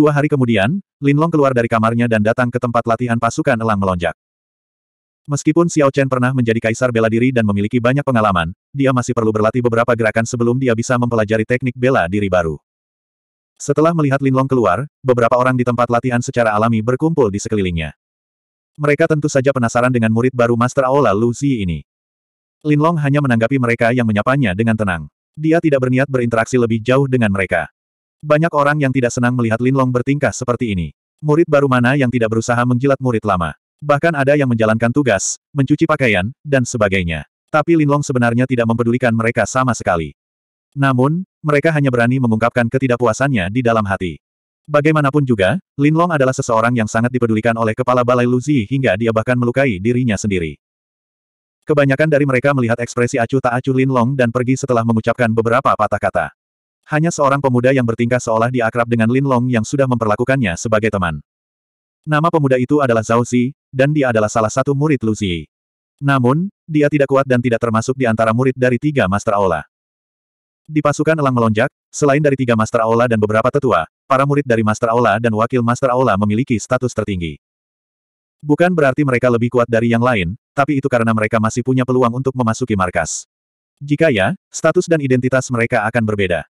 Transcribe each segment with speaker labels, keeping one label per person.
Speaker 1: Dua hari kemudian, Linlong keluar dari kamarnya dan datang ke tempat latihan pasukan elang melonjak. Meskipun Xiao Chen pernah menjadi kaisar bela diri dan memiliki banyak pengalaman, dia masih perlu berlatih beberapa gerakan sebelum dia bisa mempelajari teknik bela diri baru. Setelah melihat Linlong keluar, beberapa orang di tempat latihan secara alami berkumpul di sekelilingnya. Mereka tentu saja penasaran dengan murid baru Master Aula Lu Zi ini. Linlong hanya menanggapi mereka yang menyapanya dengan tenang. Dia tidak berniat berinteraksi lebih jauh dengan mereka. Banyak orang yang tidak senang melihat Linlong bertingkah seperti ini. Murid baru mana yang tidak berusaha menjilat murid lama. Bahkan ada yang menjalankan tugas, mencuci pakaian, dan sebagainya. Tapi Linlong sebenarnya tidak mempedulikan mereka sama sekali. Namun, mereka hanya berani mengungkapkan ketidakpuasannya di dalam hati. Bagaimanapun juga, Linlong adalah seseorang yang sangat dipedulikan oleh kepala balai Luzi hingga dia bahkan melukai dirinya sendiri. Kebanyakan dari mereka melihat ekspresi acuh tak acuh Linlong dan pergi setelah mengucapkan beberapa patah kata. Hanya seorang pemuda yang bertingkah seolah diakrab dengan Lin Long yang sudah memperlakukannya sebagai teman. Nama pemuda itu adalah Zhao Xi, dan dia adalah salah satu murid Lu Xi. Namun, dia tidak kuat dan tidak termasuk di antara murid dari tiga Master Aula. Di pasukan elang melonjak, selain dari tiga Master Aula dan beberapa tetua, para murid dari Master Aula dan Wakil Master Aula memiliki status tertinggi. Bukan berarti mereka lebih kuat dari yang lain, tapi itu karena mereka masih punya peluang untuk memasuki markas. Jika ya, status dan identitas mereka akan berbeda.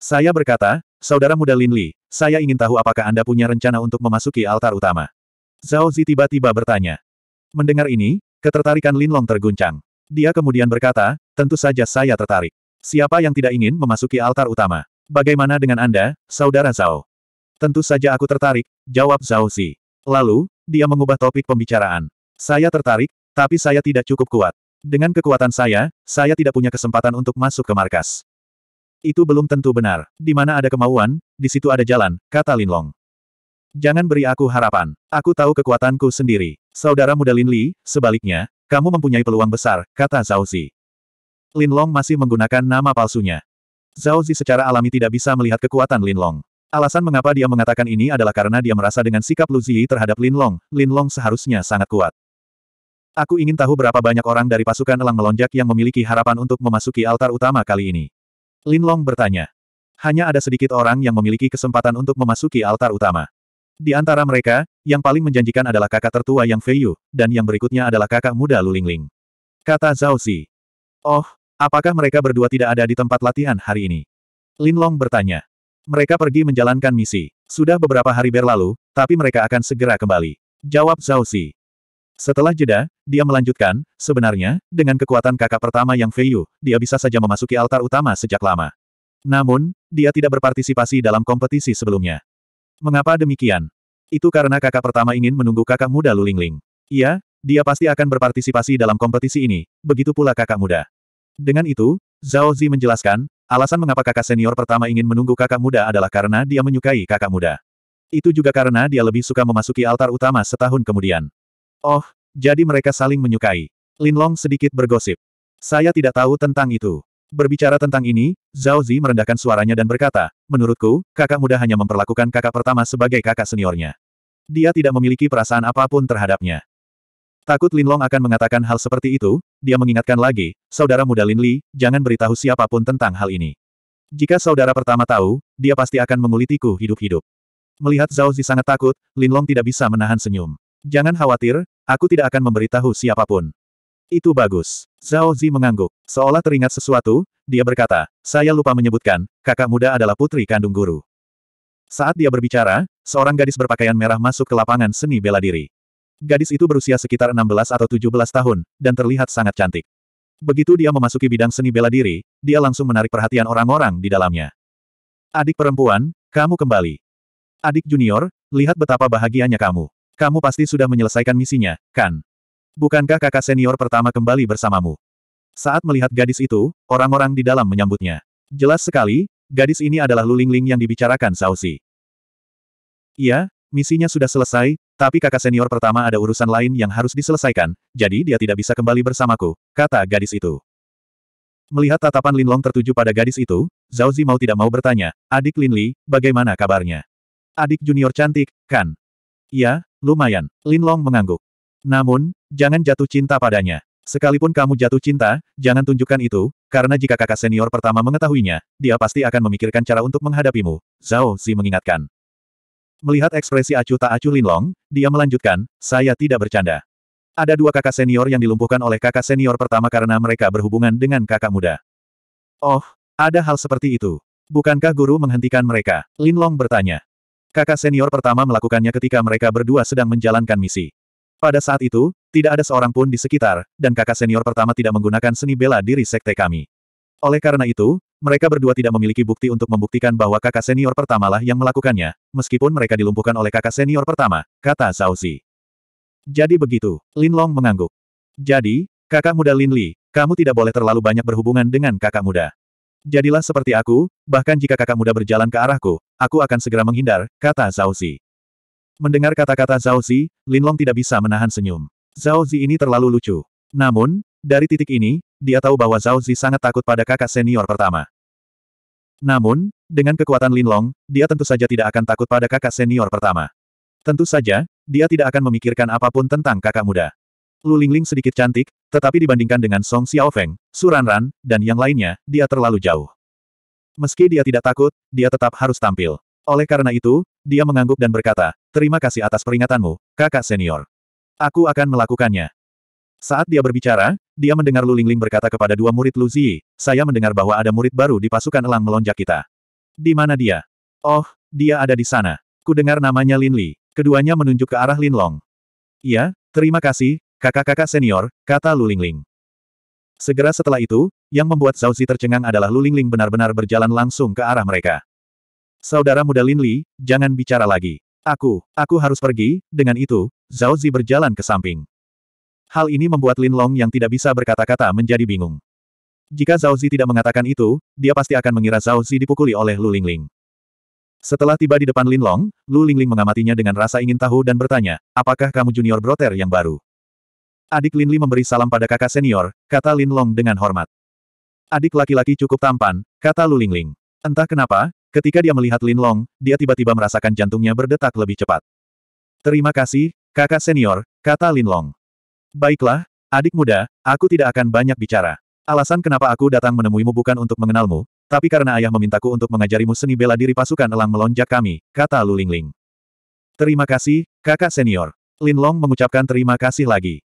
Speaker 1: Saya berkata, Saudara muda Lin Li, saya ingin tahu apakah Anda punya rencana untuk memasuki altar utama. Zhao Zi tiba-tiba bertanya. Mendengar ini, ketertarikan Lin Long terguncang. Dia kemudian berkata, tentu saja saya tertarik. Siapa yang tidak ingin memasuki altar utama? Bagaimana dengan Anda, Saudara Zhao? Tentu saja aku tertarik, jawab Zhao Zi. Lalu, dia mengubah topik pembicaraan. Saya tertarik, tapi saya tidak cukup kuat. Dengan kekuatan saya, saya tidak punya kesempatan untuk masuk ke markas. Itu belum tentu benar. Di mana ada kemauan, di situ ada jalan, kata Lin Long. Jangan beri aku harapan. Aku tahu kekuatanku sendiri. Saudara muda Lin Li, sebaliknya, kamu mempunyai peluang besar, kata Zhao Zi. Lin Long masih menggunakan nama palsunya. Zhao Zi secara alami tidak bisa melihat kekuatan Lin Long. Alasan mengapa dia mengatakan ini adalah karena dia merasa dengan sikap Lu Ziyi terhadap Lin Long, Lin Long seharusnya sangat kuat. Aku ingin tahu berapa banyak orang dari pasukan elang melonjak yang memiliki harapan untuk memasuki altar utama kali ini. Linlong bertanya. Hanya ada sedikit orang yang memiliki kesempatan untuk memasuki altar utama. Di antara mereka, yang paling menjanjikan adalah kakak tertua Yang Feiyu, dan yang berikutnya adalah kakak muda Lulingling. Kata Zhao Xi. Oh, apakah mereka berdua tidak ada di tempat latihan hari ini? Linlong bertanya. Mereka pergi menjalankan misi. Sudah beberapa hari berlalu, tapi mereka akan segera kembali. Jawab Zhao Xi. Setelah jeda, dia melanjutkan, sebenarnya, dengan kekuatan kakak pertama yang Feiyu, dia bisa saja memasuki altar utama sejak lama. Namun, dia tidak berpartisipasi dalam kompetisi sebelumnya. Mengapa demikian? Itu karena kakak pertama ingin menunggu kakak muda Lu Lingling. Iya, dia pasti akan berpartisipasi dalam kompetisi ini, begitu pula kakak muda. Dengan itu, Zhao Zi menjelaskan, alasan mengapa kakak senior pertama ingin menunggu kakak muda adalah karena dia menyukai kakak muda. Itu juga karena dia lebih suka memasuki altar utama setahun kemudian. Oh, jadi mereka saling menyukai. Linlong sedikit bergosip. Saya tidak tahu tentang itu. Berbicara tentang ini, Zhao Zi merendahkan suaranya dan berkata, menurutku, kakak muda hanya memperlakukan kakak pertama sebagai kakak seniornya. Dia tidak memiliki perasaan apapun terhadapnya. Takut Linlong akan mengatakan hal seperti itu, dia mengingatkan lagi, saudara muda Lin Li, jangan beritahu siapapun tentang hal ini. Jika saudara pertama tahu, dia pasti akan mengulitiku hidup-hidup. Melihat Zhao Zi sangat takut, Linlong tidak bisa menahan senyum. Jangan khawatir, aku tidak akan memberitahu siapapun. Itu bagus. Zhao Zi mengangguk. Seolah teringat sesuatu, dia berkata, saya lupa menyebutkan, kakak muda adalah putri kandung guru. Saat dia berbicara, seorang gadis berpakaian merah masuk ke lapangan seni bela diri. Gadis itu berusia sekitar 16 atau 17 tahun, dan terlihat sangat cantik. Begitu dia memasuki bidang seni bela diri, dia langsung menarik perhatian orang-orang di dalamnya. Adik perempuan, kamu kembali. Adik junior, lihat betapa bahagianya kamu. Kamu pasti sudah menyelesaikan misinya, kan? Bukankah kakak senior pertama kembali bersamamu? Saat melihat gadis itu, orang-orang di dalam menyambutnya. Jelas sekali, gadis ini adalah Lulingling yang dibicarakan Sausi. Iya, misinya sudah selesai, tapi kakak senior pertama ada urusan lain yang harus diselesaikan, jadi dia tidak bisa kembali bersamaku, kata gadis itu. Melihat tatapan Linlong tertuju pada gadis itu, Zhaozi mau tidak mau bertanya, adik Lin Li, bagaimana kabarnya? Adik junior cantik, kan? Ya, lumayan. Lin Long mengangguk. Namun, jangan jatuh cinta padanya. Sekalipun kamu jatuh cinta, jangan tunjukkan itu, karena jika kakak senior pertama mengetahuinya, dia pasti akan memikirkan cara untuk menghadapimu, Zhao Zi mengingatkan. Melihat ekspresi acuh tak acuh Linlong, dia melanjutkan, saya tidak bercanda. Ada dua kakak senior yang dilumpuhkan oleh kakak senior pertama karena mereka berhubungan dengan kakak muda. Oh, ada hal seperti itu. Bukankah guru menghentikan mereka? Linlong bertanya. Kakak senior pertama melakukannya ketika mereka berdua sedang menjalankan misi. Pada saat itu, tidak ada seorang pun di sekitar, dan kakak senior pertama tidak menggunakan seni bela diri sekte kami. Oleh karena itu, mereka berdua tidak memiliki bukti untuk membuktikan bahwa kakak senior pertamalah yang melakukannya, meskipun mereka dilumpuhkan oleh kakak senior pertama, kata Zhao Zi. Jadi begitu, Lin Long mengangguk. Jadi, kakak muda Lin Li, kamu tidak boleh terlalu banyak berhubungan dengan kakak muda. Jadilah seperti aku, bahkan jika kakak muda berjalan ke arahku, aku akan segera menghindar, kata Zhao Zi. Mendengar kata-kata Zhao Zi, long tidak bisa menahan senyum. Zhao Zi ini terlalu lucu. Namun, dari titik ini, dia tahu bahwa Zhao Zi sangat takut pada kakak senior pertama. Namun, dengan kekuatan lin long dia tentu saja tidak akan takut pada kakak senior pertama. Tentu saja, dia tidak akan memikirkan apapun tentang kakak muda. Lu Lingling sedikit cantik, tetapi dibandingkan dengan Song Xiaofeng, Suranran, dan yang lainnya, dia terlalu jauh. Meski dia tidak takut, dia tetap harus tampil. Oleh karena itu, dia mengangguk dan berkata, terima kasih atas peringatanmu, kakak senior. Aku akan melakukannya. Saat dia berbicara, dia mendengar Lu Lingling berkata kepada dua murid Lu Ziyi, saya mendengar bahwa ada murid baru di pasukan elang melonjak kita. Di mana dia? Oh, dia ada di sana. Ku dengar namanya Lin Li. Keduanya menunjuk ke arah Lin Long. Iya, terima kasih, Kakak-kakak senior, kata Lu Lingling. Segera setelah itu, yang membuat Zhao Zi tercengang adalah Lu Lingling benar-benar berjalan langsung ke arah mereka. Saudara muda Lin Li, jangan bicara lagi. Aku, aku harus pergi, dengan itu, Zhao Zi berjalan ke samping. Hal ini membuat Lin Long yang tidak bisa berkata-kata menjadi bingung. Jika Zhao Zi tidak mengatakan itu, dia pasti akan mengira Zhao Zi dipukuli oleh Lu Lingling. Setelah tiba di depan Lin Long, Lu Lingling mengamatinya dengan rasa ingin tahu dan bertanya, apakah kamu junior broter yang baru? Adik Lin Li memberi salam pada kakak senior, kata Lin Long dengan hormat. Adik laki-laki cukup tampan, kata Lu Ling Ling. Entah kenapa, ketika dia melihat Lin Long, dia tiba-tiba merasakan jantungnya berdetak lebih cepat. Terima kasih, kakak senior, kata Lin Long. Baiklah, adik muda, aku tidak akan banyak bicara. Alasan kenapa aku datang menemuimu bukan untuk mengenalmu, tapi karena ayah memintaku untuk mengajarimu seni bela diri pasukan elang melonjak kami, kata Lu Ling Ling. Terima kasih, kakak senior. Lin Long mengucapkan terima kasih lagi.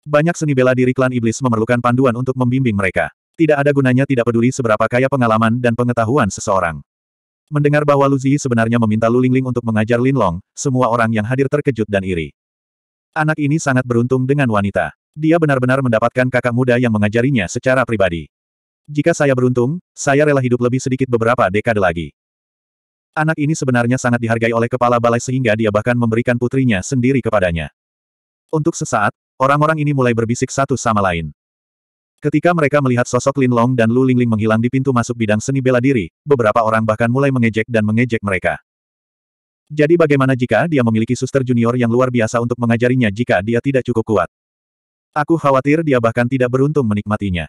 Speaker 1: Banyak seni bela diri klan iblis memerlukan panduan untuk membimbing mereka. Tidak ada gunanya tidak peduli seberapa kaya pengalaman dan pengetahuan seseorang. Mendengar bahwa Luzi sebenarnya meminta Lu Lingling untuk mengajar Lin Long, semua orang yang hadir terkejut dan iri. Anak ini sangat beruntung dengan wanita. Dia benar-benar mendapatkan kakak muda yang mengajarinya secara pribadi. Jika saya beruntung, saya rela hidup lebih sedikit beberapa dekade lagi. Anak ini sebenarnya sangat dihargai oleh kepala balai sehingga dia bahkan memberikan putrinya sendiri kepadanya. Untuk sesaat, Orang-orang ini mulai berbisik satu sama lain. Ketika mereka melihat sosok Lin Long dan Lu Lingling menghilang di pintu masuk bidang seni bela diri, beberapa orang bahkan mulai mengejek dan mengejek mereka. Jadi bagaimana jika dia memiliki suster junior yang luar biasa untuk mengajarinya jika dia tidak cukup kuat? Aku khawatir dia bahkan tidak beruntung menikmatinya.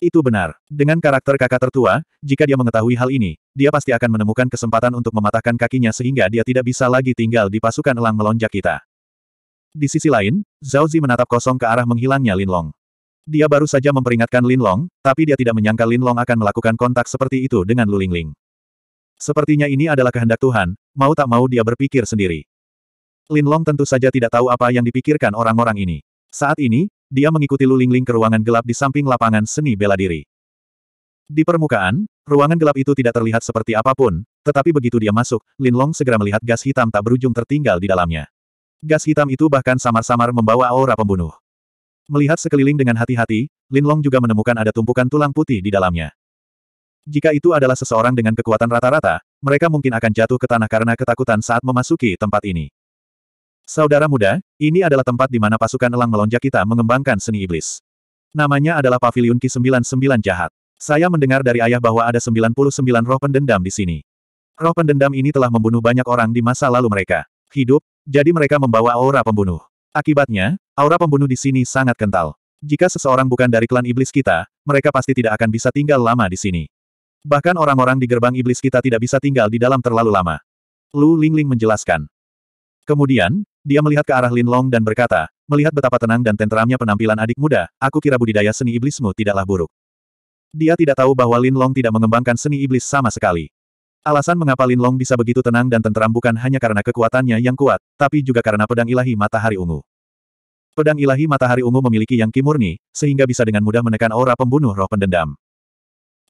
Speaker 1: Itu benar. Dengan karakter kakak tertua, jika dia mengetahui hal ini, dia pasti akan menemukan kesempatan untuk mematahkan kakinya sehingga dia tidak bisa lagi tinggal di pasukan elang melonjak kita. Di sisi lain, Zhao Zi menatap kosong ke arah menghilangnya Lin Long. Dia baru saja memperingatkan Lin Long, tapi dia tidak menyangka Lin Long akan melakukan kontak seperti itu dengan Lu Lingling. Sepertinya ini adalah kehendak Tuhan, mau tak mau dia berpikir sendiri. Lin Long tentu saja tidak tahu apa yang dipikirkan orang-orang ini. Saat ini, dia mengikuti Lu Lingling ke ruangan gelap di samping lapangan seni bela diri. Di permukaan, ruangan gelap itu tidak terlihat seperti apapun, tetapi begitu dia masuk, Lin Long segera melihat gas hitam tak berujung tertinggal di dalamnya. Gas hitam itu bahkan samar-samar membawa aura pembunuh. Melihat sekeliling dengan hati-hati, Lin Long juga menemukan ada tumpukan tulang putih di dalamnya. Jika itu adalah seseorang dengan kekuatan rata-rata, mereka mungkin akan jatuh ke tanah karena ketakutan saat memasuki tempat ini. Saudara muda, ini adalah tempat di mana pasukan elang melonjak kita mengembangkan seni iblis. Namanya adalah Paviliun Ki-99 Jahat. Saya mendengar dari ayah bahwa ada 99 roh pendendam di sini. Roh pendendam ini telah membunuh banyak orang di masa lalu mereka. Hidup, jadi mereka membawa aura pembunuh. Akibatnya, aura pembunuh di sini sangat kental. Jika seseorang bukan dari klan iblis kita, mereka pasti tidak akan bisa tinggal lama di sini. Bahkan orang-orang di gerbang iblis kita tidak bisa tinggal di dalam terlalu lama. Lu Lingling menjelaskan. Kemudian, dia melihat ke arah Lin Long dan berkata, melihat betapa tenang dan tenteramnya penampilan adik muda, aku kira budidaya seni iblismu tidaklah buruk. Dia tidak tahu bahwa Lin Long tidak mengembangkan seni iblis sama sekali. Alasan mengapa Lin Long bisa begitu tenang dan tenteram bukan hanya karena kekuatannya yang kuat, tapi juga karena pedang ilahi matahari ungu. Pedang ilahi matahari ungu memiliki yang kimurni, sehingga bisa dengan mudah menekan aura pembunuh roh pendendam.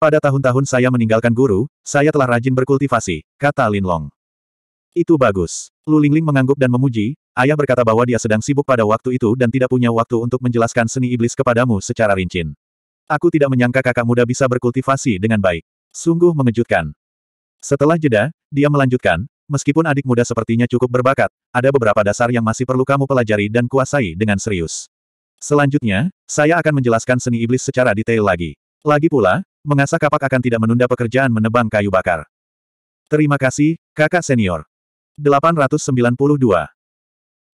Speaker 1: Pada tahun-tahun saya meninggalkan guru, saya telah rajin berkultivasi, kata Lin Long. Itu bagus. Lu Lingling mengangguk dan memuji, ayah berkata bahwa dia sedang sibuk pada waktu itu dan tidak punya waktu untuk menjelaskan seni iblis kepadamu secara rinci. Aku tidak menyangka kakak muda bisa berkultivasi dengan baik. Sungguh mengejutkan. Setelah jeda, dia melanjutkan, meskipun adik muda sepertinya cukup berbakat, ada beberapa dasar yang masih perlu kamu pelajari dan kuasai dengan serius. Selanjutnya, saya akan menjelaskan seni iblis secara detail lagi. Lagi pula, mengasah kapak akan tidak menunda pekerjaan menebang kayu bakar. Terima kasih, kakak senior. 892.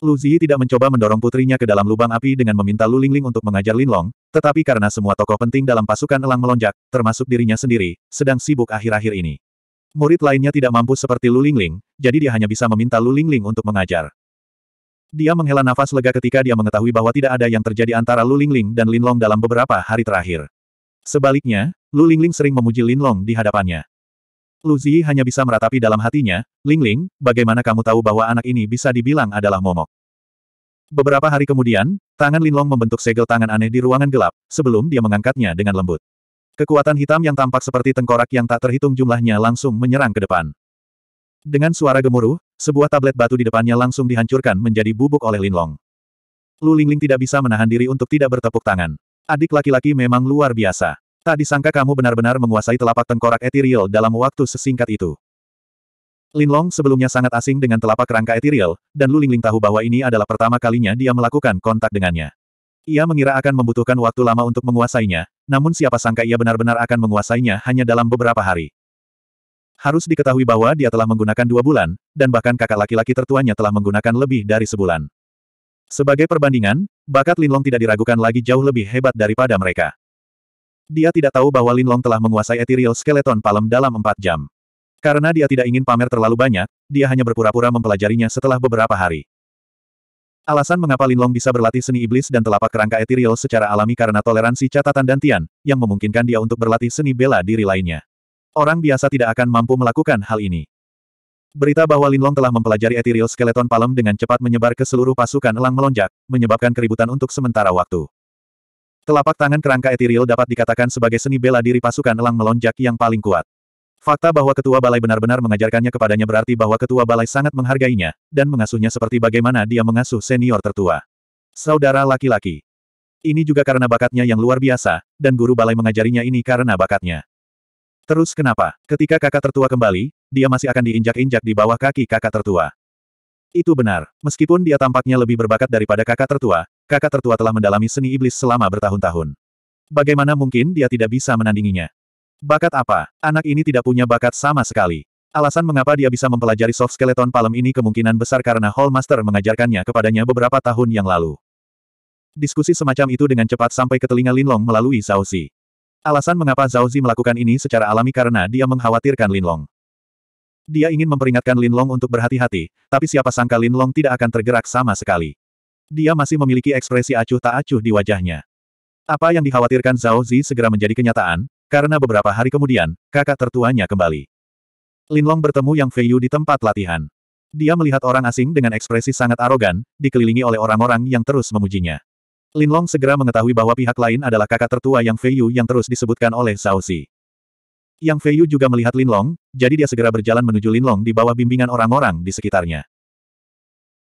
Speaker 1: Lu Ziyi tidak mencoba mendorong putrinya ke dalam lubang api dengan meminta Lu Lingling untuk mengajar Linlong, tetapi karena semua tokoh penting dalam pasukan elang melonjak, termasuk dirinya sendiri, sedang sibuk akhir-akhir ini. Murid lainnya tidak mampu seperti Lu Lingling, jadi dia hanya bisa meminta Lu Lingling untuk mengajar. Dia menghela nafas lega ketika dia mengetahui bahwa tidak ada yang terjadi antara Lu Lingling dan Lin Long dalam beberapa hari terakhir. Sebaliknya, Lu Lingling sering memuji Lin Long di hadapannya. Lu Ziyi hanya bisa meratapi dalam hatinya, Lingling, bagaimana kamu tahu bahwa anak ini bisa dibilang adalah momok? Beberapa hari kemudian, tangan Lin Long membentuk segel tangan aneh di ruangan gelap, sebelum dia mengangkatnya dengan lembut. Kekuatan hitam yang tampak seperti tengkorak yang tak terhitung jumlahnya langsung menyerang ke depan. Dengan suara gemuruh, sebuah tablet batu di depannya langsung dihancurkan menjadi bubuk oleh Linlong. Lu Lingling tidak bisa menahan diri untuk tidak bertepuk tangan. Adik laki-laki memang luar biasa. Tak disangka kamu benar-benar menguasai telapak tengkorak etiril dalam waktu sesingkat itu. Linlong sebelumnya sangat asing dengan telapak kerangka etiril, dan Lu Lingling tahu bahwa ini adalah pertama kalinya dia melakukan kontak dengannya. Ia mengira akan membutuhkan waktu lama untuk menguasainya, namun siapa sangka ia benar-benar akan menguasainya hanya dalam beberapa hari. Harus diketahui bahwa dia telah menggunakan dua bulan, dan bahkan kakak laki-laki tertuanya telah menggunakan lebih dari sebulan. Sebagai perbandingan, bakat Linlong tidak diragukan lagi jauh lebih hebat daripada mereka. Dia tidak tahu bahwa Linlong telah menguasai ethereal skeleton palem dalam empat jam. Karena dia tidak ingin pamer terlalu banyak, dia hanya berpura-pura mempelajarinya setelah beberapa hari. Alasan mengapa Linlong bisa berlatih seni iblis dan telapak kerangka Ethereal secara alami karena toleransi catatan dan Tian, yang memungkinkan dia untuk berlatih seni bela diri lainnya. Orang biasa tidak akan mampu melakukan hal ini. Berita bahwa Linlong telah mempelajari Ethereal skeleton palem dengan cepat menyebar ke seluruh pasukan elang melonjak, menyebabkan keributan untuk sementara waktu. Telapak tangan kerangka Ethereal dapat dikatakan sebagai seni bela diri pasukan elang melonjak yang paling kuat. Fakta bahwa ketua balai benar-benar mengajarkannya kepadanya berarti bahwa ketua balai sangat menghargainya, dan mengasuhnya seperti bagaimana dia mengasuh senior tertua. Saudara laki-laki. Ini juga karena bakatnya yang luar biasa, dan guru balai mengajarinya ini karena bakatnya. Terus kenapa? Ketika kakak tertua kembali, dia masih akan diinjak-injak di bawah kaki kakak tertua. Itu benar. Meskipun dia tampaknya lebih berbakat daripada kakak tertua, kakak tertua telah mendalami seni iblis selama bertahun-tahun. Bagaimana mungkin dia tidak bisa menandinginya? Bakat apa? Anak ini tidak punya bakat sama sekali. Alasan mengapa dia bisa mempelajari soft skeleton palem ini kemungkinan besar karena Hall Master mengajarkannya kepadanya beberapa tahun yang lalu. Diskusi semacam itu dengan cepat sampai ke telinga Linlong melalui Zhaozi. Alasan mengapa Zhaozi melakukan ini secara alami karena dia mengkhawatirkan Linlong. Dia ingin memperingatkan Linlong untuk berhati-hati, tapi siapa sangka Linlong tidak akan tergerak sama sekali. Dia masih memiliki ekspresi acuh tak acuh di wajahnya. Apa yang dikhawatirkan Zhaozi segera menjadi kenyataan, karena beberapa hari kemudian, kakak tertuanya kembali. Linlong bertemu Yang Feiyu di tempat latihan. Dia melihat orang asing dengan ekspresi sangat arogan, dikelilingi oleh orang-orang yang terus memujinya. Linlong segera mengetahui bahwa pihak lain adalah kakak tertua Yang Feiyu yang terus disebutkan oleh Zhao Xi. Yang Feiyu juga melihat Linlong, jadi dia segera berjalan menuju Linlong di bawah bimbingan orang-orang di sekitarnya.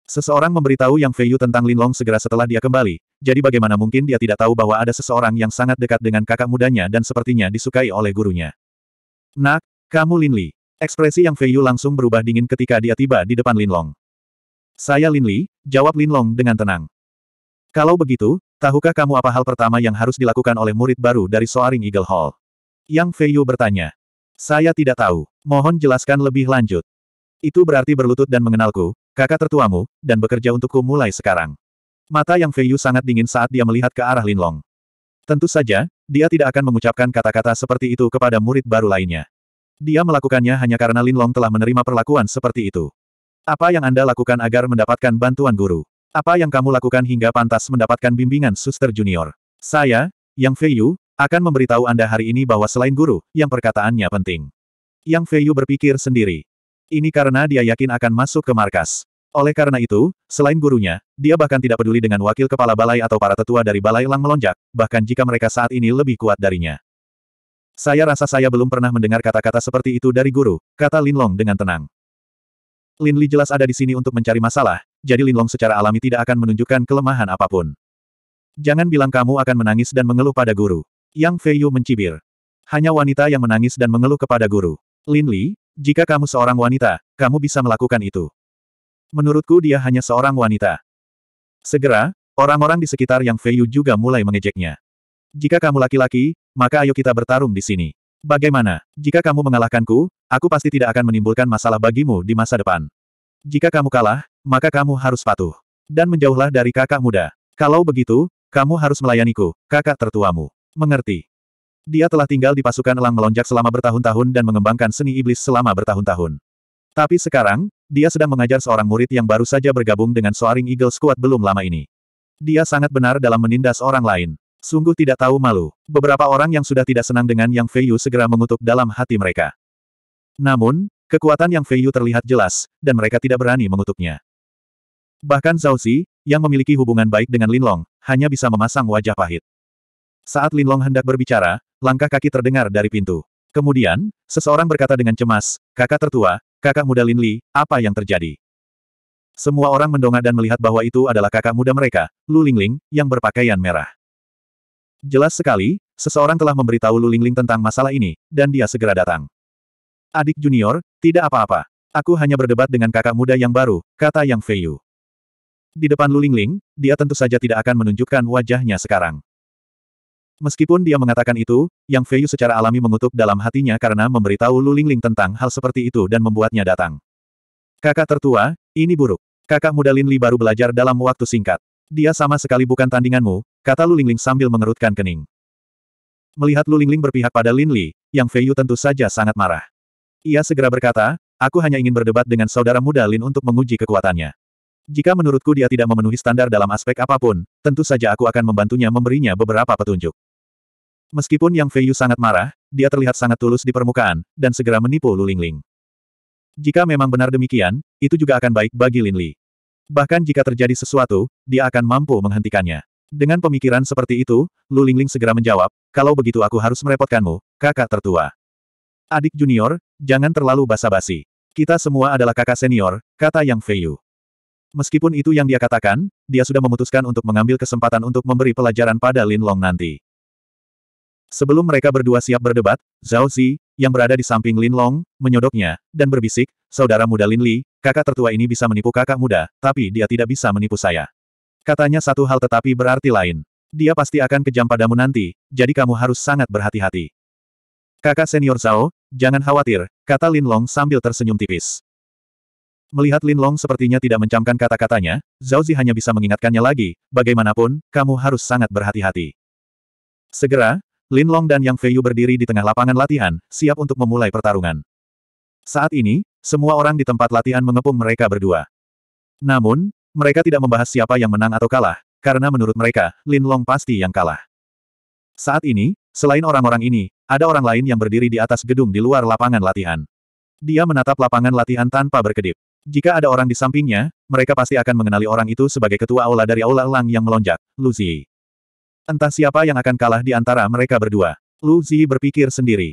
Speaker 1: Seseorang memberitahu Yang Feiyu tentang Linlong segera setelah dia kembali, jadi bagaimana mungkin dia tidak tahu bahwa ada seseorang yang sangat dekat dengan kakak mudanya dan sepertinya disukai oleh gurunya. Nak, kamu Linli. Ekspresi Yang Feiyu langsung berubah dingin ketika dia tiba di depan Linlong. Saya Linli, jawab Linlong dengan tenang. Kalau begitu, tahukah kamu apa hal pertama yang harus dilakukan oleh murid baru dari Soaring Eagle Hall? Yang Feiyu bertanya. Saya tidak tahu. Mohon jelaskan lebih lanjut. Itu berarti berlutut dan mengenalku, kakak tertuamu, dan bekerja untukku mulai sekarang. Mata yang Feiyu sangat dingin saat dia melihat ke arah Linlong. Tentu saja, dia tidak akan mengucapkan kata-kata seperti itu kepada murid baru lainnya. Dia melakukannya hanya karena Linlong telah menerima perlakuan seperti itu. Apa yang Anda lakukan agar mendapatkan bantuan guru? Apa yang kamu lakukan hingga pantas mendapatkan bimbingan suster junior? Saya, Yang Feiyu, akan memberitahu Anda hari ini bahwa selain guru, yang perkataannya penting. Yang Feiyu berpikir sendiri. Ini karena dia yakin akan masuk ke markas. Oleh karena itu, selain gurunya, dia bahkan tidak peduli dengan wakil kepala balai atau para tetua dari balai lang melonjak, bahkan jika mereka saat ini lebih kuat darinya. Saya rasa saya belum pernah mendengar kata-kata seperti itu dari guru, kata Lin Long dengan tenang. Lin Li jelas ada di sini untuk mencari masalah, jadi Lin Long secara alami tidak akan menunjukkan kelemahan apapun. Jangan bilang kamu akan menangis dan mengeluh pada guru. Yang Feiyu mencibir. Hanya wanita yang menangis dan mengeluh kepada guru. Lin Li, jika kamu seorang wanita, kamu bisa melakukan itu. Menurutku dia hanya seorang wanita. Segera, orang-orang di sekitar yang Feiyu juga mulai mengejeknya. Jika kamu laki-laki, maka ayo kita bertarung di sini. Bagaimana? Jika kamu mengalahkanku, aku pasti tidak akan menimbulkan masalah bagimu di masa depan. Jika kamu kalah, maka kamu harus patuh. Dan menjauhlah dari kakak muda. Kalau begitu, kamu harus melayaniku, kakak tertuamu. Mengerti? Dia telah tinggal di pasukan elang melonjak selama bertahun-tahun dan mengembangkan seni iblis selama bertahun-tahun. Tapi sekarang, dia sedang mengajar seorang murid yang baru saja bergabung dengan Soaring Eagle Squad belum lama ini. Dia sangat benar dalam menindas orang lain. Sungguh tidak tahu malu. Beberapa orang yang sudah tidak senang dengan Yang Feiyu segera mengutuk dalam hati mereka. Namun, kekuatan Yang Feiyu terlihat jelas, dan mereka tidak berani mengutuknya. Bahkan Zhao Xi, yang memiliki hubungan baik dengan Linlong, hanya bisa memasang wajah pahit. Saat Linlong hendak berbicara, langkah kaki terdengar dari pintu. Kemudian, seseorang berkata dengan cemas, kakak tertua, kakak muda Linli, apa yang terjadi? Semua orang mendongak dan melihat bahwa itu adalah kakak muda mereka, Lu Lingling, yang berpakaian merah. Jelas sekali, seseorang telah memberitahu Lu Lingling tentang masalah ini, dan dia segera datang. Adik junior, tidak apa-apa. Aku hanya berdebat dengan kakak muda yang baru, kata Yang Feiyu. Di depan Lu Lingling, dia tentu saja tidak akan menunjukkan wajahnya sekarang. Meskipun dia mengatakan itu, Yang Feiyu secara alami mengutuk dalam hatinya karena memberitahu Lu Lingling tentang hal seperti itu dan membuatnya datang. Kakak tertua, ini buruk. Kakak muda Lin Li baru belajar dalam waktu singkat. Dia sama sekali bukan tandinganmu, kata Lu Lingling sambil mengerutkan kening. Melihat Lu Lingling berpihak pada Lin Li, Yang Feiyu tentu saja sangat marah. Ia segera berkata, aku hanya ingin berdebat dengan saudara muda Lin untuk menguji kekuatannya. Jika menurutku dia tidak memenuhi standar dalam aspek apapun, tentu saja aku akan membantunya memberinya beberapa petunjuk. Meskipun Yang Feiyu sangat marah, dia terlihat sangat tulus di permukaan, dan segera menipu Lu Lingling. Jika memang benar demikian, itu juga akan baik bagi Lin Li. Bahkan jika terjadi sesuatu, dia akan mampu menghentikannya. Dengan pemikiran seperti itu, Lu Lingling segera menjawab, kalau begitu aku harus merepotkanmu, kakak tertua. Adik junior, jangan terlalu basa-basi. Kita semua adalah kakak senior, kata Yang Feiyu. Meskipun itu yang dia katakan, dia sudah memutuskan untuk mengambil kesempatan untuk memberi pelajaran pada Lin Long nanti. Sebelum mereka berdua siap berdebat, Zhao Zi, yang berada di samping Lin Long, menyodoknya, dan berbisik, saudara muda Lin Li, kakak tertua ini bisa menipu kakak muda, tapi dia tidak bisa menipu saya. Katanya satu hal tetapi berarti lain. Dia pasti akan kejam padamu nanti, jadi kamu harus sangat berhati-hati. Kakak senior Zhao, jangan khawatir, kata Lin Long sambil tersenyum tipis. Melihat Lin Long sepertinya tidak mencamkan kata-katanya, Zhao Zi hanya bisa mengingatkannya lagi, bagaimanapun, kamu harus sangat berhati-hati. Segera, Lin Long dan Yang Feiyu berdiri di tengah lapangan latihan, siap untuk memulai pertarungan. Saat ini, semua orang di tempat latihan mengepung mereka berdua. Namun, mereka tidak membahas siapa yang menang atau kalah, karena menurut mereka, Lin Long pasti yang kalah. Saat ini, selain orang-orang ini, ada orang lain yang berdiri di atas gedung di luar lapangan latihan. Dia menatap lapangan latihan tanpa berkedip. Jika ada orang di sampingnya, mereka pasti akan mengenali orang itu sebagai ketua aula dari aula Lang yang melonjak, Luzi. Entah siapa yang akan kalah di antara mereka berdua. Lu Zi berpikir sendiri.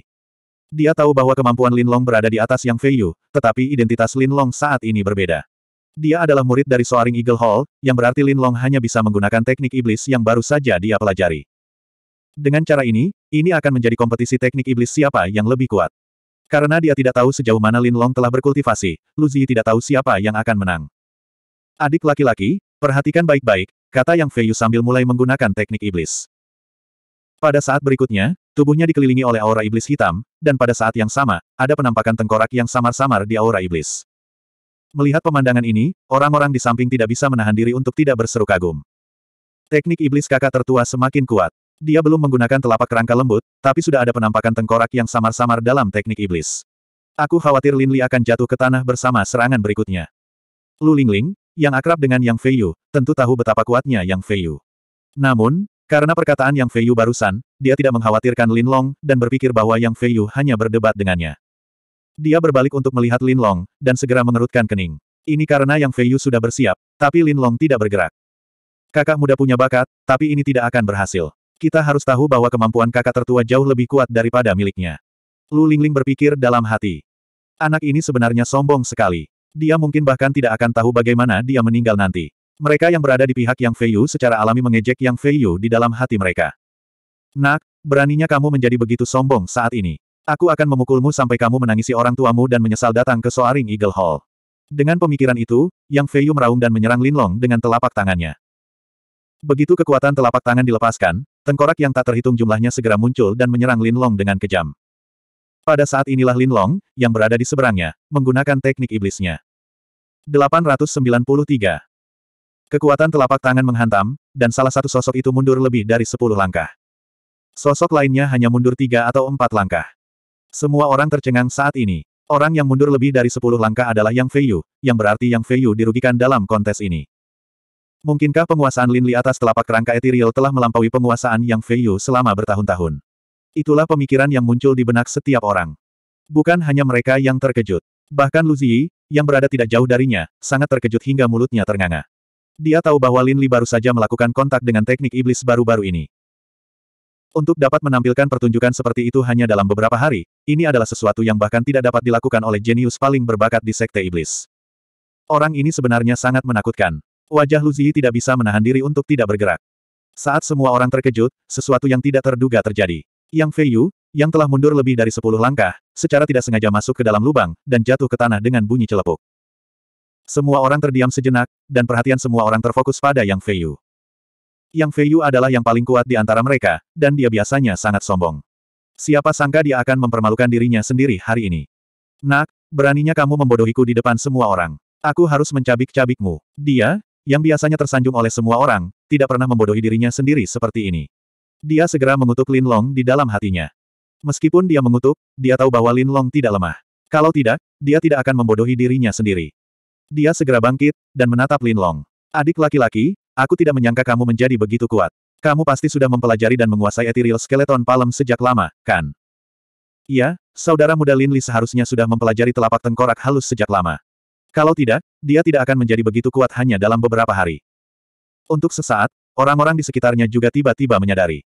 Speaker 1: Dia tahu bahwa kemampuan Lin Long berada di atas Yang Feiyu, tetapi identitas Lin Long saat ini berbeda. Dia adalah murid dari Soaring Eagle Hall, yang berarti Lin Long hanya bisa menggunakan teknik iblis yang baru saja dia pelajari. Dengan cara ini, ini akan menjadi kompetisi teknik iblis siapa yang lebih kuat. Karena dia tidak tahu sejauh mana Lin Long telah berkultivasi, Lu Luzi tidak tahu siapa yang akan menang. Adik laki-laki, perhatikan baik-baik, kata Yang Feiyu sambil mulai menggunakan teknik iblis. Pada saat berikutnya, tubuhnya dikelilingi oleh aura iblis hitam, dan pada saat yang sama, ada penampakan tengkorak yang samar-samar di aura iblis. Melihat pemandangan ini, orang-orang di samping tidak bisa menahan diri untuk tidak berseru kagum. Teknik iblis kakak tertua semakin kuat. Dia belum menggunakan telapak kerangka lembut, tapi sudah ada penampakan tengkorak yang samar-samar dalam teknik iblis. Aku khawatir Lin Li akan jatuh ke tanah bersama serangan berikutnya. Lu Lingling, yang akrab dengan Yang Feiyu, tentu tahu betapa kuatnya Yang Feiyu. Namun, karena perkataan Yang Feiyu barusan, dia tidak mengkhawatirkan Lin Long, dan berpikir bahwa Yang Feiyu hanya berdebat dengannya. Dia berbalik untuk melihat Lin Long, dan segera mengerutkan kening. Ini karena Yang Feiyu sudah bersiap, tapi Lin Long tidak bergerak. Kakak muda punya bakat, tapi ini tidak akan berhasil. Kita harus tahu bahwa kemampuan kakak tertua jauh lebih kuat daripada miliknya. Lu Lingling berpikir dalam hati. Anak ini sebenarnya sombong sekali. Dia mungkin bahkan tidak akan tahu bagaimana dia meninggal nanti. Mereka yang berada di pihak Yang Feiyu secara alami mengejek Yang Feiyu di dalam hati mereka. Nak, beraninya kamu menjadi begitu sombong saat ini. Aku akan memukulmu sampai kamu menangisi orang tuamu dan menyesal datang ke Soaring Eagle Hall. Dengan pemikiran itu, Yang Feiyu meraung dan menyerang Linlong dengan telapak tangannya. Begitu kekuatan telapak tangan dilepaskan, tengkorak yang tak terhitung jumlahnya segera muncul dan menyerang Linlong dengan kejam. Pada saat inilah Linlong, yang berada di seberangnya, menggunakan teknik iblisnya. 893. Kekuatan telapak tangan menghantam, dan salah satu sosok itu mundur lebih dari sepuluh langkah. Sosok lainnya hanya mundur tiga atau empat langkah. Semua orang tercengang saat ini. Orang yang mundur lebih dari sepuluh langkah adalah Yang Feiyu, yang berarti Yang Feiyu dirugikan dalam kontes ini. Mungkinkah penguasaan Lin Li atas telapak kerangka etiril telah melampaui penguasaan Yang Feiyu selama bertahun-tahun? Itulah pemikiran yang muncul di benak setiap orang. Bukan hanya mereka yang terkejut. Bahkan Luzi, yang berada tidak jauh darinya, sangat terkejut hingga mulutnya ternganga. Dia tahu bahwa Lin Li baru saja melakukan kontak dengan teknik iblis baru-baru ini. Untuk dapat menampilkan pertunjukan seperti itu hanya dalam beberapa hari, ini adalah sesuatu yang bahkan tidak dapat dilakukan oleh jenius paling berbakat di sekte iblis. Orang ini sebenarnya sangat menakutkan. Wajah Luzi tidak bisa menahan diri untuk tidak bergerak. Saat semua orang terkejut, sesuatu yang tidak terduga terjadi. Yang Feiyu, yang telah mundur lebih dari sepuluh langkah, secara tidak sengaja masuk ke dalam lubang, dan jatuh ke tanah dengan bunyi celepuk. Semua orang terdiam sejenak, dan perhatian semua orang terfokus pada Yang Feiyu. Yang Feiyu adalah yang paling kuat di antara mereka, dan dia biasanya sangat sombong. Siapa sangka dia akan mempermalukan dirinya sendiri hari ini. Nak, beraninya kamu membodohiku di depan semua orang. Aku harus mencabik-cabikmu. Dia, yang biasanya tersanjung oleh semua orang, tidak pernah membodohi dirinya sendiri seperti ini. Dia segera mengutuk Lin Long di dalam hatinya. Meskipun dia mengutuk, dia tahu bahwa Lin Long tidak lemah. Kalau tidak, dia tidak akan membodohi dirinya sendiri. Dia segera bangkit, dan menatap Lin Long. Adik laki-laki, aku tidak menyangka kamu menjadi begitu kuat. Kamu pasti sudah mempelajari dan menguasai ethereal skeleton palem sejak lama, kan? Iya, saudara muda Lin Li seharusnya sudah mempelajari telapak tengkorak halus sejak lama. Kalau tidak, dia tidak akan menjadi begitu kuat hanya dalam beberapa hari. Untuk sesaat, orang-orang di sekitarnya juga tiba-tiba menyadari.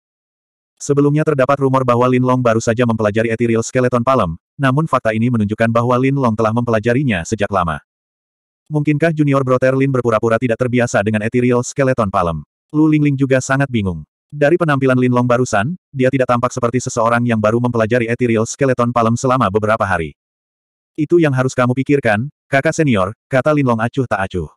Speaker 1: Sebelumnya terdapat rumor bahwa Lin Long baru saja mempelajari ethereal skeleton palem, namun fakta ini menunjukkan bahwa Lin Long telah mempelajarinya sejak lama. Mungkinkah junior brother Lin berpura-pura tidak terbiasa dengan ethereal skeleton palem? Lu Lingling juga sangat bingung. Dari penampilan Lin Long barusan, dia tidak tampak seperti seseorang yang baru mempelajari ethereal skeleton palem selama beberapa hari. Itu yang harus kamu pikirkan, kakak senior, kata Lin Long acuh tak acuh.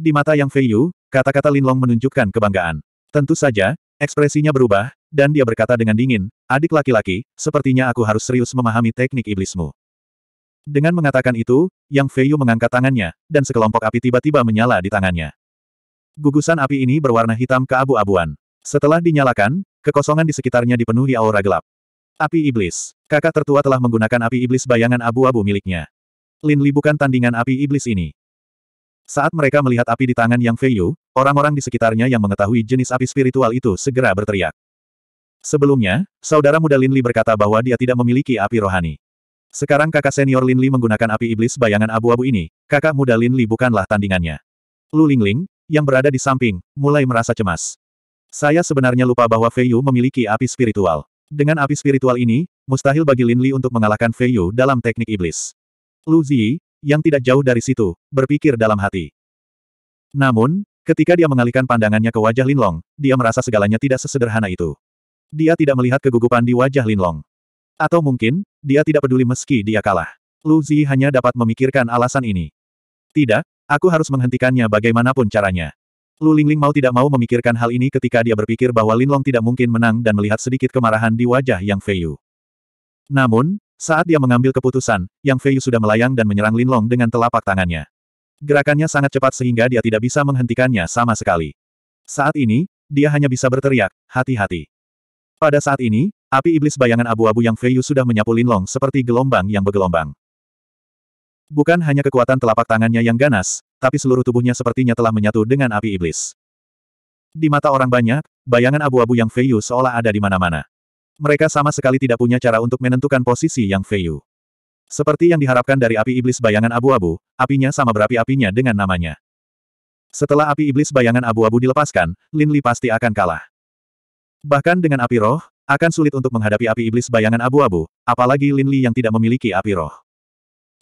Speaker 1: Di mata Yang Feiyu, kata-kata Lin Long menunjukkan kebanggaan. Tentu saja, ekspresinya berubah, dan dia berkata dengan dingin, adik laki-laki, sepertinya aku harus serius memahami teknik iblismu. Dengan mengatakan itu, Yang Feiyu mengangkat tangannya, dan sekelompok api tiba-tiba menyala di tangannya. Gugusan api ini berwarna hitam keabu-abuan. Setelah dinyalakan, kekosongan di sekitarnya dipenuhi aura gelap. Api iblis. Kakak tertua telah menggunakan api iblis bayangan abu-abu miliknya. Lin Li bukan tandingan api iblis ini. Saat mereka melihat api di tangan Yang Feiyu, orang-orang di sekitarnya yang mengetahui jenis api spiritual itu segera berteriak. Sebelumnya, saudara muda Linli berkata bahwa dia tidak memiliki api rohani. Sekarang kakak senior Linli menggunakan api iblis bayangan abu-abu ini, kakak muda Linli bukanlah tandingannya. Lu Lingling, yang berada di samping, mulai merasa cemas. Saya sebenarnya lupa bahwa Fei Yu memiliki api spiritual. Dengan api spiritual ini, mustahil bagi Linli untuk mengalahkan Fei Yu dalam teknik iblis. Lu Zi, yang tidak jauh dari situ, berpikir dalam hati. Namun, ketika dia mengalihkan pandangannya ke wajah Linlong, dia merasa segalanya tidak sesederhana itu. Dia tidak melihat kegugupan di wajah Lin Long. Atau mungkin, dia tidak peduli meski dia kalah. Lu Zi hanya dapat memikirkan alasan ini. Tidak, aku harus menghentikannya bagaimanapun caranya. Lu Lingling mau tidak mau memikirkan hal ini ketika dia berpikir bahwa Lin Long tidak mungkin menang dan melihat sedikit kemarahan di wajah Yang Feiyu. Namun, saat dia mengambil keputusan, Yang Feiyu sudah melayang dan menyerang Lin Long dengan telapak tangannya. Gerakannya sangat cepat sehingga dia tidak bisa menghentikannya sama sekali. Saat ini, dia hanya bisa berteriak, hati-hati. Pada saat ini, api iblis bayangan abu-abu yang Feiyu sudah menyapu Linlong seperti gelombang yang bergelombang. Bukan hanya kekuatan telapak tangannya yang ganas, tapi seluruh tubuhnya sepertinya telah menyatu dengan api iblis. Di mata orang banyak, bayangan abu-abu yang Feiyu seolah ada di mana-mana. Mereka sama sekali tidak punya cara untuk menentukan posisi yang Feiyu. Seperti yang diharapkan dari api iblis bayangan abu-abu, apinya sama berapi-apinya dengan namanya. Setelah api iblis bayangan abu-abu dilepaskan, Lin Li pasti akan kalah. Bahkan dengan api roh, akan sulit untuk menghadapi api iblis bayangan abu-abu, apalagi Lin Li yang tidak memiliki api roh.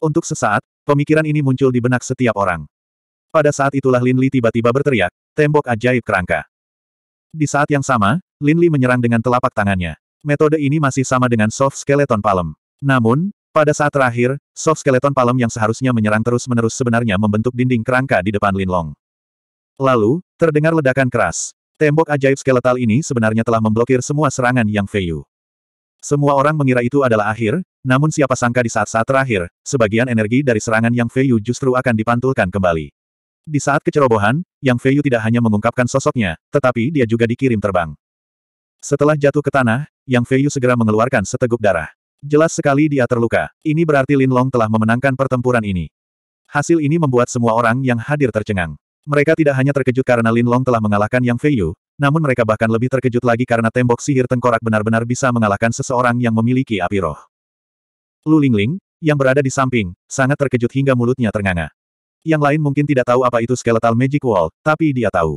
Speaker 1: Untuk sesaat, pemikiran ini muncul di benak setiap orang. Pada saat itulah Lin Li tiba-tiba berteriak, tembok ajaib kerangka. Di saat yang sama, Lin Li menyerang dengan telapak tangannya. Metode ini masih sama dengan soft skeleton palem. Namun, pada saat terakhir, soft skeleton palem yang seharusnya menyerang terus-menerus sebenarnya membentuk dinding kerangka di depan Lin Long. Lalu, terdengar ledakan keras. Tembok ajaib skeletal ini sebenarnya telah memblokir semua serangan Yang Feiyu. Semua orang mengira itu adalah akhir, namun siapa sangka di saat-saat terakhir, sebagian energi dari serangan Yang Feiyu justru akan dipantulkan kembali. Di saat kecerobohan, Yang Feiyu tidak hanya mengungkapkan sosoknya, tetapi dia juga dikirim terbang. Setelah jatuh ke tanah, Yang Feiyu segera mengeluarkan seteguk darah. Jelas sekali dia terluka. Ini berarti Lin Long telah memenangkan pertempuran ini. Hasil ini membuat semua orang yang hadir tercengang. Mereka tidak hanya terkejut karena Lin Long telah mengalahkan Yang Feiyu, namun mereka bahkan lebih terkejut lagi karena tembok sihir tengkorak benar-benar bisa mengalahkan seseorang yang memiliki api roh. Lu Ling, yang berada di samping, sangat terkejut hingga mulutnya ternganga. Yang lain mungkin tidak tahu apa itu skeletal magic wall, tapi dia tahu.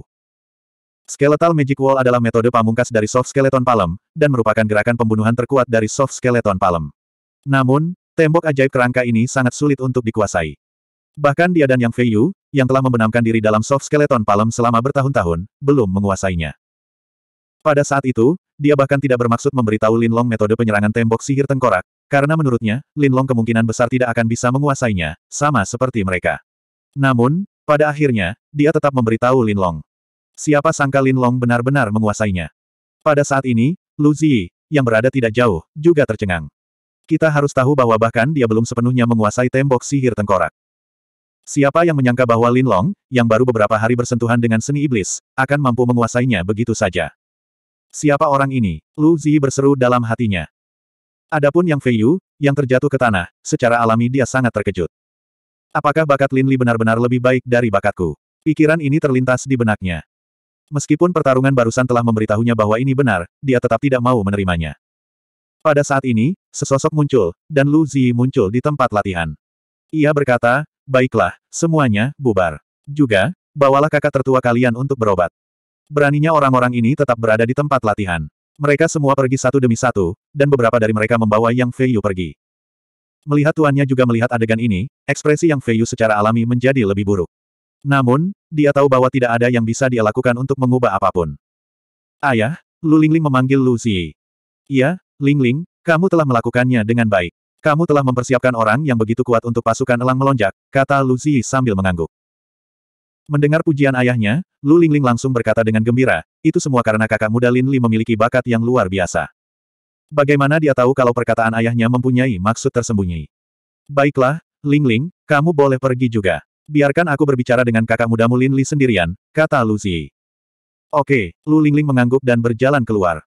Speaker 1: Skeletal magic wall adalah metode pamungkas dari soft skeleton palem, dan merupakan gerakan pembunuhan terkuat dari soft skeleton palem. Namun, tembok ajaib kerangka ini sangat sulit untuk dikuasai. Bahkan dia dan Yang Feiyu, yang telah membenamkan diri dalam soft skeleton palem selama bertahun-tahun, belum menguasainya. Pada saat itu, dia bahkan tidak bermaksud memberitahu Lin Long metode penyerangan tembok sihir tengkorak, karena menurutnya, Lin Long kemungkinan besar tidak akan bisa menguasainya, sama seperti mereka. Namun, pada akhirnya, dia tetap memberitahu Lin Long. Siapa sangka Lin Long benar-benar menguasainya. Pada saat ini, Lu Ziyi, yang berada tidak jauh, juga tercengang. Kita harus tahu bahwa bahkan dia belum sepenuhnya menguasai tembok sihir tengkorak. Siapa yang menyangka bahwa Lin Long, yang baru beberapa hari bersentuhan dengan seni iblis, akan mampu menguasainya begitu saja. Siapa orang ini? Lu Zhi berseru dalam hatinya. Adapun yang Fei Yu, yang terjatuh ke tanah, secara alami dia sangat terkejut. Apakah bakat Lin Li benar-benar lebih baik dari bakatku? Pikiran ini terlintas di benaknya. Meskipun pertarungan barusan telah memberitahunya bahwa ini benar, dia tetap tidak mau menerimanya. Pada saat ini, sesosok muncul, dan Lu Zhi muncul di tempat latihan. Ia berkata, Baiklah, semuanya, bubar. Juga, bawalah kakak tertua kalian untuk berobat. Beraninya orang-orang ini tetap berada di tempat latihan. Mereka semua pergi satu demi satu, dan beberapa dari mereka membawa Yang Feiyu pergi. Melihat tuannya juga melihat adegan ini, ekspresi Yang Feiyu secara alami menjadi lebih buruk. Namun, dia tahu bahwa tidak ada yang bisa dia lakukan untuk mengubah apapun. Ayah, Lu Lingling memanggil Lu Ziyi. Iya, Lingling, kamu telah melakukannya dengan baik. Kamu telah mempersiapkan orang yang begitu kuat untuk pasukan elang melonjak, kata Luzi sambil mengangguk. Mendengar pujian ayahnya, Lu Lingling langsung berkata dengan gembira, itu semua karena kakak muda Lin Li memiliki bakat yang luar biasa. Bagaimana dia tahu kalau perkataan ayahnya mempunyai maksud tersembunyi? Baiklah, Lingling, kamu boleh pergi juga. Biarkan aku berbicara dengan kakak mudamu Lin Li sendirian, kata Luzi. Oke, Lu Lingling mengangguk dan berjalan keluar.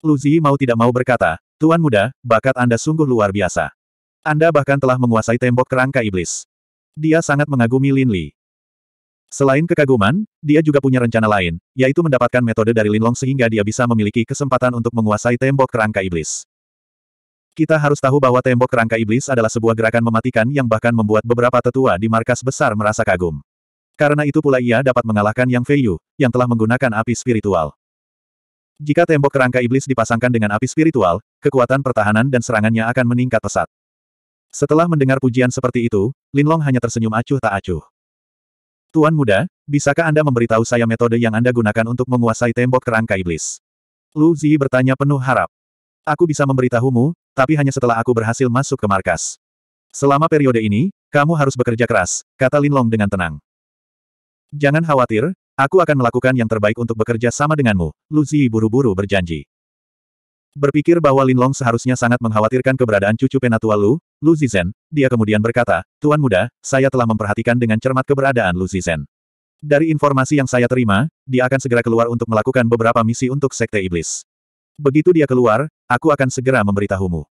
Speaker 1: Luzi mau tidak mau berkata, Tuan muda, bakat Anda sungguh luar biasa. Anda bahkan telah menguasai tembok kerangka iblis. Dia sangat mengagumi Lin Li. Selain kekaguman, dia juga punya rencana lain, yaitu mendapatkan metode dari Lin Long sehingga dia bisa memiliki kesempatan untuk menguasai tembok kerangka iblis. Kita harus tahu bahwa tembok kerangka iblis adalah sebuah gerakan mematikan yang bahkan membuat beberapa tetua di markas besar merasa kagum. Karena itu pula ia dapat mengalahkan Yang Feiyu, yang telah menggunakan api spiritual. Jika tembok kerangka iblis dipasangkan dengan api spiritual, kekuatan pertahanan dan serangannya akan meningkat pesat. Setelah mendengar pujian seperti itu, Linlong hanya tersenyum acuh tak acuh. Tuan muda, bisakah Anda memberitahu saya metode yang Anda gunakan untuk menguasai tembok kerangka iblis? Lu Zi bertanya penuh harap. Aku bisa memberitahumu, tapi hanya setelah aku berhasil masuk ke markas. Selama periode ini, kamu harus bekerja keras, kata Linlong dengan tenang. Jangan khawatir, Aku akan melakukan yang terbaik untuk bekerja sama denganmu, Lu Zi buru-buru berjanji. Berpikir bahwa Linlong seharusnya sangat mengkhawatirkan keberadaan cucu penatua Lu, Lu Zizhen, dia kemudian berkata, Tuan muda, saya telah memperhatikan dengan cermat keberadaan Lu Zizhen. Dari informasi yang saya terima, dia akan segera keluar untuk melakukan beberapa misi untuk Sekte Iblis. Begitu dia keluar, aku akan segera memberitahumu.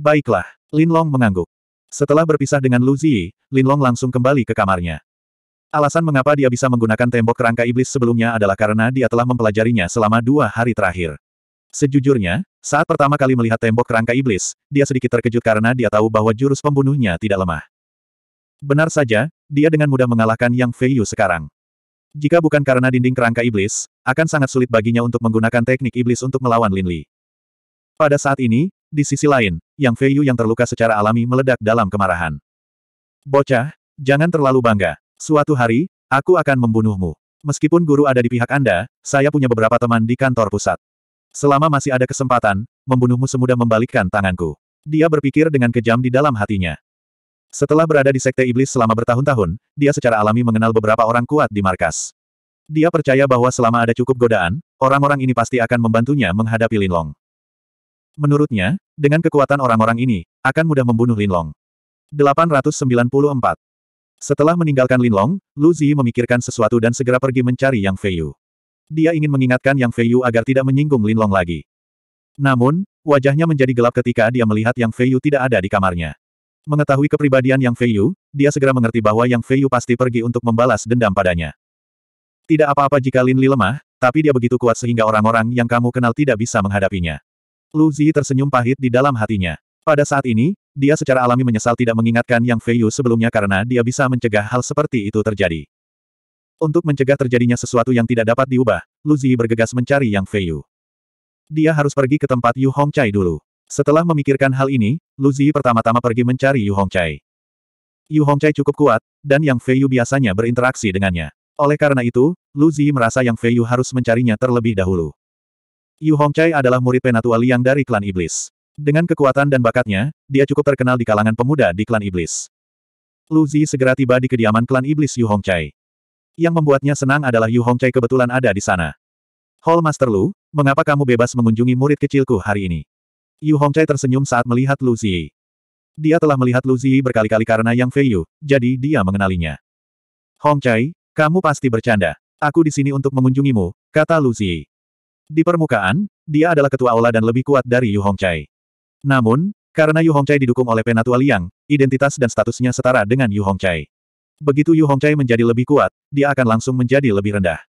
Speaker 1: Baiklah, Linlong mengangguk. Setelah berpisah dengan Lu Ziyi, Linlong langsung kembali ke kamarnya. Alasan mengapa dia bisa menggunakan tembok kerangka iblis sebelumnya adalah karena dia telah mempelajarinya selama dua hari terakhir. Sejujurnya, saat pertama kali melihat tembok kerangka iblis, dia sedikit terkejut karena dia tahu bahwa jurus pembunuhnya tidak lemah. Benar saja, dia dengan mudah mengalahkan Yang Feiyu sekarang. Jika bukan karena dinding kerangka iblis, akan sangat sulit baginya untuk menggunakan teknik iblis untuk melawan Lin Li. Pada saat ini, di sisi lain, Yang Feiyu yang terluka secara alami meledak dalam kemarahan. Bocah, jangan terlalu bangga. Suatu hari, aku akan membunuhmu. Meskipun guru ada di pihak Anda, saya punya beberapa teman di kantor pusat. Selama masih ada kesempatan, membunuhmu semudah membalikkan tanganku. Dia berpikir dengan kejam di dalam hatinya. Setelah berada di Sekte Iblis selama bertahun-tahun, dia secara alami mengenal beberapa orang kuat di markas. Dia percaya bahwa selama ada cukup godaan, orang-orang ini pasti akan membantunya menghadapi Linlong. Menurutnya, dengan kekuatan orang-orang ini, akan mudah membunuh Linlong. 894. Setelah meninggalkan Linlong, Lu Zi memikirkan sesuatu dan segera pergi mencari Yang Feiyu. Dia ingin mengingatkan Yang Feiyu agar tidak menyinggung Linlong lagi. Namun, wajahnya menjadi gelap ketika dia melihat Yang Feiyu tidak ada di kamarnya. Mengetahui kepribadian Yang Feiyu, dia segera mengerti bahwa Yang Feiyu pasti pergi untuk membalas dendam padanya. Tidak apa-apa jika Lin Li lemah, tapi dia begitu kuat sehingga orang-orang yang kamu kenal tidak bisa menghadapinya. Lu Zi tersenyum pahit di dalam hatinya. Pada saat ini, dia secara alami menyesal tidak mengingatkan Yang Feiyu sebelumnya karena dia bisa mencegah hal seperti itu terjadi. Untuk mencegah terjadinya sesuatu yang tidak dapat diubah, Lu Luzi bergegas mencari Yang Feiyu. Dia harus pergi ke tempat Yu Hongcai dulu. Setelah memikirkan hal ini, Lu Luzi pertama-tama pergi mencari Yu Hongcai. Yu Hongcai cukup kuat, dan Yang Feiyu biasanya berinteraksi dengannya. Oleh karena itu, Lu Luzi merasa Yang Feiyu harus mencarinya terlebih dahulu. Yu Hongcai adalah murid penatua Liang dari klan iblis. Dengan kekuatan dan bakatnya, dia cukup terkenal di kalangan pemuda di klan iblis. Lu Zi segera tiba di kediaman klan iblis Yu Hongcai. Yang membuatnya senang adalah Yu Hongcai kebetulan ada di sana. Hall Master Lu, mengapa kamu bebas mengunjungi murid kecilku hari ini? Yu Hongcai tersenyum saat melihat Lu Zi. Dia telah melihat Lu Zi berkali-kali karena Yang Fei Yu, jadi dia mengenalinya. Hongcai, kamu pasti bercanda. Aku di sini untuk mengunjungimu, kata Lu Zi. Di permukaan, dia adalah ketua aula dan lebih kuat dari Yu Hongcai. Namun, karena Yu Hongcai didukung oleh Penatua Liang, identitas dan statusnya setara dengan Yu Hongcai. Begitu Yu Hongcai menjadi lebih kuat, dia akan langsung menjadi lebih rendah.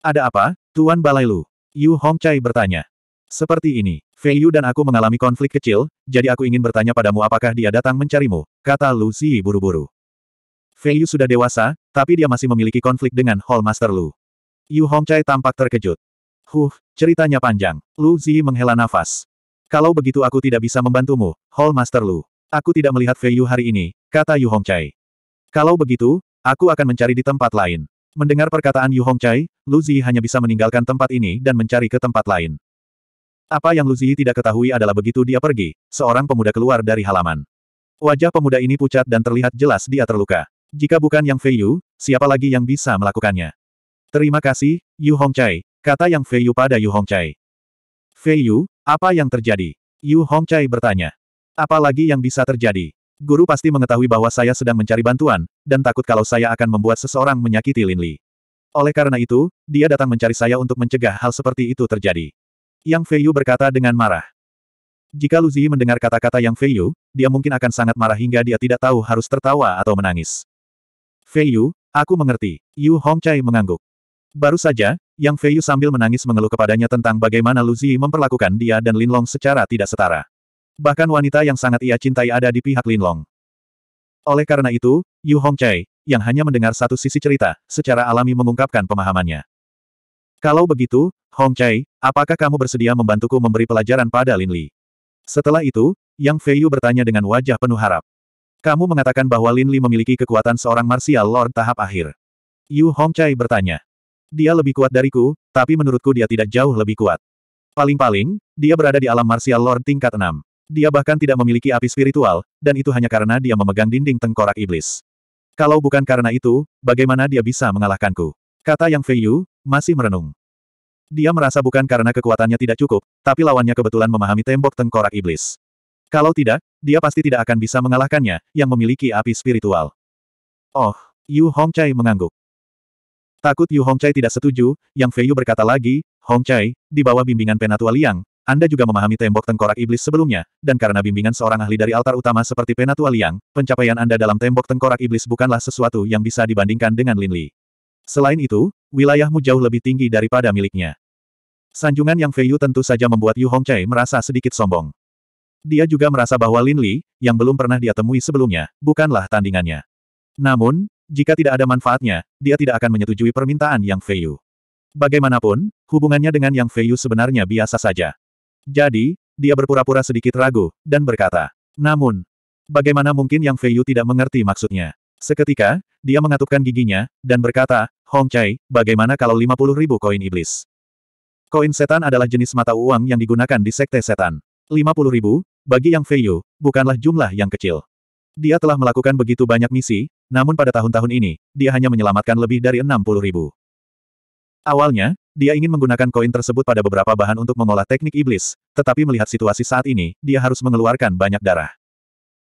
Speaker 1: Ada apa, Tuan Balai Lu? Yu Hongcai bertanya. Seperti ini, Fei Yu dan aku mengalami konflik kecil, jadi aku ingin bertanya padamu apakah dia datang mencarimu, kata Lu Zhi buru-buru. Fei Yu sudah dewasa, tapi dia masih memiliki konflik dengan Hall Master Lu. Yu Hongcai tampak terkejut. Huh, ceritanya panjang. Lu Zhi menghela nafas. Kalau begitu aku tidak bisa membantumu, Hall Master Lu. Aku tidak melihat Fei Yu hari ini, kata Yu Hongcai. Kalau begitu, aku akan mencari di tempat lain. Mendengar perkataan Yu Hongcai, Lu Zi hanya bisa meninggalkan tempat ini dan mencari ke tempat lain. Apa yang Lu Zi tidak ketahui adalah begitu dia pergi, seorang pemuda keluar dari halaman. Wajah pemuda ini pucat dan terlihat jelas dia terluka. Jika bukan Yang Fei Yu, siapa lagi yang bisa melakukannya? Terima kasih, Yu Hongcai, kata Yang Fei Yu pada Yu Hongcai. Fei Yu, apa yang terjadi? Yu Hongcai bertanya. Apalagi yang bisa terjadi? Guru pasti mengetahui bahwa saya sedang mencari bantuan, dan takut kalau saya akan membuat seseorang menyakiti Lin Li. Oleh karena itu, dia datang mencari saya untuk mencegah hal seperti itu terjadi. Yang Fei Yu berkata dengan marah. Jika Lu Ziyi mendengar kata-kata Yang Fei Yu, dia mungkin akan sangat marah hingga dia tidak tahu harus tertawa atau menangis. Fei Yu, aku mengerti. Yu Hongcai mengangguk. Baru saja, Yang Feiyu sambil menangis mengeluh kepadanya tentang bagaimana Lu Luzi memperlakukan dia dan Lin Long secara tidak setara. Bahkan wanita yang sangat ia cintai ada di pihak Lin Long. Oleh karena itu, Yu Hongcai, yang hanya mendengar satu sisi cerita, secara alami mengungkapkan pemahamannya. Kalau begitu, Hongcai, apakah kamu bersedia membantuku memberi pelajaran pada Lin Li? Setelah itu, Yang Feiyu bertanya dengan wajah penuh harap. Kamu mengatakan bahwa Lin Li memiliki kekuatan seorang martial lord tahap akhir. Yu Hongcai bertanya. Dia lebih kuat dariku, tapi menurutku dia tidak jauh lebih kuat. Paling-paling, dia berada di alam martial lord tingkat 6. Dia bahkan tidak memiliki api spiritual, dan itu hanya karena dia memegang dinding tengkorak iblis. Kalau bukan karena itu, bagaimana dia bisa mengalahkanku? Kata Yang Feiyu, masih merenung. Dia merasa bukan karena kekuatannya tidak cukup, tapi lawannya kebetulan memahami tembok tengkorak iblis. Kalau tidak, dia pasti tidak akan bisa mengalahkannya, yang memiliki api spiritual. Oh, Yu Hongcai mengangguk. Takut Yu Hongcai tidak setuju, Yang Feiyu berkata lagi, Hongcai, di bawah bimbingan Penatua Liang, Anda juga memahami tembok tengkorak iblis sebelumnya, dan karena bimbingan seorang ahli dari altar utama seperti Penatua Liang, pencapaian Anda dalam tembok tengkorak iblis bukanlah sesuatu yang bisa dibandingkan dengan Lin Li. Selain itu, wilayahmu jauh lebih tinggi daripada miliknya. Sanjungan Yang Feiyu tentu saja membuat Yu Hongcai merasa sedikit sombong. Dia juga merasa bahwa Lin Li, yang belum pernah dia temui sebelumnya, bukanlah tandingannya. Namun, jika tidak ada manfaatnya, dia tidak akan menyetujui permintaan Yang Feiyu. Bagaimanapun, hubungannya dengan Yang Feiyu sebenarnya biasa saja. Jadi, dia berpura-pura sedikit ragu, dan berkata. Namun, bagaimana mungkin Yang Feiyu tidak mengerti maksudnya? Seketika, dia mengatupkan giginya, dan berkata, Hong Chai, bagaimana kalau 50 ribu koin iblis? Koin setan adalah jenis mata uang yang digunakan di sekte setan. 50 ribu, bagi Yang Feiyu, bukanlah jumlah yang kecil. Dia telah melakukan begitu banyak misi, namun pada tahun-tahun ini, dia hanya menyelamatkan lebih dari 60 ribu. Awalnya, dia ingin menggunakan koin tersebut pada beberapa bahan untuk mengolah teknik iblis, tetapi melihat situasi saat ini, dia harus mengeluarkan banyak darah.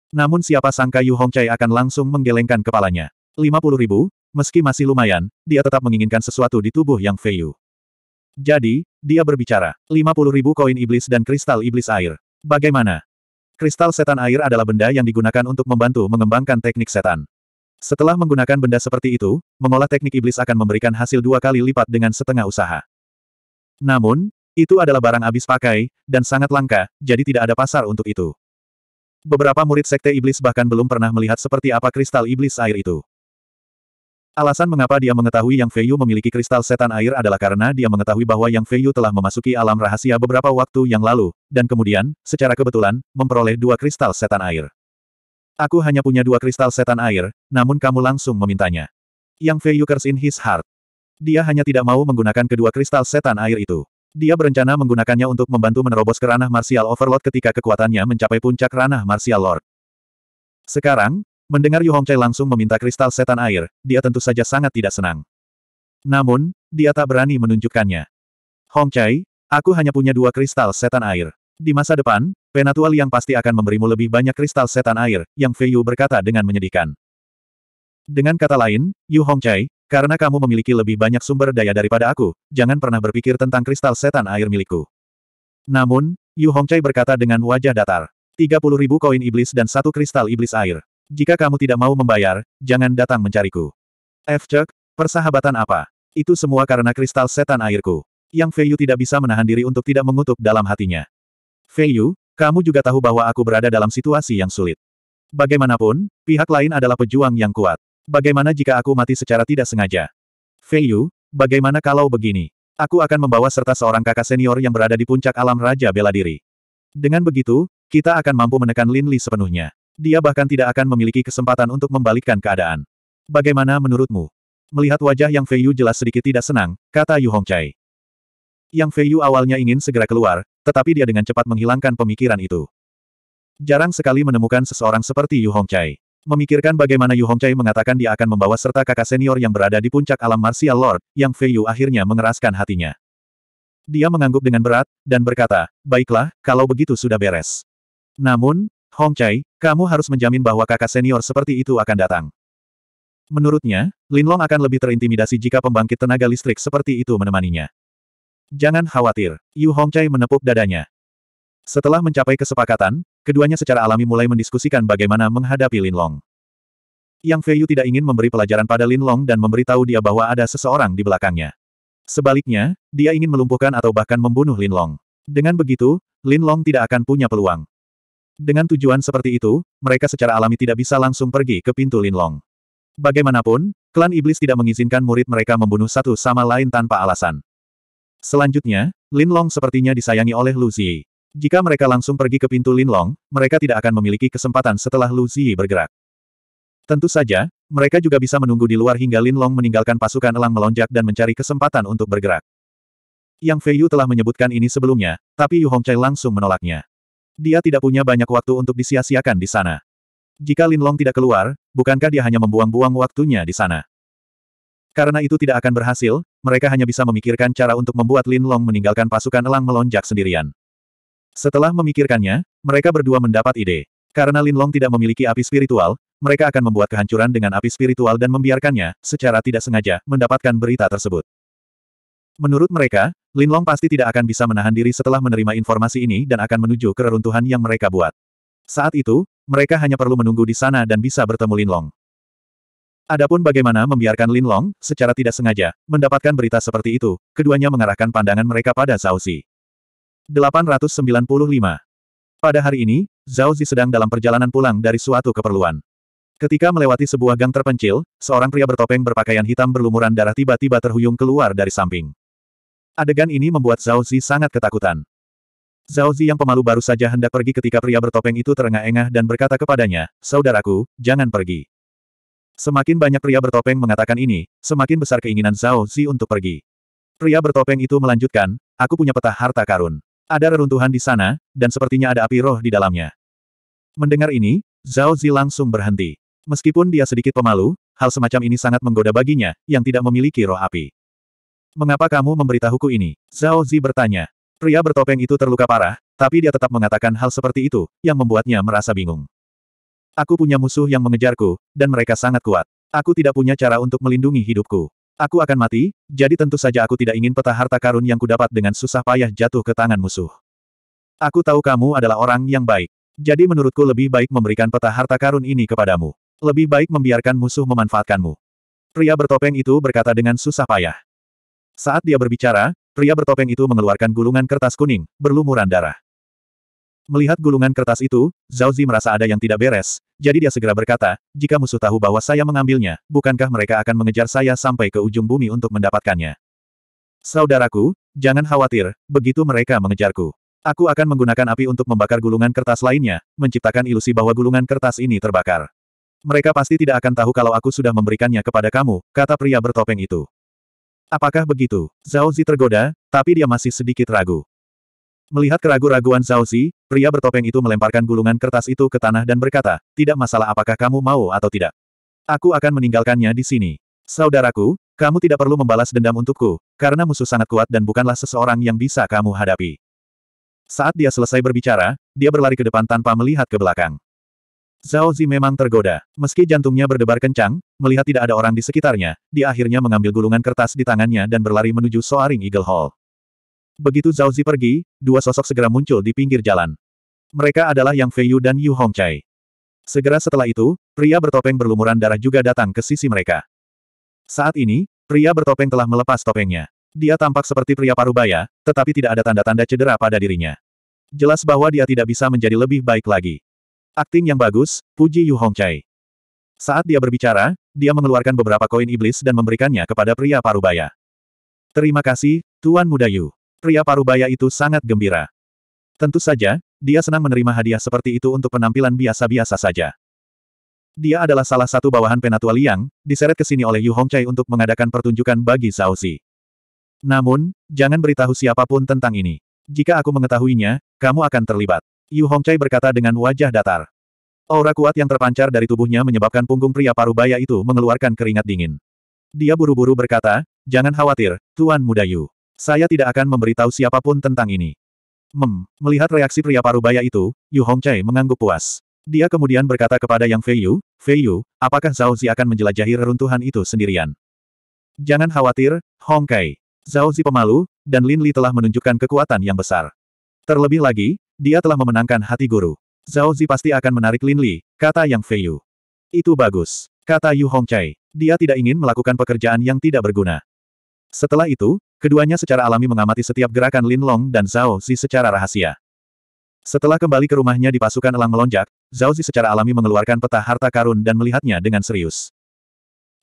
Speaker 1: Namun siapa sangka Yu Hongcai akan langsung menggelengkan kepalanya. 50 ribu, meski masih lumayan, dia tetap menginginkan sesuatu di tubuh yang Feiyu. Jadi, dia berbicara, 50 ribu koin iblis dan kristal iblis air. Bagaimana? Kristal setan air adalah benda yang digunakan untuk membantu mengembangkan teknik setan. Setelah menggunakan benda seperti itu, mengolah teknik iblis akan memberikan hasil dua kali lipat dengan setengah usaha. Namun, itu adalah barang habis pakai, dan sangat langka, jadi tidak ada pasar untuk itu. Beberapa murid sekte iblis bahkan belum pernah melihat seperti apa kristal iblis air itu. Alasan mengapa dia mengetahui Yang Feiyu memiliki kristal setan air adalah karena dia mengetahui bahwa Yang Feiyu telah memasuki alam rahasia beberapa waktu yang lalu, dan kemudian, secara kebetulan, memperoleh dua kristal setan air. Aku hanya punya dua kristal setan air, namun kamu langsung memintanya. Yang Fei Yukers in his heart. Dia hanya tidak mau menggunakan kedua kristal setan air itu. Dia berencana menggunakannya untuk membantu menerobos ke ranah martial Overlord ketika kekuatannya mencapai puncak ranah martial lord. Sekarang, mendengar Yu Hongcai langsung meminta kristal setan air, dia tentu saja sangat tidak senang. Namun, dia tak berani menunjukkannya. Hongcai, aku hanya punya dua kristal setan air. Di masa depan, Penatua yang pasti akan memberimu lebih banyak kristal setan air, yang Fei Yu berkata dengan menyedihkan. Dengan kata lain, Yu Hongcai, karena kamu memiliki lebih banyak sumber daya daripada aku, jangan pernah berpikir tentang kristal setan air milikku. Namun, Yu Hongcai berkata dengan wajah datar. 30 ribu koin iblis dan satu kristal iblis air. Jika kamu tidak mau membayar, jangan datang mencariku. F. Chuck, persahabatan apa? Itu semua karena kristal setan airku. Yang Feiyu tidak bisa menahan diri untuk tidak mengutuk dalam hatinya. Fei Yu, kamu juga tahu bahwa aku berada dalam situasi yang sulit. Bagaimanapun, pihak lain adalah pejuang yang kuat. Bagaimana jika aku mati secara tidak sengaja? Fei Yu, bagaimana kalau begini? Aku akan membawa serta seorang kakak senior yang berada di puncak alam Raja Bela Diri. Dengan begitu, kita akan mampu menekan Lin Li sepenuhnya. Dia bahkan tidak akan memiliki kesempatan untuk membalikkan keadaan. Bagaimana menurutmu? Melihat wajah Yang Fei Yu jelas sedikit tidak senang, kata Yu Hongcai. Yang Fei Yu awalnya ingin segera keluar, tetapi dia dengan cepat menghilangkan pemikiran itu. Jarang sekali menemukan seseorang seperti Yu Hongcai. Memikirkan bagaimana Yu Hongcai mengatakan dia akan membawa serta kakak senior yang berada di puncak alam martial lord, yang Fei Yu akhirnya mengeraskan hatinya. Dia mengangguk dengan berat, dan berkata, baiklah, kalau begitu sudah beres. Namun, Hongcai, kamu harus menjamin bahwa kakak senior seperti itu akan datang. Menurutnya, Linlong akan lebih terintimidasi jika pembangkit tenaga listrik seperti itu menemaninya. Jangan khawatir, Yu Hongcai menepuk dadanya. Setelah mencapai kesepakatan, keduanya secara alami mulai mendiskusikan bagaimana menghadapi Lin Long. Yang Fei Yu tidak ingin memberi pelajaran pada Lin Long dan memberitahu dia bahwa ada seseorang di belakangnya. Sebaliknya, dia ingin melumpuhkan atau bahkan membunuh Lin Long. Dengan begitu, Lin Long tidak akan punya peluang. Dengan tujuan seperti itu, mereka secara alami tidak bisa langsung pergi ke pintu Lin Long. Bagaimanapun, klan iblis tidak mengizinkan murid mereka membunuh satu sama lain tanpa alasan. Selanjutnya, Lin Long sepertinya disayangi oleh Lu Ziyi. Jika mereka langsung pergi ke pintu Lin Long, mereka tidak akan memiliki kesempatan setelah Lu Ziyi bergerak. Tentu saja, mereka juga bisa menunggu di luar hingga Lin Long meninggalkan pasukan elang melonjak dan mencari kesempatan untuk bergerak. Yang Fei Yu telah menyebutkan ini sebelumnya, tapi Yu Hongcai langsung menolaknya. Dia tidak punya banyak waktu untuk disia-siakan di sana. Jika Lin Long tidak keluar, bukankah dia hanya membuang-buang waktunya di sana? Karena itu tidak akan berhasil, mereka hanya bisa memikirkan cara untuk membuat Lin Long meninggalkan pasukan elang melonjak sendirian. Setelah memikirkannya, mereka berdua mendapat ide. Karena Lin Long tidak memiliki api spiritual, mereka akan membuat kehancuran dengan api spiritual dan membiarkannya, secara tidak sengaja, mendapatkan berita tersebut. Menurut mereka, Lin Long pasti tidak akan bisa menahan diri setelah menerima informasi ini dan akan menuju keruntuhan yang mereka buat. Saat itu, mereka hanya perlu menunggu di sana dan bisa bertemu Lin Long. Adapun bagaimana membiarkan Lin Long, secara tidak sengaja, mendapatkan berita seperti itu, keduanya mengarahkan pandangan mereka pada Zhao Zi. 895. Pada hari ini, Zhao Zi sedang dalam perjalanan pulang dari suatu keperluan. Ketika melewati sebuah gang terpencil, seorang pria bertopeng berpakaian hitam berlumuran darah tiba-tiba terhuyung keluar dari samping. Adegan ini membuat Zhao Zi sangat ketakutan. Zhao Zi yang pemalu baru saja hendak pergi ketika pria bertopeng itu terengah-engah dan berkata kepadanya, Saudaraku, jangan pergi. Semakin banyak pria bertopeng mengatakan ini, semakin besar keinginan Zhao Zi untuk pergi. Pria bertopeng itu melanjutkan, aku punya peta harta karun. Ada reruntuhan di sana, dan sepertinya ada api roh di dalamnya. Mendengar ini, Zhao Zi langsung berhenti. Meskipun dia sedikit pemalu, hal semacam ini sangat menggoda baginya, yang tidak memiliki roh api. Mengapa kamu memberitahuku ini? Zhao Zi bertanya. Pria bertopeng itu terluka parah, tapi dia tetap mengatakan hal seperti itu, yang membuatnya merasa bingung. Aku punya musuh yang mengejarku, dan mereka sangat kuat. Aku tidak punya cara untuk melindungi hidupku. Aku akan mati, jadi tentu saja aku tidak ingin peta harta karun yang kudapat dengan susah payah jatuh ke tangan musuh. Aku tahu kamu adalah orang yang baik. Jadi menurutku lebih baik memberikan peta harta karun ini kepadamu. Lebih baik membiarkan musuh memanfaatkanmu. Pria bertopeng itu berkata dengan susah payah. Saat dia berbicara, pria bertopeng itu mengeluarkan gulungan kertas kuning, berlumuran darah. Melihat gulungan kertas itu, Zhao Zi merasa ada yang tidak beres, jadi dia segera berkata, jika musuh tahu bahwa saya mengambilnya, bukankah mereka akan mengejar saya sampai ke ujung bumi untuk mendapatkannya? Saudaraku, jangan khawatir, begitu mereka mengejarku. Aku akan menggunakan api untuk membakar gulungan kertas lainnya, menciptakan ilusi bahwa gulungan kertas ini terbakar. Mereka pasti tidak akan tahu kalau aku sudah memberikannya kepada kamu, kata pria bertopeng itu. Apakah begitu? Zhao Zi tergoda, tapi dia masih sedikit ragu. Melihat keraguan-raguan Zhaozi, pria bertopeng itu melemparkan gulungan kertas itu ke tanah dan berkata, tidak masalah apakah kamu mau atau tidak. Aku akan meninggalkannya di sini. Saudaraku, kamu tidak perlu membalas dendam untukku, karena musuh sangat kuat dan bukanlah seseorang yang bisa kamu hadapi. Saat dia selesai berbicara, dia berlari ke depan tanpa melihat ke belakang. Zhaozi memang tergoda. Meski jantungnya berdebar kencang, melihat tidak ada orang di sekitarnya, dia akhirnya mengambil gulungan kertas di tangannya dan berlari menuju Soaring Eagle Hall. Begitu Zhao Zi pergi, dua sosok segera muncul di pinggir jalan. Mereka adalah Yang Feiyu dan Yu Hongcai. Segera setelah itu, pria bertopeng berlumuran darah juga datang ke sisi mereka. Saat ini, pria bertopeng telah melepas topengnya. Dia tampak seperti pria parubaya, tetapi tidak ada tanda-tanda cedera pada dirinya. Jelas bahwa dia tidak bisa menjadi lebih baik lagi. Akting yang bagus, puji Yu Hongcai. Saat dia berbicara, dia mengeluarkan beberapa koin iblis dan memberikannya kepada pria parubaya. Terima kasih, Tuan Muda Yu. Pria parubaya itu sangat gembira. Tentu saja, dia senang menerima hadiah seperti itu untuk penampilan biasa-biasa saja. Dia adalah salah satu bawahan Penatua Liang, diseret ke sini oleh Yu Hongcai untuk mengadakan pertunjukan bagi Zhao Zi. Namun, jangan beritahu siapapun tentang ini. Jika aku mengetahuinya, kamu akan terlibat. Yu Hongcai berkata dengan wajah datar. Aura kuat yang terpancar dari tubuhnya menyebabkan punggung pria parubaya itu mengeluarkan keringat dingin. Dia buru-buru berkata, jangan khawatir, Tuan Muda Yu. Saya tidak akan memberitahu siapapun tentang ini. Mem, melihat reaksi pria parubaya itu, Yu Hongcai mengangguk puas. Dia kemudian berkata kepada Yang Feiyu, Feiyu, apakah Zhao Zi akan menjelajahi reruntuhan itu sendirian? Jangan khawatir, Hongkai. Zhao Zi pemalu, dan Lin Li telah menunjukkan kekuatan yang besar. Terlebih lagi, dia telah memenangkan hati guru. Zhao Zi pasti akan menarik Lin Li, kata Yang Feiyu. Itu bagus, kata Yu Hongcai. Dia tidak ingin melakukan pekerjaan yang tidak berguna. Setelah itu, Keduanya secara alami mengamati setiap gerakan Lin Long dan Zhao Zi secara rahasia. Setelah kembali ke rumahnya di pasukan elang melonjak, Zhao Zi secara alami mengeluarkan peta harta karun dan melihatnya dengan serius.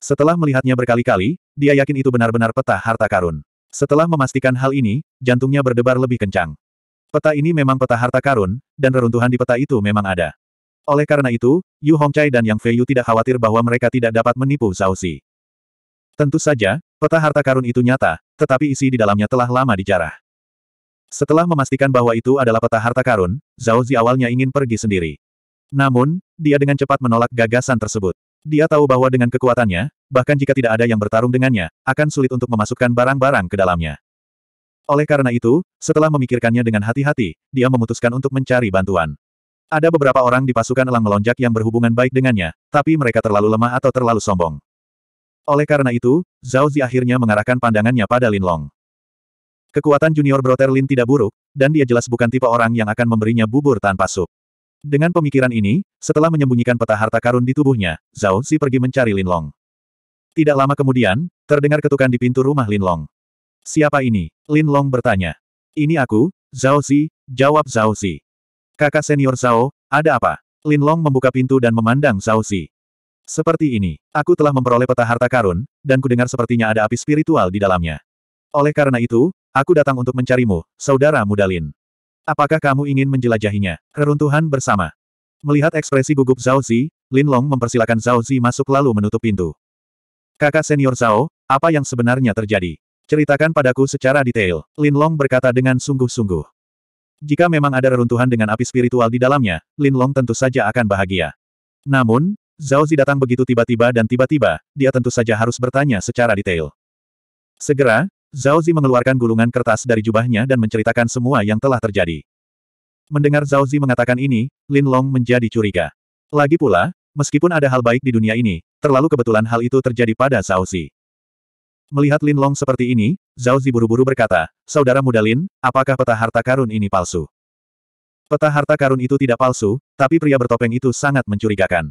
Speaker 1: Setelah melihatnya berkali-kali, dia yakin itu benar-benar peta harta karun. Setelah memastikan hal ini, jantungnya berdebar lebih kencang. Peta ini memang peta harta karun, dan reruntuhan di peta itu memang ada. Oleh karena itu, Yu Hongcai dan Yang Feiyu tidak khawatir bahwa mereka tidak dapat menipu Zhao Zi. Tentu saja, peta harta karun itu nyata, tetapi isi di dalamnya telah lama dijarah. Setelah memastikan bahwa itu adalah peta harta karun, Zhao Zi awalnya ingin pergi sendiri. Namun, dia dengan cepat menolak gagasan tersebut. Dia tahu bahwa dengan kekuatannya, bahkan jika tidak ada yang bertarung dengannya, akan sulit untuk memasukkan barang-barang ke dalamnya. Oleh karena itu, setelah memikirkannya dengan hati-hati, dia memutuskan untuk mencari bantuan. Ada beberapa orang di pasukan elang melonjak yang berhubungan baik dengannya, tapi mereka terlalu lemah atau terlalu sombong. Oleh karena itu, Zhao Zi akhirnya mengarahkan pandangannya pada Lin Long. Kekuatan junior broter Lin tidak buruk, dan dia jelas bukan tipe orang yang akan memberinya bubur tanpa sup. Dengan pemikiran ini, setelah menyembunyikan peta harta karun di tubuhnya, Zhao Zi pergi mencari Lin Long. Tidak lama kemudian, terdengar ketukan di pintu rumah Lin Long. Siapa ini? Lin Long bertanya. Ini aku, Zhao Zi, jawab Zhao Zi. Kakak senior Zhao, ada apa? Lin Long membuka pintu dan memandang Zhao Zi. Seperti ini, aku telah memperoleh peta harta karun, dan kudengar sepertinya ada api spiritual di dalamnya. Oleh karena itu, aku datang untuk mencarimu, saudara Mudalin. Apakah kamu ingin menjelajahinya? Keruntuhan bersama. Melihat ekspresi gugup Zhao Zi, Lin Long mempersilakan Zhao Zi masuk lalu menutup pintu. Kakak senior Zhao, apa yang sebenarnya terjadi? Ceritakan padaku secara detail, Lin Long berkata dengan sungguh-sungguh. Jika memang ada reruntuhan dengan api spiritual di dalamnya, Lin Long tentu saja akan bahagia. Namun, Zhao Zi datang begitu tiba-tiba dan tiba-tiba, dia tentu saja harus bertanya secara detail. Segera, Zhao Zi mengeluarkan gulungan kertas dari jubahnya dan menceritakan semua yang telah terjadi. Mendengar Zhao Zi mengatakan ini, Lin Long menjadi curiga. Lagi pula, meskipun ada hal baik di dunia ini, terlalu kebetulan hal itu terjadi pada Zhao Zi. Melihat Lin Long seperti ini, Zhao Zi buru-buru berkata, Saudara muda Lin, apakah peta harta karun ini palsu? Peta harta karun itu tidak palsu, tapi pria bertopeng itu sangat mencurigakan.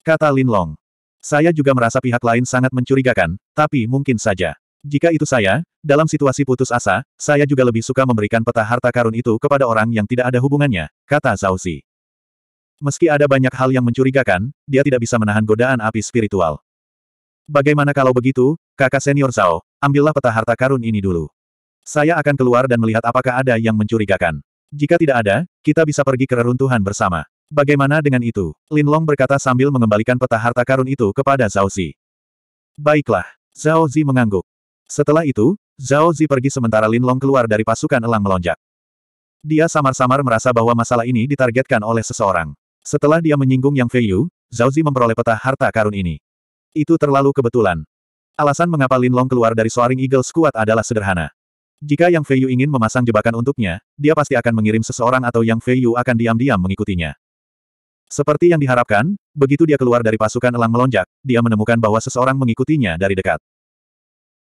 Speaker 1: Kata Lin Long. Saya juga merasa pihak lain sangat mencurigakan, tapi mungkin saja. Jika itu saya, dalam situasi putus asa, saya juga lebih suka memberikan peta harta karun itu kepada orang yang tidak ada hubungannya, kata Zhao Zauzi. Meski ada banyak hal yang mencurigakan, dia tidak bisa menahan godaan api spiritual. Bagaimana kalau begitu, kakak senior Zhao, ambillah peta harta karun ini dulu. Saya akan keluar dan melihat apakah ada yang mencurigakan. Jika tidak ada, kita bisa pergi ke reruntuhan bersama. Bagaimana dengan itu? Lin Long berkata sambil mengembalikan peta harta karun itu kepada Zhao Zi. Baiklah. Zhao Zi mengangguk. Setelah itu, Zhao Zi pergi sementara Lin Long keluar dari pasukan elang melonjak. Dia samar-samar merasa bahwa masalah ini ditargetkan oleh seseorang. Setelah dia menyinggung Yang Fei Yu, Zhao Zi memperoleh peta harta karun ini. Itu terlalu kebetulan. Alasan mengapa Lin Long keluar dari Soaring Eagle Squad adalah sederhana. Jika Yang Fei Yu ingin memasang jebakan untuknya, dia pasti akan mengirim seseorang atau Yang Fei Yu akan diam-diam mengikutinya. Seperti yang diharapkan, begitu dia keluar dari pasukan elang melonjak, dia menemukan bahwa seseorang mengikutinya dari dekat.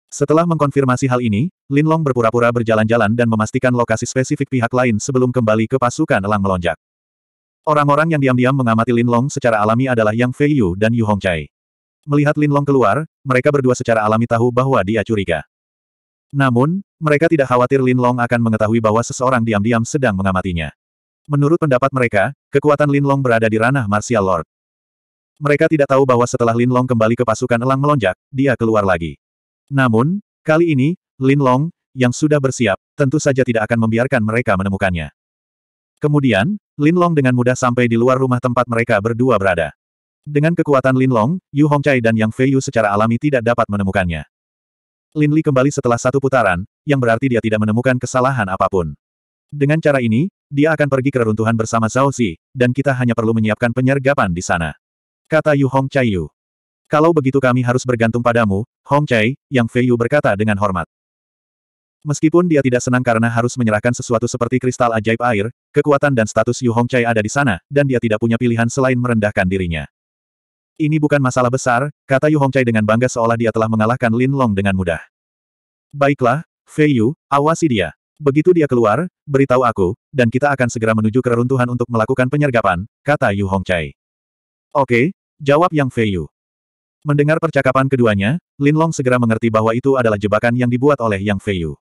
Speaker 1: Setelah mengkonfirmasi hal ini, Lin Long berpura-pura berjalan-jalan dan memastikan lokasi spesifik pihak lain sebelum kembali ke pasukan elang melonjak. Orang-orang yang diam-diam mengamati Lin Long secara alami adalah Yang Fei Yu dan Yu Hong Chai. Melihat Lin Long keluar, mereka berdua secara alami tahu bahwa dia curiga. Namun, mereka tidak khawatir Lin Long akan mengetahui bahwa seseorang diam-diam sedang mengamatinya. Menurut pendapat mereka, kekuatan Linlong berada di ranah Martial Lord. Mereka tidak tahu bahwa setelah Linlong kembali ke pasukan elang melonjak, dia keluar lagi. Namun, kali ini, Linlong, yang sudah bersiap, tentu saja tidak akan membiarkan mereka menemukannya. Kemudian, Linlong dengan mudah sampai di luar rumah tempat mereka berdua berada. Dengan kekuatan Linlong, Yu Hongcai dan Yang Feiyu secara alami tidak dapat menemukannya. Lin Li kembali setelah satu putaran, yang berarti dia tidak menemukan kesalahan apapun. Dengan cara ini, dia akan pergi ke reruntuhan bersama Zhao Xi, dan kita hanya perlu menyiapkan penyergapan di sana. Kata Yu Hong Chai Yu. Kalau begitu kami harus bergantung padamu, Hong Chai, yang Fei Yu berkata dengan hormat. Meskipun dia tidak senang karena harus menyerahkan sesuatu seperti kristal ajaib air, kekuatan dan status Yu Hong Chai ada di sana, dan dia tidak punya pilihan selain merendahkan dirinya. Ini bukan masalah besar, kata Yu Hong Chai dengan bangga seolah dia telah mengalahkan Lin Long dengan mudah. Baiklah, Fei Yu, awasi dia. Begitu dia keluar, beritahu aku, dan kita akan segera menuju ke reruntuhan untuk melakukan penyergapan, kata Yu Hongcai. Oke, jawab Yang Fei Yu. Mendengar percakapan keduanya, Lin Long segera mengerti bahwa itu adalah jebakan yang dibuat oleh Yang Fei Yu.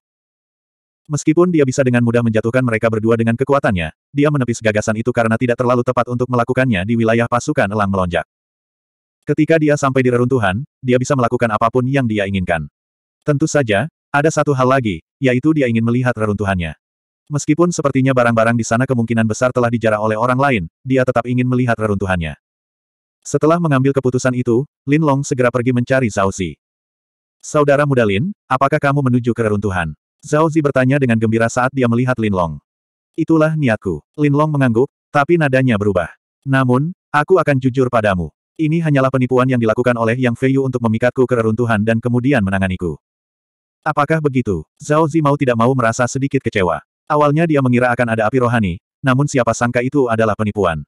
Speaker 1: Meskipun dia bisa dengan mudah menjatuhkan mereka berdua dengan kekuatannya, dia menepis gagasan itu karena tidak terlalu tepat untuk melakukannya di wilayah pasukan elang melonjak. Ketika dia sampai di reruntuhan, dia bisa melakukan apapun yang dia inginkan. Tentu saja, ada satu hal lagi, yaitu dia ingin melihat reruntuhannya. Meskipun sepertinya barang-barang di sana kemungkinan besar telah dijarah oleh orang lain, dia tetap ingin melihat reruntuhannya. Setelah mengambil keputusan itu, Lin Long segera pergi mencari Zhao Zi. Saudara muda Lin, apakah kamu menuju ke reruntuhan? Zhao Zi bertanya dengan gembira saat dia melihat Lin Long. Itulah niatku. Lin Long mengangguk, tapi nadanya berubah. Namun, aku akan jujur padamu. Ini hanyalah penipuan yang dilakukan oleh Yang Feiyu untuk memikatku ke reruntuhan dan kemudian menanganiku. Apakah begitu? Zhao Zi mau tidak mau merasa sedikit kecewa. Awalnya dia mengira akan ada api rohani, namun siapa sangka itu adalah penipuan.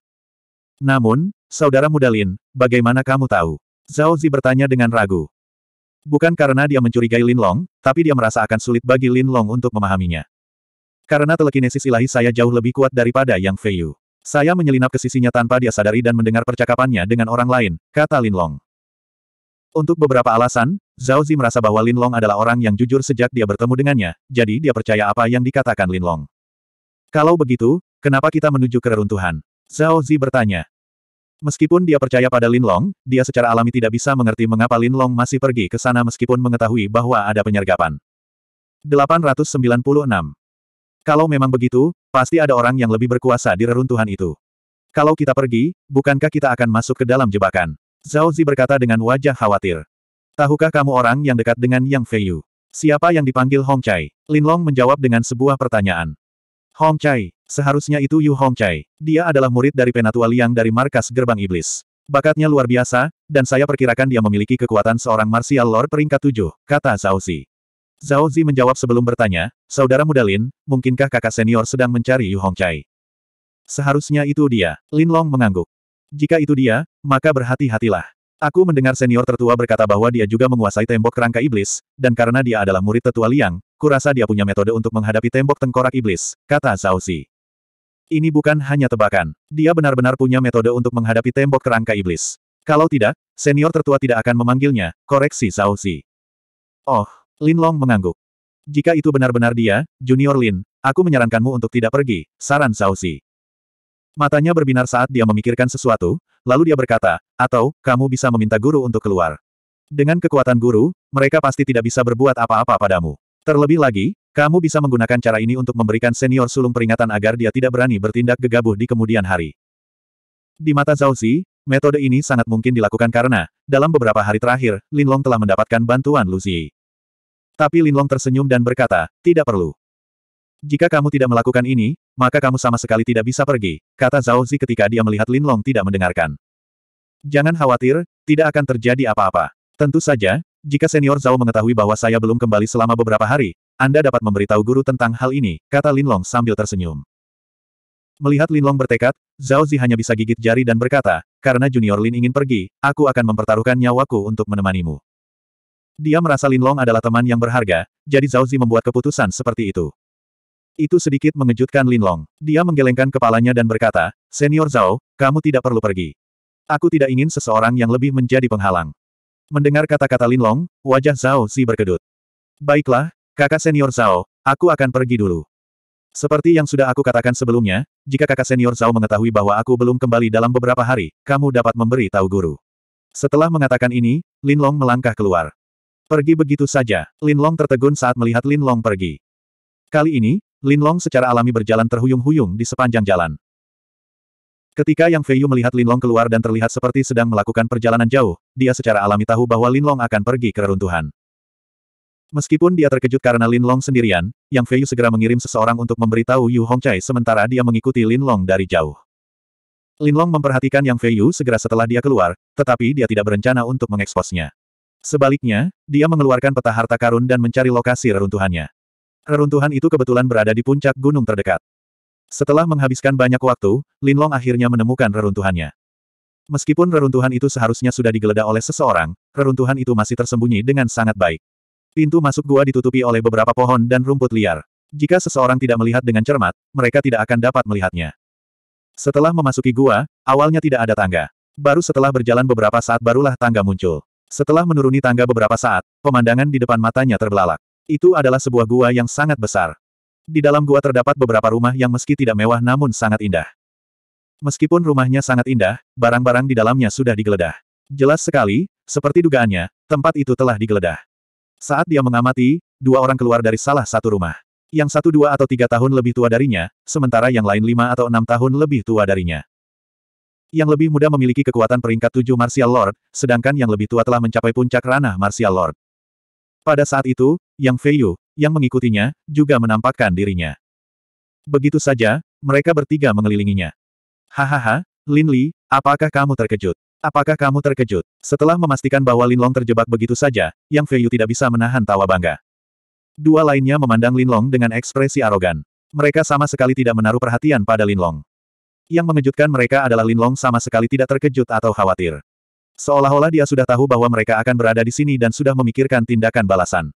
Speaker 1: Namun, saudara muda Lin, bagaimana kamu tahu? Zhao Zi bertanya dengan ragu. Bukan karena dia mencurigai Lin Long, tapi dia merasa akan sulit bagi Lin Long untuk memahaminya. Karena telekinesis ilahi saya jauh lebih kuat daripada Yang Fei Yu. Saya menyelinap ke sisinya tanpa dia sadari dan mendengar percakapannya dengan orang lain, kata Lin Long. Untuk beberapa alasan, Zhao Zi merasa bahwa Lin Long adalah orang yang jujur sejak dia bertemu dengannya, jadi dia percaya apa yang dikatakan Lin Long. Kalau begitu, kenapa kita menuju keruntuhan? Zhao Zi bertanya. Meskipun dia percaya pada Lin Long, dia secara alami tidak bisa mengerti mengapa Lin Long masih pergi ke sana meskipun mengetahui bahwa ada penyergapan. 896. Kalau memang begitu, pasti ada orang yang lebih berkuasa di reruntuhan itu. Kalau kita pergi, bukankah kita akan masuk ke dalam jebakan? Zhao Zi berkata dengan wajah khawatir. Tahukah kamu orang yang dekat dengan Yang Feiyu? Siapa yang dipanggil Hong Chai? Lin Long menjawab dengan sebuah pertanyaan. Hong Chai, seharusnya itu Yu Hong Chai. Dia adalah murid dari Penatua Liang dari markas Gerbang Iblis. Bakatnya luar biasa, dan saya perkirakan dia memiliki kekuatan seorang martial lord peringkat tujuh, kata Zhao Zi. Zhao Zi menjawab sebelum bertanya, Saudara muda Lin, mungkinkah kakak senior sedang mencari Yu Hong Chai? Seharusnya itu dia. Lin Long mengangguk. Jika itu dia, maka berhati-hatilah. Aku mendengar senior tertua berkata bahwa dia juga menguasai tembok kerangka iblis, dan karena dia adalah murid tetua Liang, kurasa dia punya metode untuk menghadapi tembok tengkorak iblis, kata Zhao Xi. Ini bukan hanya tebakan. Dia benar-benar punya metode untuk menghadapi tembok kerangka iblis. Kalau tidak, senior tertua tidak akan memanggilnya, koreksi Zhao Xi. Oh, Lin Long mengangguk. Jika itu benar-benar dia, Junior Lin, aku menyarankanmu untuk tidak pergi, saran Zhao Xi. Matanya berbinar saat dia memikirkan sesuatu, lalu dia berkata, atau, kamu bisa meminta guru untuk keluar. Dengan kekuatan guru, mereka pasti tidak bisa berbuat apa-apa padamu. Terlebih lagi, kamu bisa menggunakan cara ini untuk memberikan senior sulung peringatan agar dia tidak berani bertindak gegabah di kemudian hari. Di mata Zhao Zi, metode ini sangat mungkin dilakukan karena, dalam beberapa hari terakhir, Linlong telah mendapatkan bantuan Zi. Tapi Linlong tersenyum dan berkata, tidak perlu. Jika kamu tidak melakukan ini, maka kamu sama sekali tidak bisa pergi, kata Zhao Zi ketika dia melihat Lin Long tidak mendengarkan. Jangan khawatir, tidak akan terjadi apa-apa. Tentu saja, jika senior Zhao mengetahui bahwa saya belum kembali selama beberapa hari, Anda dapat memberitahu guru tentang hal ini, kata Lin Long sambil tersenyum. Melihat Lin Long bertekad, Zhao Zi hanya bisa gigit jari dan berkata, karena junior Lin ingin pergi, aku akan mempertaruhkan nyawaku untuk menemanimu. Dia merasa Lin Long adalah teman yang berharga, jadi Zhao Zi membuat keputusan seperti itu. Itu sedikit mengejutkan Linlong. Dia menggelengkan kepalanya dan berkata, Senior Zhao, kamu tidak perlu pergi. Aku tidak ingin seseorang yang lebih menjadi penghalang. Mendengar kata-kata Linlong, wajah Zhao Zi berkedut. Baiklah, kakak senior Zhao, aku akan pergi dulu. Seperti yang sudah aku katakan sebelumnya, jika kakak senior Zhao mengetahui bahwa aku belum kembali dalam beberapa hari, kamu dapat memberi tahu guru. Setelah mengatakan ini, Linlong melangkah keluar. Pergi begitu saja, Linlong tertegun saat melihat Linlong pergi. Kali ini, Linlong secara alami berjalan terhuyung-huyung di sepanjang jalan. Ketika Yang Feiyu melihat Linlong keluar dan terlihat seperti sedang melakukan perjalanan jauh, dia secara alami tahu bahwa Linlong akan pergi ke reruntuhan. Meskipun dia terkejut karena Linlong sendirian, Yang Feiyu segera mengirim seseorang untuk memberitahu Yu Hongcai sementara dia mengikuti Linlong dari jauh. Linlong memperhatikan Yang Feiyu segera setelah dia keluar, tetapi dia tidak berencana untuk mengeksposnya. Sebaliknya, dia mengeluarkan peta harta karun dan mencari lokasi reruntuhannya. Reruntuhan itu kebetulan berada di puncak gunung terdekat. Setelah menghabiskan banyak waktu, Linlong akhirnya menemukan reruntuhannya. Meskipun reruntuhan itu seharusnya sudah digeledah oleh seseorang, reruntuhan itu masih tersembunyi dengan sangat baik. Pintu masuk gua ditutupi oleh beberapa pohon dan rumput liar. Jika seseorang tidak melihat dengan cermat, mereka tidak akan dapat melihatnya. Setelah memasuki gua, awalnya tidak ada tangga. Baru setelah berjalan beberapa saat barulah tangga muncul. Setelah menuruni tangga beberapa saat, pemandangan di depan matanya terbelalak. Itu adalah sebuah gua yang sangat besar. Di dalam gua terdapat beberapa rumah yang meski tidak mewah namun sangat indah. Meskipun rumahnya sangat indah, barang-barang di dalamnya sudah digeledah. Jelas sekali, seperti dugaannya, tempat itu telah digeledah. Saat dia mengamati, dua orang keluar dari salah satu rumah. Yang satu dua atau tiga tahun lebih tua darinya, sementara yang lain lima atau enam tahun lebih tua darinya. Yang lebih muda memiliki kekuatan peringkat tujuh Martial Lord, sedangkan yang lebih tua telah mencapai puncak ranah Martial Lord. Pada saat itu, Yang Feiyu, yang mengikutinya, juga menampakkan dirinya. Begitu saja, mereka bertiga mengelilinginya. Hahaha, Lin Li, apakah kamu terkejut? Apakah kamu terkejut? Setelah memastikan bahwa Lin Long terjebak begitu saja, Yang Feiyu tidak bisa menahan tawa bangga. Dua lainnya memandang Lin Long dengan ekspresi arogan. Mereka sama sekali tidak menaruh perhatian pada Lin Long. Yang mengejutkan mereka adalah Lin Long sama sekali tidak terkejut atau khawatir. Seolah-olah dia sudah tahu bahwa mereka akan berada di sini dan sudah memikirkan tindakan balasan.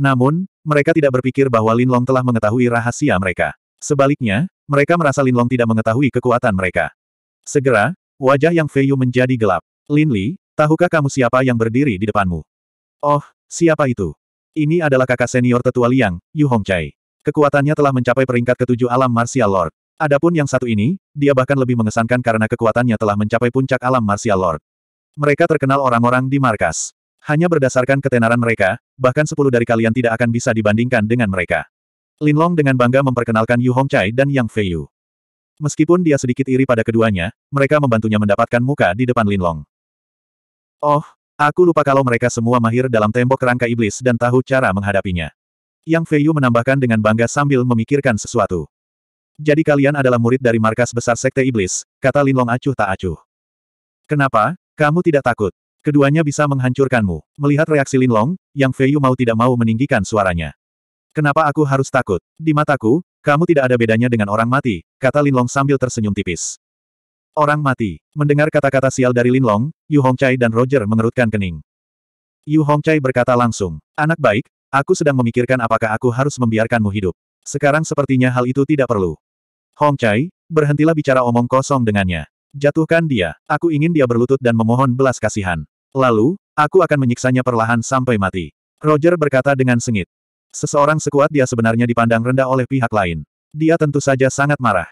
Speaker 1: Namun, mereka tidak berpikir bahwa Linlong telah mengetahui rahasia mereka. Sebaliknya, mereka merasa Linlong tidak mengetahui kekuatan mereka. Segera, wajah yang Feiyu menjadi gelap. Lin Li, tahukah kamu siapa yang berdiri di depanmu? Oh, siapa itu? Ini adalah kakak senior tetua Liang, Yu Hongcai. Kekuatannya telah mencapai peringkat ketujuh alam martial lord. Adapun yang satu ini, dia bahkan lebih mengesankan karena kekuatannya telah mencapai puncak alam martial lord. Mereka terkenal orang-orang di markas. Hanya berdasarkan ketenaran mereka, bahkan sepuluh dari kalian tidak akan bisa dibandingkan dengan mereka. Lin Long dengan bangga memperkenalkan Yu Hongcai dan Yang Feiyu. Meskipun dia sedikit iri pada keduanya, mereka membantunya mendapatkan muka di depan Lin Long. Oh, aku lupa kalau mereka semua mahir dalam tembok rangka iblis dan tahu cara menghadapinya. Yang Feiyu menambahkan dengan bangga sambil memikirkan sesuatu. Jadi kalian adalah murid dari markas besar Sekte Iblis, kata Linlong acuh tak acuh. Kenapa, kamu tidak takut. Keduanya bisa menghancurkanmu. Melihat reaksi Lin Long, Yang Feiyu mau tidak mau meninggikan suaranya. Kenapa aku harus takut? Di mataku, kamu tidak ada bedanya dengan orang mati, kata Lin Long sambil tersenyum tipis. Orang mati. Mendengar kata-kata sial dari Lin Long, Yu Hongcai dan Roger mengerutkan kening. Yu Hongcai berkata langsung, Anak baik, aku sedang memikirkan apakah aku harus membiarkanmu hidup. Sekarang sepertinya hal itu tidak perlu. Hongcai, berhentilah bicara omong kosong dengannya. Jatuhkan dia. Aku ingin dia berlutut dan memohon belas kasihan. Lalu, aku akan menyiksanya perlahan sampai mati. Roger berkata dengan sengit. Seseorang sekuat dia sebenarnya dipandang rendah oleh pihak lain. Dia tentu saja sangat marah.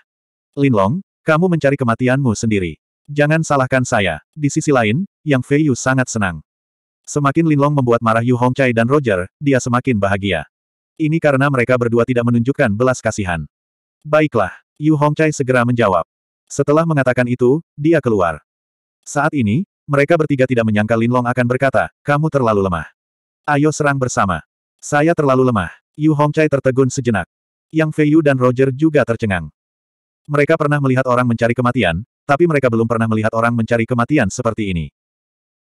Speaker 1: Linlong, kamu mencari kematianmu sendiri. Jangan salahkan saya. Di sisi lain, Yang Feiyu sangat senang. Semakin Linlong membuat marah Yu Hongcai dan Roger, dia semakin bahagia. Ini karena mereka berdua tidak menunjukkan belas kasihan. Baiklah, Yu Hongcai segera menjawab. Setelah mengatakan itu, dia keluar. Saat ini, mereka bertiga tidak menyangka Lin Long akan berkata, kamu terlalu lemah. Ayo serang bersama. Saya terlalu lemah. Yu Hongcai tertegun sejenak. Yang Fei Yu dan Roger juga tercengang. Mereka pernah melihat orang mencari kematian, tapi mereka belum pernah melihat orang mencari kematian seperti ini.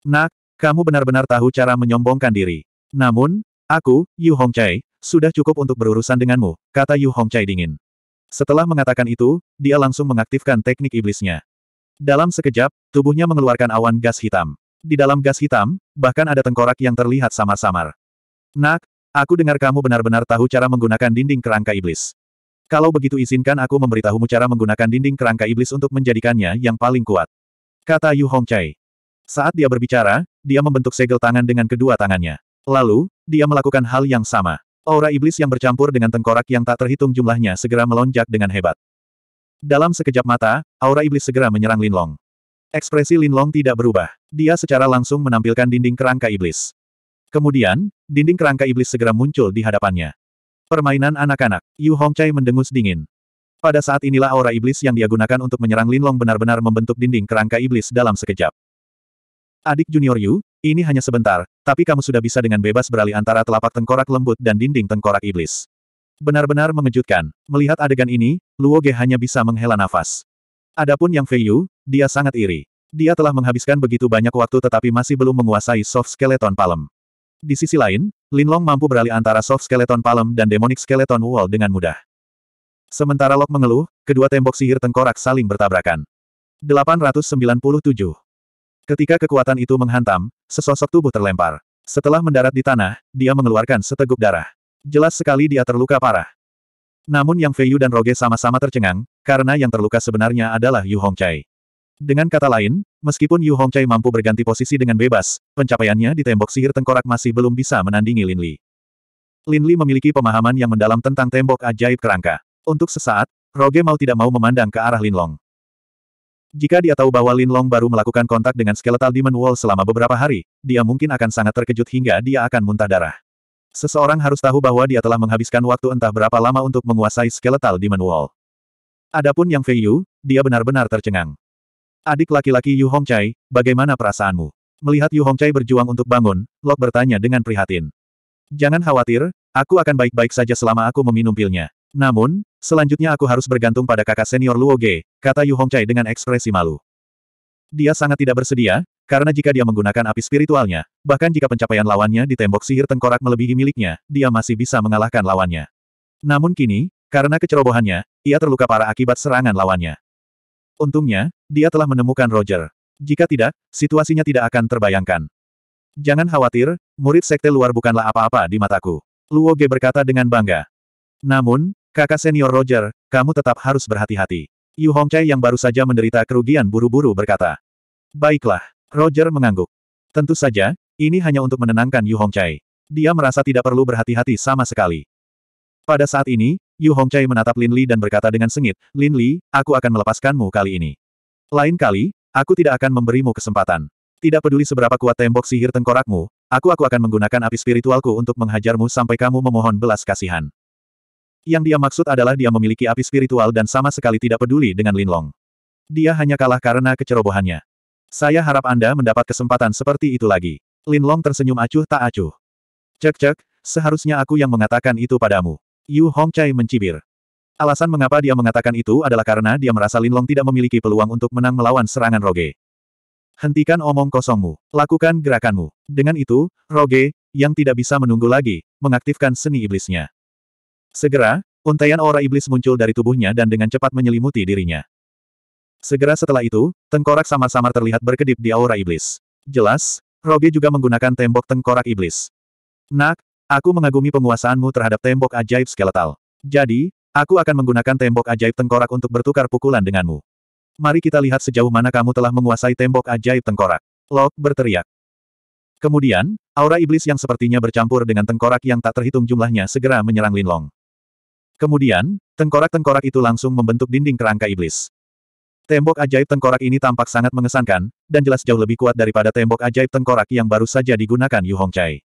Speaker 1: Nak, kamu benar-benar tahu cara menyombongkan diri. Namun, aku, Yu Hongcai, sudah cukup untuk berurusan denganmu, kata Yu Hongcai dingin. Setelah mengatakan itu, dia langsung mengaktifkan teknik iblisnya. Dalam sekejap, tubuhnya mengeluarkan awan gas hitam. Di dalam gas hitam, bahkan ada tengkorak yang terlihat samar-samar. Nak, aku dengar kamu benar-benar tahu cara menggunakan dinding kerangka iblis. Kalau begitu izinkan aku memberitahumu cara menggunakan dinding kerangka iblis untuk menjadikannya yang paling kuat. Kata Yu Hongcai. Saat dia berbicara, dia membentuk segel tangan dengan kedua tangannya. Lalu, dia melakukan hal yang sama. Aura iblis yang bercampur dengan tengkorak yang tak terhitung jumlahnya segera melonjak dengan hebat. Dalam sekejap mata, aura iblis segera menyerang Linlong. Ekspresi Linlong tidak berubah. Dia secara langsung menampilkan dinding kerangka iblis. Kemudian, dinding kerangka iblis segera muncul di hadapannya. Permainan anak-anak, Yu Hongcai mendengus dingin. Pada saat inilah aura iblis yang dia gunakan untuk menyerang Linlong benar-benar membentuk dinding kerangka iblis dalam sekejap. Adik junior Yu, ini hanya sebentar, tapi kamu sudah bisa dengan bebas beralih antara telapak tengkorak lembut dan dinding tengkorak iblis. Benar-benar mengejutkan. Melihat adegan ini, Luo Ge hanya bisa menghela nafas. Adapun yang Fei Yu, dia sangat iri. Dia telah menghabiskan begitu banyak waktu tetapi masih belum menguasai soft skeleton palem. Di sisi lain, Lin Long mampu beralih antara soft skeleton palem dan demonic skeleton wall dengan mudah. Sementara Lok mengeluh, kedua tembok sihir tengkorak saling bertabrakan. 897 Ketika kekuatan itu menghantam, sesosok tubuh terlempar. Setelah mendarat di tanah, dia mengeluarkan seteguk darah. Jelas sekali dia terluka parah. Namun Yang Feiyu dan Roge sama-sama tercengang, karena yang terluka sebenarnya adalah Yu Hongcai. Dengan kata lain, meskipun Yu Hongcai mampu berganti posisi dengan bebas, pencapaiannya di tembok sihir tengkorak masih belum bisa menandingi Lin Li. Lin Li memiliki pemahaman yang mendalam tentang tembok ajaib kerangka. Untuk sesaat, Roge mau tidak mau memandang ke arah Lin Long. Jika dia tahu bahwa Lin Long baru melakukan kontak dengan skeletal Demon Wall selama beberapa hari, dia mungkin akan sangat terkejut hingga dia akan muntah darah. Seseorang harus tahu bahwa dia telah menghabiskan waktu entah berapa lama untuk menguasai skeletal Demon Wall. Adapun yang Fei Yu, dia benar-benar tercengang. Adik laki-laki Yu Hongcai, bagaimana perasaanmu? Melihat Yu Hongcai berjuang untuk bangun, Lok bertanya dengan prihatin. Jangan khawatir, aku akan baik-baik saja selama aku meminum pilnya. Namun, selanjutnya aku harus bergantung pada kakak senior Luo Ge, kata Yu Hongcai dengan ekspresi malu. Dia sangat tidak bersedia, karena jika dia menggunakan api spiritualnya, bahkan jika pencapaian lawannya di tembok sihir tengkorak melebihi miliknya, dia masih bisa mengalahkan lawannya. Namun kini, karena kecerobohannya, ia terluka parah akibat serangan lawannya. Untungnya, dia telah menemukan Roger. Jika tidak, situasinya tidak akan terbayangkan. Jangan khawatir, murid sekte luar bukanlah apa-apa di mataku. Luo Ge berkata dengan bangga. Namun, Kakak senior Roger, kamu tetap harus berhati-hati. Yu Hongcai yang baru saja menderita kerugian buru-buru berkata. Baiklah, Roger mengangguk. Tentu saja, ini hanya untuk menenangkan Yu Hongcai. Dia merasa tidak perlu berhati-hati sama sekali. Pada saat ini, Yu Hongcai menatap Lin Li dan berkata dengan sengit, Lin Li, aku akan melepaskanmu kali ini. Lain kali, aku tidak akan memberimu kesempatan. Tidak peduli seberapa kuat tembok sihir tengkorakmu, aku aku akan menggunakan api spiritualku untuk menghajarmu sampai kamu memohon belas kasihan. Yang dia maksud adalah dia memiliki api spiritual dan sama sekali tidak peduli dengan Linlong. Dia hanya kalah karena kecerobohannya. Saya harap Anda mendapat kesempatan seperti itu lagi. Linlong tersenyum acuh tak acuh. Cek-cek, seharusnya aku yang mengatakan itu padamu. Yu Hongcai mencibir. Alasan mengapa dia mengatakan itu adalah karena dia merasa Linlong tidak memiliki peluang untuk menang melawan serangan Roge. Hentikan omong kosongmu, lakukan gerakanmu. Dengan itu, Roge, yang tidak bisa menunggu lagi, mengaktifkan seni iblisnya. Segera, untaian aura iblis muncul dari tubuhnya dan dengan cepat menyelimuti dirinya. Segera setelah itu, tengkorak samar-samar terlihat berkedip di aura iblis. Jelas, Robbie juga menggunakan tembok tengkorak iblis. Nak, aku mengagumi penguasaanmu terhadap tembok ajaib skeletal. Jadi, aku akan menggunakan tembok ajaib tengkorak untuk bertukar pukulan denganmu. Mari kita lihat sejauh mana kamu telah menguasai tembok ajaib tengkorak. Locke berteriak. Kemudian, aura iblis yang sepertinya bercampur dengan tengkorak yang tak terhitung jumlahnya segera menyerang Linlong. Kemudian, tengkorak-tengkorak itu langsung membentuk dinding kerangka iblis. Tembok ajaib tengkorak ini tampak sangat mengesankan, dan jelas jauh lebih kuat daripada tembok ajaib tengkorak yang baru saja digunakan Yu Hongcai.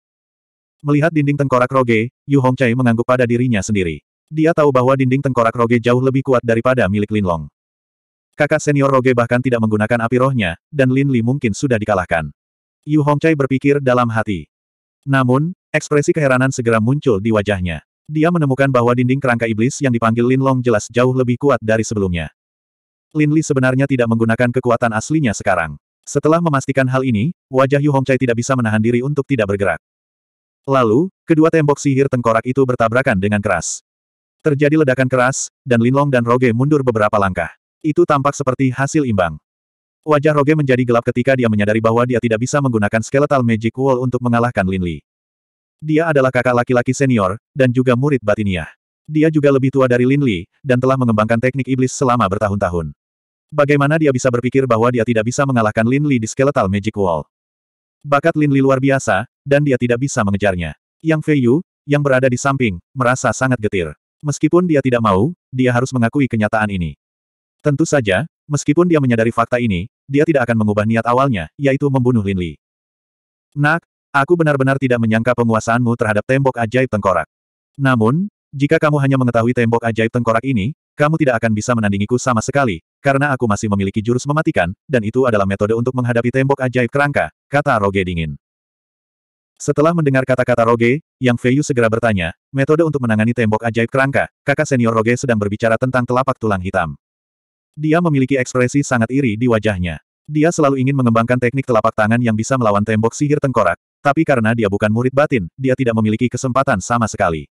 Speaker 1: Melihat dinding tengkorak Roge, Yu Hongcai mengangguk pada dirinya sendiri. Dia tahu bahwa dinding tengkorak Roge jauh lebih kuat daripada milik Lin Long. Kakak senior Roge bahkan tidak menggunakan api rohnya, dan Lin Li mungkin sudah dikalahkan. Yu Hongcai berpikir dalam hati. Namun, ekspresi keheranan segera muncul di wajahnya. Dia menemukan bahwa dinding kerangka iblis yang dipanggil Lin Long jelas jauh lebih kuat dari sebelumnya. Lin Li sebenarnya tidak menggunakan kekuatan aslinya sekarang. Setelah memastikan hal ini, wajah Yu Hongcai tidak bisa menahan diri untuk tidak bergerak. Lalu, kedua tembok sihir tengkorak itu bertabrakan dengan keras. Terjadi ledakan keras, dan Lin Long dan Roge mundur beberapa langkah. Itu tampak seperti hasil imbang. Wajah Roge menjadi gelap ketika dia menyadari bahwa dia tidak bisa menggunakan skeletal magic wall untuk mengalahkan Lin Li. Dia adalah kakak laki-laki senior, dan juga murid batinia. Dia juga lebih tua dari Lin Li, dan telah mengembangkan teknik iblis selama bertahun-tahun. Bagaimana dia bisa berpikir bahwa dia tidak bisa mengalahkan Lin Li di Skeletal Magic Wall? Bakat Lin Li luar biasa, dan dia tidak bisa mengejarnya. Yang Fei Yu, yang berada di samping, merasa sangat getir. Meskipun dia tidak mau, dia harus mengakui kenyataan ini. Tentu saja, meskipun dia menyadari fakta ini, dia tidak akan mengubah niat awalnya, yaitu membunuh Lin Li. Nak, Aku benar-benar tidak menyangka penguasaanmu terhadap tembok ajaib tengkorak. Namun, jika kamu hanya mengetahui tembok ajaib tengkorak ini, kamu tidak akan bisa menandingiku sama sekali, karena aku masih memiliki jurus mematikan, dan itu adalah metode untuk menghadapi tembok ajaib kerangka, kata Roge dingin. Setelah mendengar kata-kata Roge, Yang Feiyu segera bertanya, metode untuk menangani tembok ajaib kerangka, kakak senior Roge sedang berbicara tentang telapak tulang hitam. Dia memiliki ekspresi sangat iri di wajahnya. Dia selalu ingin mengembangkan teknik telapak tangan yang bisa melawan tembok sihir tengkorak, tapi karena dia bukan murid batin, dia tidak memiliki kesempatan sama sekali.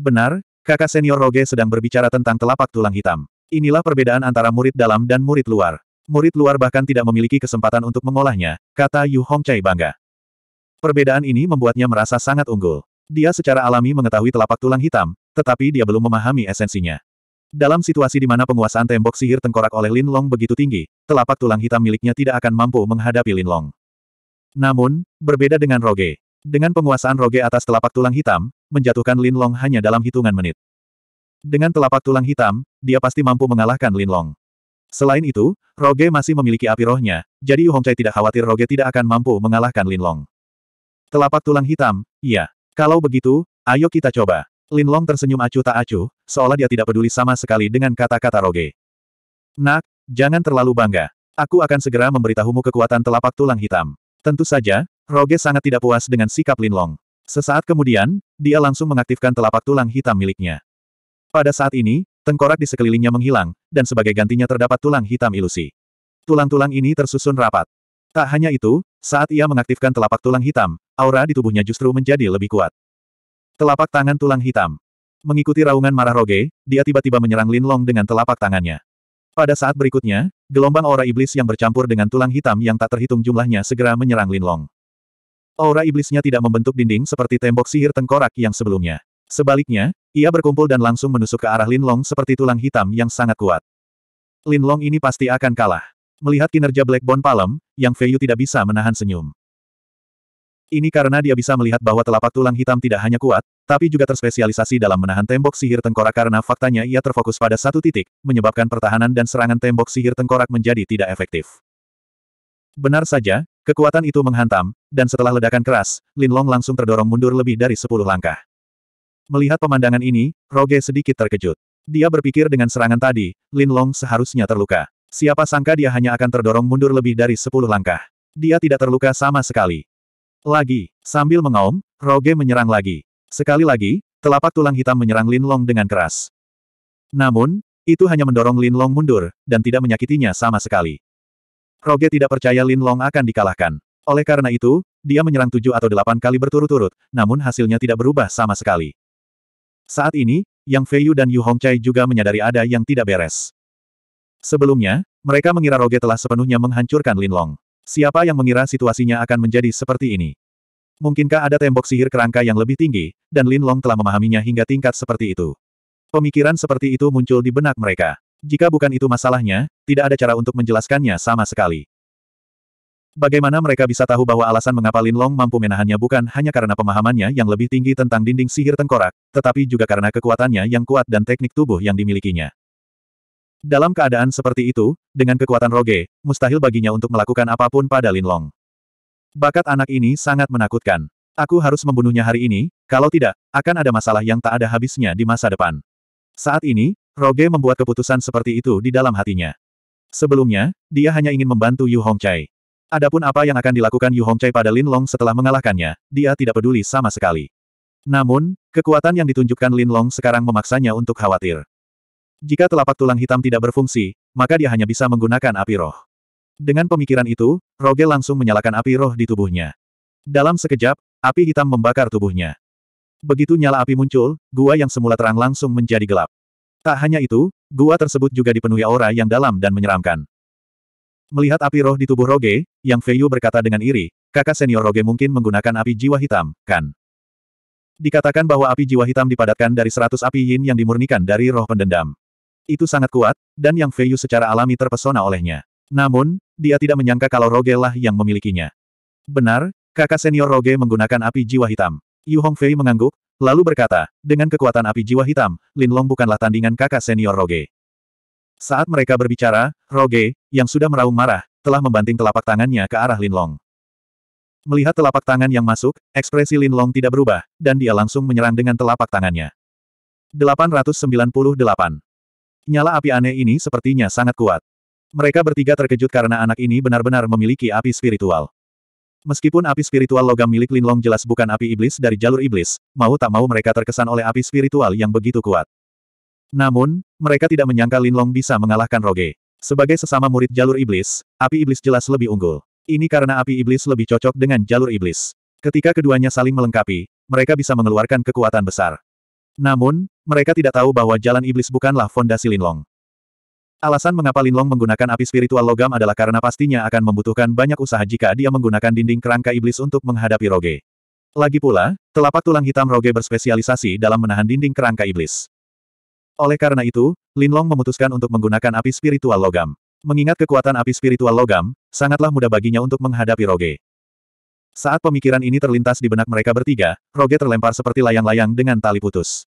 Speaker 1: Benar, kakak senior Roge sedang berbicara tentang telapak tulang hitam. Inilah perbedaan antara murid dalam dan murid luar. Murid luar bahkan tidak memiliki kesempatan untuk mengolahnya, kata Yu Hongcai bangga. Perbedaan ini membuatnya merasa sangat unggul. Dia secara alami mengetahui telapak tulang hitam, tetapi dia belum memahami esensinya. Dalam situasi di mana penguasaan tembok sihir tengkorak oleh Lin Long begitu tinggi, telapak tulang hitam miliknya tidak akan mampu menghadapi Lin Long. Namun, berbeda dengan Roge. Dengan penguasaan Roge atas telapak tulang hitam, menjatuhkan Lin Long hanya dalam hitungan menit. Dengan telapak tulang hitam, dia pasti mampu mengalahkan Lin Long. Selain itu, Roge masih memiliki api rohnya, jadi Yu Hongcai tidak khawatir Roge tidak akan mampu mengalahkan Lin Long. Telapak tulang hitam, iya. Kalau begitu, ayo kita coba. Lin Long tersenyum acuh tak acuh, seolah dia tidak peduli sama sekali dengan kata-kata Roge. Nak, jangan terlalu bangga. Aku akan segera memberitahumu kekuatan telapak tulang hitam. Tentu saja, Roge sangat tidak puas dengan sikap Linlong. Sesaat kemudian, dia langsung mengaktifkan telapak tulang hitam miliknya. Pada saat ini, tengkorak di sekelilingnya menghilang, dan sebagai gantinya terdapat tulang hitam ilusi. Tulang-tulang ini tersusun rapat. Tak hanya itu, saat ia mengaktifkan telapak tulang hitam, aura di tubuhnya justru menjadi lebih kuat. Telapak tangan tulang hitam. Mengikuti raungan marah Roge, dia tiba-tiba menyerang Linlong dengan telapak tangannya. Pada saat berikutnya, Gelombang aura iblis yang bercampur dengan tulang hitam yang tak terhitung jumlahnya segera menyerang Lin Long. Aura iblisnya tidak membentuk dinding seperti tembok sihir tengkorak yang sebelumnya. Sebaliknya, ia berkumpul dan langsung menusuk ke arah Lin Long seperti tulang hitam yang sangat kuat. Lin Long ini pasti akan kalah. Melihat kinerja Black Bone Palem, Yang Feiyu tidak bisa menahan senyum. Ini karena dia bisa melihat bahwa telapak tulang hitam tidak hanya kuat, tapi juga terspesialisasi dalam menahan tembok sihir tengkorak karena faktanya ia terfokus pada satu titik, menyebabkan pertahanan dan serangan tembok sihir tengkorak menjadi tidak efektif. Benar saja, kekuatan itu menghantam, dan setelah ledakan keras, Lin Long langsung terdorong mundur lebih dari sepuluh langkah. Melihat pemandangan ini, Roge sedikit terkejut. Dia berpikir dengan serangan tadi, Lin Long seharusnya terluka. Siapa sangka dia hanya akan terdorong mundur lebih dari sepuluh langkah. Dia tidak terluka sama sekali. Lagi, sambil mengaum, Roge menyerang lagi. Sekali lagi, telapak tulang hitam menyerang Lin Long dengan keras. Namun, itu hanya mendorong Lin Long mundur, dan tidak menyakitinya sama sekali. Roge tidak percaya Lin Long akan dikalahkan. Oleh karena itu, dia menyerang tujuh atau delapan kali berturut-turut, namun hasilnya tidak berubah sama sekali. Saat ini, Yang Feiyu dan Yu Hongcai juga menyadari ada yang tidak beres. Sebelumnya, mereka mengira Roge telah sepenuhnya menghancurkan Lin Long. Siapa yang mengira situasinya akan menjadi seperti ini? Mungkinkah ada tembok sihir kerangka yang lebih tinggi, dan Lin Long telah memahaminya hingga tingkat seperti itu. Pemikiran seperti itu muncul di benak mereka. Jika bukan itu masalahnya, tidak ada cara untuk menjelaskannya sama sekali. Bagaimana mereka bisa tahu bahwa alasan mengapa Lin Long mampu menahannya bukan hanya karena pemahamannya yang lebih tinggi tentang dinding sihir tengkorak, tetapi juga karena kekuatannya yang kuat dan teknik tubuh yang dimilikinya. Dalam keadaan seperti itu, dengan kekuatan Roge, mustahil baginya untuk melakukan apapun pada Lin Long. Bakat anak ini sangat menakutkan. Aku harus membunuhnya hari ini, kalau tidak, akan ada masalah yang tak ada habisnya di masa depan. Saat ini, Roge membuat keputusan seperti itu di dalam hatinya. Sebelumnya, dia hanya ingin membantu Yu Hongcai. Adapun apa yang akan dilakukan Yu Hongcai pada Lin Long setelah mengalahkannya, dia tidak peduli sama sekali. Namun, kekuatan yang ditunjukkan Lin Long sekarang memaksanya untuk khawatir. Jika telapak tulang hitam tidak berfungsi, maka dia hanya bisa menggunakan api roh. Dengan pemikiran itu, Roge langsung menyalakan api roh di tubuhnya. Dalam sekejap, api hitam membakar tubuhnya. Begitu nyala api muncul, gua yang semula terang langsung menjadi gelap. Tak hanya itu, gua tersebut juga dipenuhi aura yang dalam dan menyeramkan. Melihat api roh di tubuh Roge, Yang Feiyu berkata dengan iri, kakak senior Roge mungkin menggunakan api jiwa hitam, kan? Dikatakan bahwa api jiwa hitam dipadatkan dari seratus api yin yang dimurnikan dari roh pendendam. Itu sangat kuat, dan yang Feiyu secara alami terpesona olehnya. Namun, dia tidak menyangka kalau Roge lah yang memilikinya. Benar, kakak senior Roge menggunakan api jiwa hitam. Yu Hongfei mengangguk, lalu berkata, dengan kekuatan api jiwa hitam, Lin Long bukanlah tandingan kakak senior Roge. Saat mereka berbicara, Roge, yang sudah meraung marah, telah membanting telapak tangannya ke arah Lin Long. Melihat telapak tangan yang masuk, ekspresi Lin Long tidak berubah, dan dia langsung menyerang dengan telapak tangannya. 898 nyala api aneh ini sepertinya sangat kuat. Mereka bertiga terkejut karena anak ini benar-benar memiliki api spiritual. Meskipun api spiritual logam milik Linlong jelas bukan api iblis dari jalur iblis, mau tak mau mereka terkesan oleh api spiritual yang begitu kuat. Namun, mereka tidak menyangka Linlong bisa mengalahkan Roge. Sebagai sesama murid jalur iblis, api iblis jelas lebih unggul. Ini karena api iblis lebih cocok dengan jalur iblis. Ketika keduanya saling melengkapi, mereka bisa mengeluarkan kekuatan besar. Namun, mereka tidak tahu bahwa jalan iblis bukanlah fondasi Linlong. Alasan mengapa Linlong menggunakan api spiritual logam adalah karena pastinya akan membutuhkan banyak usaha jika dia menggunakan dinding kerangka iblis untuk menghadapi Roge. Lagi pula, telapak tulang hitam Roge berspesialisasi dalam menahan dinding kerangka iblis. Oleh karena itu, Linlong memutuskan untuk menggunakan api spiritual logam. Mengingat kekuatan api spiritual logam, sangatlah mudah baginya untuk menghadapi Roge. Saat pemikiran ini terlintas di benak mereka bertiga, Roge terlempar seperti layang-layang dengan tali putus.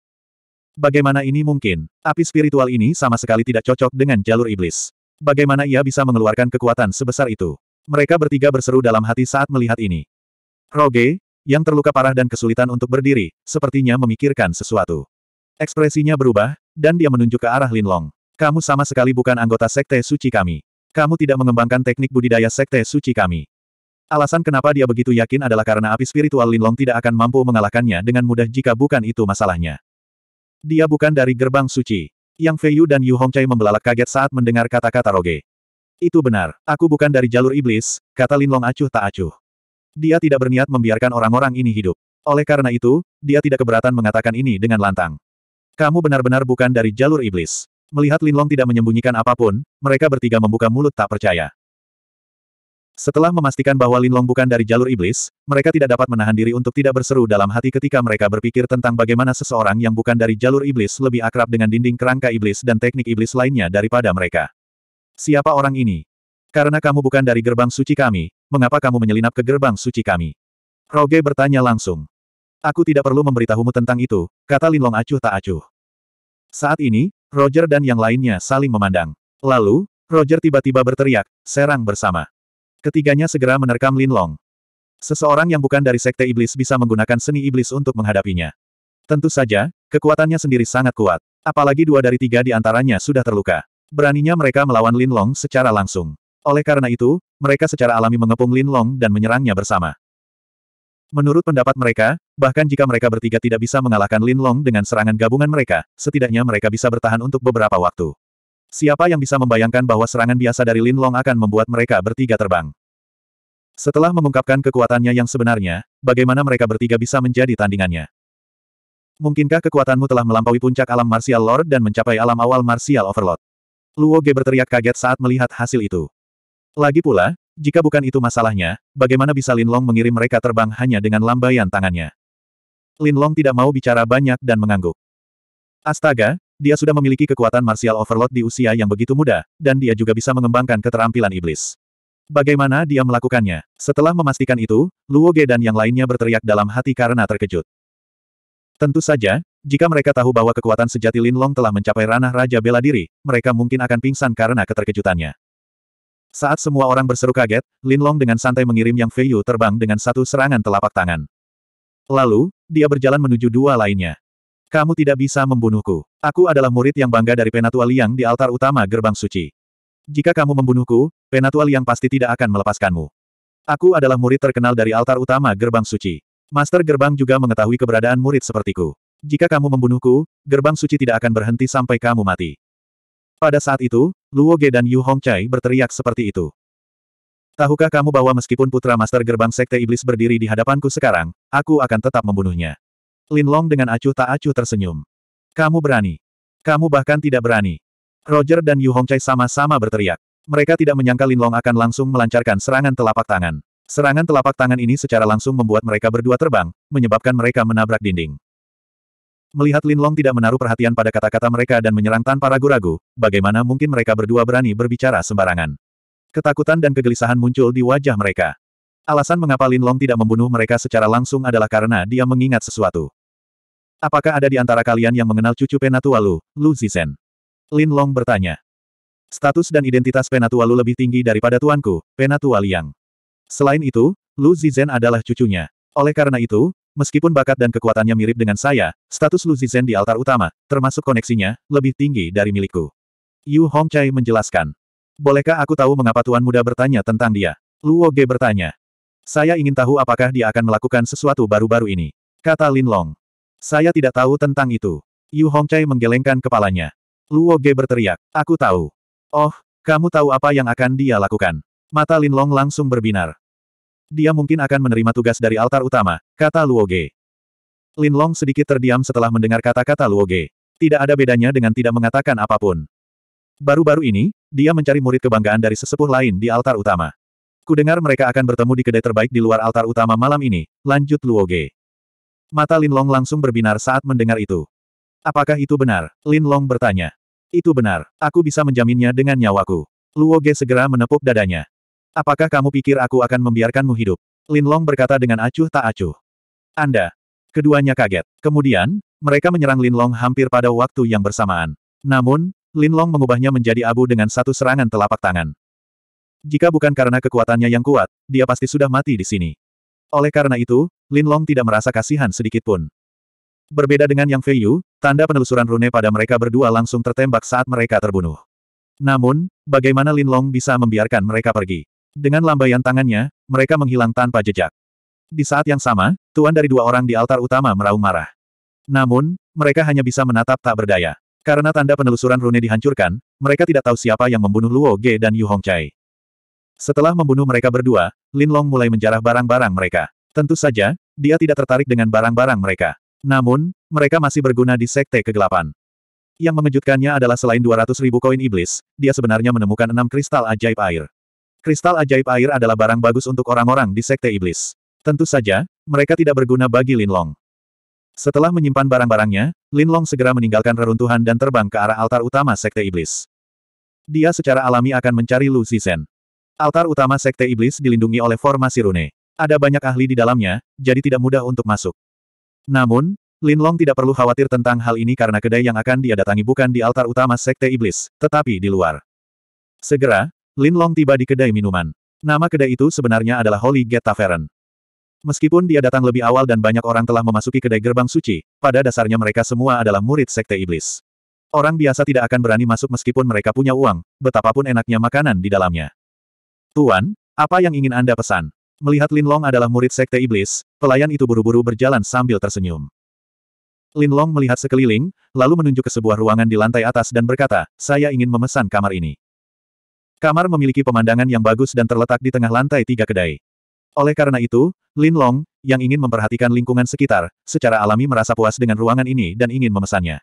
Speaker 1: Bagaimana ini mungkin? Api spiritual ini sama sekali tidak cocok dengan jalur iblis. Bagaimana ia bisa mengeluarkan kekuatan sebesar itu? Mereka bertiga berseru dalam hati saat melihat ini. Roge, yang terluka parah dan kesulitan untuk berdiri, sepertinya memikirkan sesuatu. Ekspresinya berubah, dan dia menunjuk ke arah Linlong. Kamu sama sekali bukan anggota Sekte Suci kami. Kamu tidak mengembangkan teknik budidaya Sekte Suci kami. Alasan kenapa dia begitu yakin adalah karena api spiritual Linlong tidak akan mampu mengalahkannya dengan mudah jika bukan itu masalahnya. Dia bukan dari gerbang suci. Yang Feiyu dan Yu Hongcai membelalak kaget saat mendengar kata-kata Roge. Itu benar, aku bukan dari jalur iblis, kata Linlong acuh tak acuh. Dia tidak berniat membiarkan orang-orang ini hidup. Oleh karena itu, dia tidak keberatan mengatakan ini dengan lantang. Kamu benar-benar bukan dari jalur iblis. Melihat Linlong tidak menyembunyikan apapun, mereka bertiga membuka mulut tak percaya. Setelah memastikan bahwa Linlong bukan dari jalur iblis, mereka tidak dapat menahan diri untuk tidak berseru dalam hati ketika mereka berpikir tentang bagaimana seseorang yang bukan dari jalur iblis lebih akrab dengan dinding kerangka iblis dan teknik iblis lainnya daripada mereka. Siapa orang ini? Karena kamu bukan dari gerbang suci kami, mengapa kamu menyelinap ke gerbang suci kami? Roge bertanya langsung. Aku tidak perlu memberitahumu tentang itu, kata Linlong acuh tak acuh. Saat ini, Roger dan yang lainnya saling memandang. Lalu, Roger tiba-tiba berteriak, serang bersama. Ketiganya segera menerkam Lin Long. Seseorang yang bukan dari Sekte Iblis bisa menggunakan seni iblis untuk menghadapinya. Tentu saja, kekuatannya sendiri sangat kuat. Apalagi dua dari tiga di antaranya sudah terluka. Beraninya mereka melawan Lin Long secara langsung. Oleh karena itu, mereka secara alami mengepung Lin Long dan menyerangnya bersama. Menurut pendapat mereka, bahkan jika mereka bertiga tidak bisa mengalahkan Lin Long dengan serangan gabungan mereka, setidaknya mereka bisa bertahan untuk beberapa waktu. Siapa yang bisa membayangkan bahwa serangan biasa dari Lin Long akan membuat mereka bertiga terbang? Setelah mengungkapkan kekuatannya yang sebenarnya, bagaimana mereka bertiga bisa menjadi tandingannya? Mungkinkah kekuatanmu telah melampaui puncak alam martial lord dan mencapai alam awal martial overlord? Luo Ge berteriak kaget saat melihat hasil itu. Lagi pula, jika bukan itu masalahnya, bagaimana bisa Lin Long mengirim mereka terbang hanya dengan lambaian tangannya? Lin Long tidak mau bicara banyak dan mengangguk. Astaga, dia sudah memiliki kekuatan martial overload di usia yang begitu muda, dan dia juga bisa mengembangkan keterampilan iblis. Bagaimana dia melakukannya? Setelah memastikan itu, Luo Ge dan yang lainnya berteriak dalam hati karena terkejut. Tentu saja, jika mereka tahu bahwa kekuatan sejati Lin Long telah mencapai ranah Raja Bela Diri, mereka mungkin akan pingsan karena keterkejutannya. Saat semua orang berseru kaget, Lin Long dengan santai mengirim Yang Feiyu terbang dengan satu serangan telapak tangan. Lalu, dia berjalan menuju dua lainnya. Kamu tidak bisa membunuhku. Aku adalah murid yang bangga dari Penatua Liang di altar utama gerbang suci. Jika kamu membunuhku, Penatua Liang pasti tidak akan melepaskanmu. Aku adalah murid terkenal dari altar utama gerbang suci. Master gerbang juga mengetahui keberadaan murid sepertiku. Jika kamu membunuhku, gerbang suci tidak akan berhenti sampai kamu mati. Pada saat itu, Luo Ge dan Yu Hongcai berteriak seperti itu. Tahukah kamu bahwa meskipun putra master gerbang sekte iblis berdiri di hadapanku sekarang, aku akan tetap membunuhnya. Linlong dengan acuh tak acuh tersenyum. Kamu berani. Kamu bahkan tidak berani. Roger dan Yu Hongcai sama-sama berteriak. Mereka tidak menyangka Linlong akan langsung melancarkan serangan telapak tangan. Serangan telapak tangan ini secara langsung membuat mereka berdua terbang, menyebabkan mereka menabrak dinding. Melihat Linlong tidak menaruh perhatian pada kata-kata mereka dan menyerang tanpa ragu-ragu, bagaimana mungkin mereka berdua berani berbicara sembarangan. Ketakutan dan kegelisahan muncul di wajah mereka. Alasan mengapa Linlong tidak membunuh mereka secara langsung adalah karena dia mengingat sesuatu. Apakah ada di antara kalian yang mengenal cucu Penatualu, Lu Zizhen? Lin Long bertanya. Status dan identitas Penatualu lebih tinggi daripada tuanku, Penatua Liang. Selain itu, Lu Zizhen adalah cucunya. Oleh karena itu, meskipun bakat dan kekuatannya mirip dengan saya, status Lu Zizhen di altar utama, termasuk koneksinya, lebih tinggi dari milikku. Yu Hongcai menjelaskan. Bolehkah aku tahu mengapa Tuan Muda bertanya tentang dia? Luo Ge bertanya. Saya ingin tahu apakah dia akan melakukan sesuatu baru-baru ini. Kata Lin Long. Saya tidak tahu tentang itu. Yu Hongcai menggelengkan kepalanya. Luo Ge berteriak, aku tahu. Oh, kamu tahu apa yang akan dia lakukan. Mata Lin Long langsung berbinar. Dia mungkin akan menerima tugas dari altar utama, kata Luo Ge. Long sedikit terdiam setelah mendengar kata-kata Luo Ge. Tidak ada bedanya dengan tidak mengatakan apapun. Baru-baru ini, dia mencari murid kebanggaan dari sesepuh lain di altar utama. Kudengar mereka akan bertemu di kedai terbaik di luar altar utama malam ini, lanjut Luo Ge. Mata Lin Long langsung berbinar saat mendengar itu. Apakah itu benar? Lin Long bertanya. Itu benar, aku bisa menjaminnya dengan nyawaku. Luo Ge segera menepuk dadanya. Apakah kamu pikir aku akan membiarkanmu hidup? Lin Long berkata dengan acuh tak acuh. Anda. Keduanya kaget. Kemudian, mereka menyerang Lin Long hampir pada waktu yang bersamaan. Namun, Lin Long mengubahnya menjadi abu dengan satu serangan telapak tangan. Jika bukan karena kekuatannya yang kuat, dia pasti sudah mati di sini. Oleh karena itu, Lin Long tidak merasa kasihan sedikit pun. Berbeda dengan Yang Feiyu, tanda penelusuran rune pada mereka berdua langsung tertembak saat mereka terbunuh. Namun, bagaimana Lin Long bisa membiarkan mereka pergi? Dengan lambaian tangannya, mereka menghilang tanpa jejak. Di saat yang sama, tuan dari dua orang di altar utama meraung marah. Namun, mereka hanya bisa menatap tak berdaya. Karena tanda penelusuran rune dihancurkan, mereka tidak tahu siapa yang membunuh Luo Ge dan Yu Hongcai. Setelah membunuh mereka berdua, Lin Long mulai menjarah barang-barang mereka. Tentu saja, dia tidak tertarik dengan barang-barang mereka. Namun, mereka masih berguna di Sekte Kegelapan. Yang mengejutkannya adalah selain 200 ribu koin iblis, dia sebenarnya menemukan enam kristal ajaib air. Kristal ajaib air adalah barang bagus untuk orang-orang di Sekte Iblis. Tentu saja, mereka tidak berguna bagi Lin Long. Setelah menyimpan barang-barangnya, Lin Long segera meninggalkan reruntuhan dan terbang ke arah altar utama Sekte Iblis. Dia secara alami akan mencari Lu Zizhen. Altar utama Sekte Iblis dilindungi oleh formasi rune. Ada banyak ahli di dalamnya, jadi tidak mudah untuk masuk. Namun, Lin Long tidak perlu khawatir tentang hal ini karena kedai yang akan dia datangi bukan di altar utama Sekte Iblis, tetapi di luar. Segera, Lin Long tiba di kedai minuman. Nama kedai itu sebenarnya adalah Holy Gate Tavern. Meskipun dia datang lebih awal dan banyak orang telah memasuki kedai gerbang suci, pada dasarnya mereka semua adalah murid Sekte Iblis. Orang biasa tidak akan berani masuk meskipun mereka punya uang, betapapun enaknya makanan di dalamnya. Tuan, apa yang ingin Anda pesan? Melihat Lin Long adalah murid sekte iblis, pelayan itu buru-buru berjalan sambil tersenyum. Lin Long melihat sekeliling, lalu menunjuk ke sebuah ruangan di lantai atas dan berkata, saya ingin memesan kamar ini. Kamar memiliki pemandangan yang bagus dan terletak di tengah lantai tiga kedai. Oleh karena itu, Lin Long, yang ingin memperhatikan lingkungan sekitar, secara alami merasa puas dengan ruangan ini dan ingin memesannya.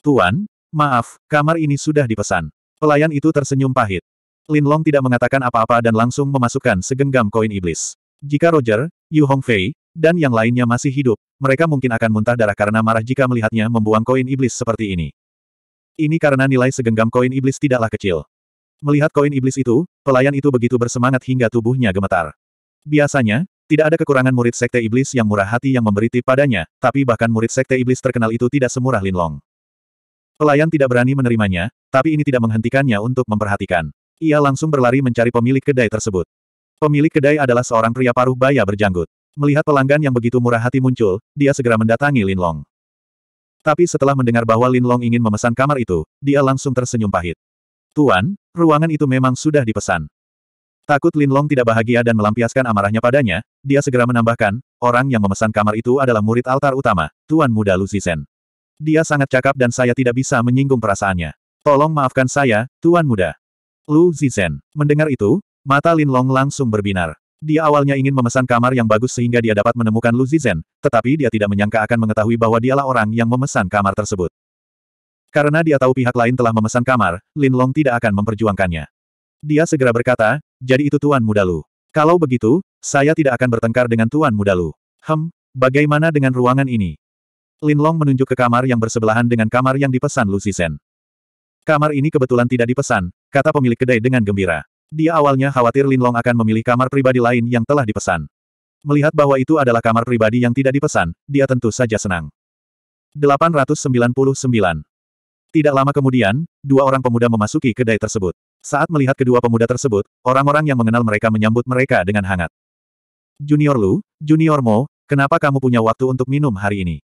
Speaker 1: Tuan, maaf, kamar ini sudah dipesan. Pelayan itu tersenyum pahit. Lin Long tidak mengatakan apa-apa dan langsung memasukkan segenggam koin iblis. Jika Roger, Yu Hongfei, dan yang lainnya masih hidup, mereka mungkin akan muntah darah karena marah jika melihatnya membuang koin iblis seperti ini. Ini karena nilai segenggam koin iblis tidaklah kecil. Melihat koin iblis itu, pelayan itu begitu bersemangat hingga tubuhnya gemetar. Biasanya, tidak ada kekurangan murid sekte iblis yang murah hati yang memberi tip padanya, tapi bahkan murid sekte iblis terkenal itu tidak semurah Lin Long. Pelayan tidak berani menerimanya, tapi ini tidak menghentikannya untuk memperhatikan. Ia langsung berlari mencari pemilik kedai tersebut. Pemilik kedai adalah seorang pria paruh baya berjanggut. Melihat pelanggan yang begitu murah hati muncul, dia segera mendatangi Lin Long. Tapi setelah mendengar bahwa Lin Long ingin memesan kamar itu, dia langsung tersenyum pahit. Tuan, ruangan itu memang sudah dipesan. Takut Lin Long tidak bahagia dan melampiaskan amarahnya padanya, dia segera menambahkan, orang yang memesan kamar itu adalah murid altar utama, Tuan Muda Lucisen. Dia sangat cakap dan saya tidak bisa menyinggung perasaannya. Tolong maafkan saya, Tuan Muda. Lu Zizhen. Mendengar itu, mata Lin Long langsung berbinar. Dia awalnya ingin memesan kamar yang bagus sehingga dia dapat menemukan Lu Zizhen, tetapi dia tidak menyangka akan mengetahui bahwa dialah orang yang memesan kamar tersebut. Karena dia tahu pihak lain telah memesan kamar, Lin Long tidak akan memperjuangkannya. Dia segera berkata, jadi itu Tuan Muda Lu. Kalau begitu, saya tidak akan bertengkar dengan Tuan Muda Lu. Hem, bagaimana dengan ruangan ini? Lin Long menunjuk ke kamar yang bersebelahan dengan kamar yang dipesan Lu Zizhen. Kamar ini kebetulan tidak dipesan, kata pemilik kedai dengan gembira. Dia awalnya khawatir Linlong akan memilih kamar pribadi lain yang telah dipesan. Melihat bahwa itu adalah kamar pribadi yang tidak dipesan, dia tentu saja senang. 899. Tidak lama kemudian, dua orang pemuda memasuki kedai tersebut. Saat melihat kedua pemuda tersebut, orang-orang yang mengenal mereka menyambut mereka dengan hangat. Junior Lu, Junior Mo, kenapa kamu punya waktu untuk minum hari ini?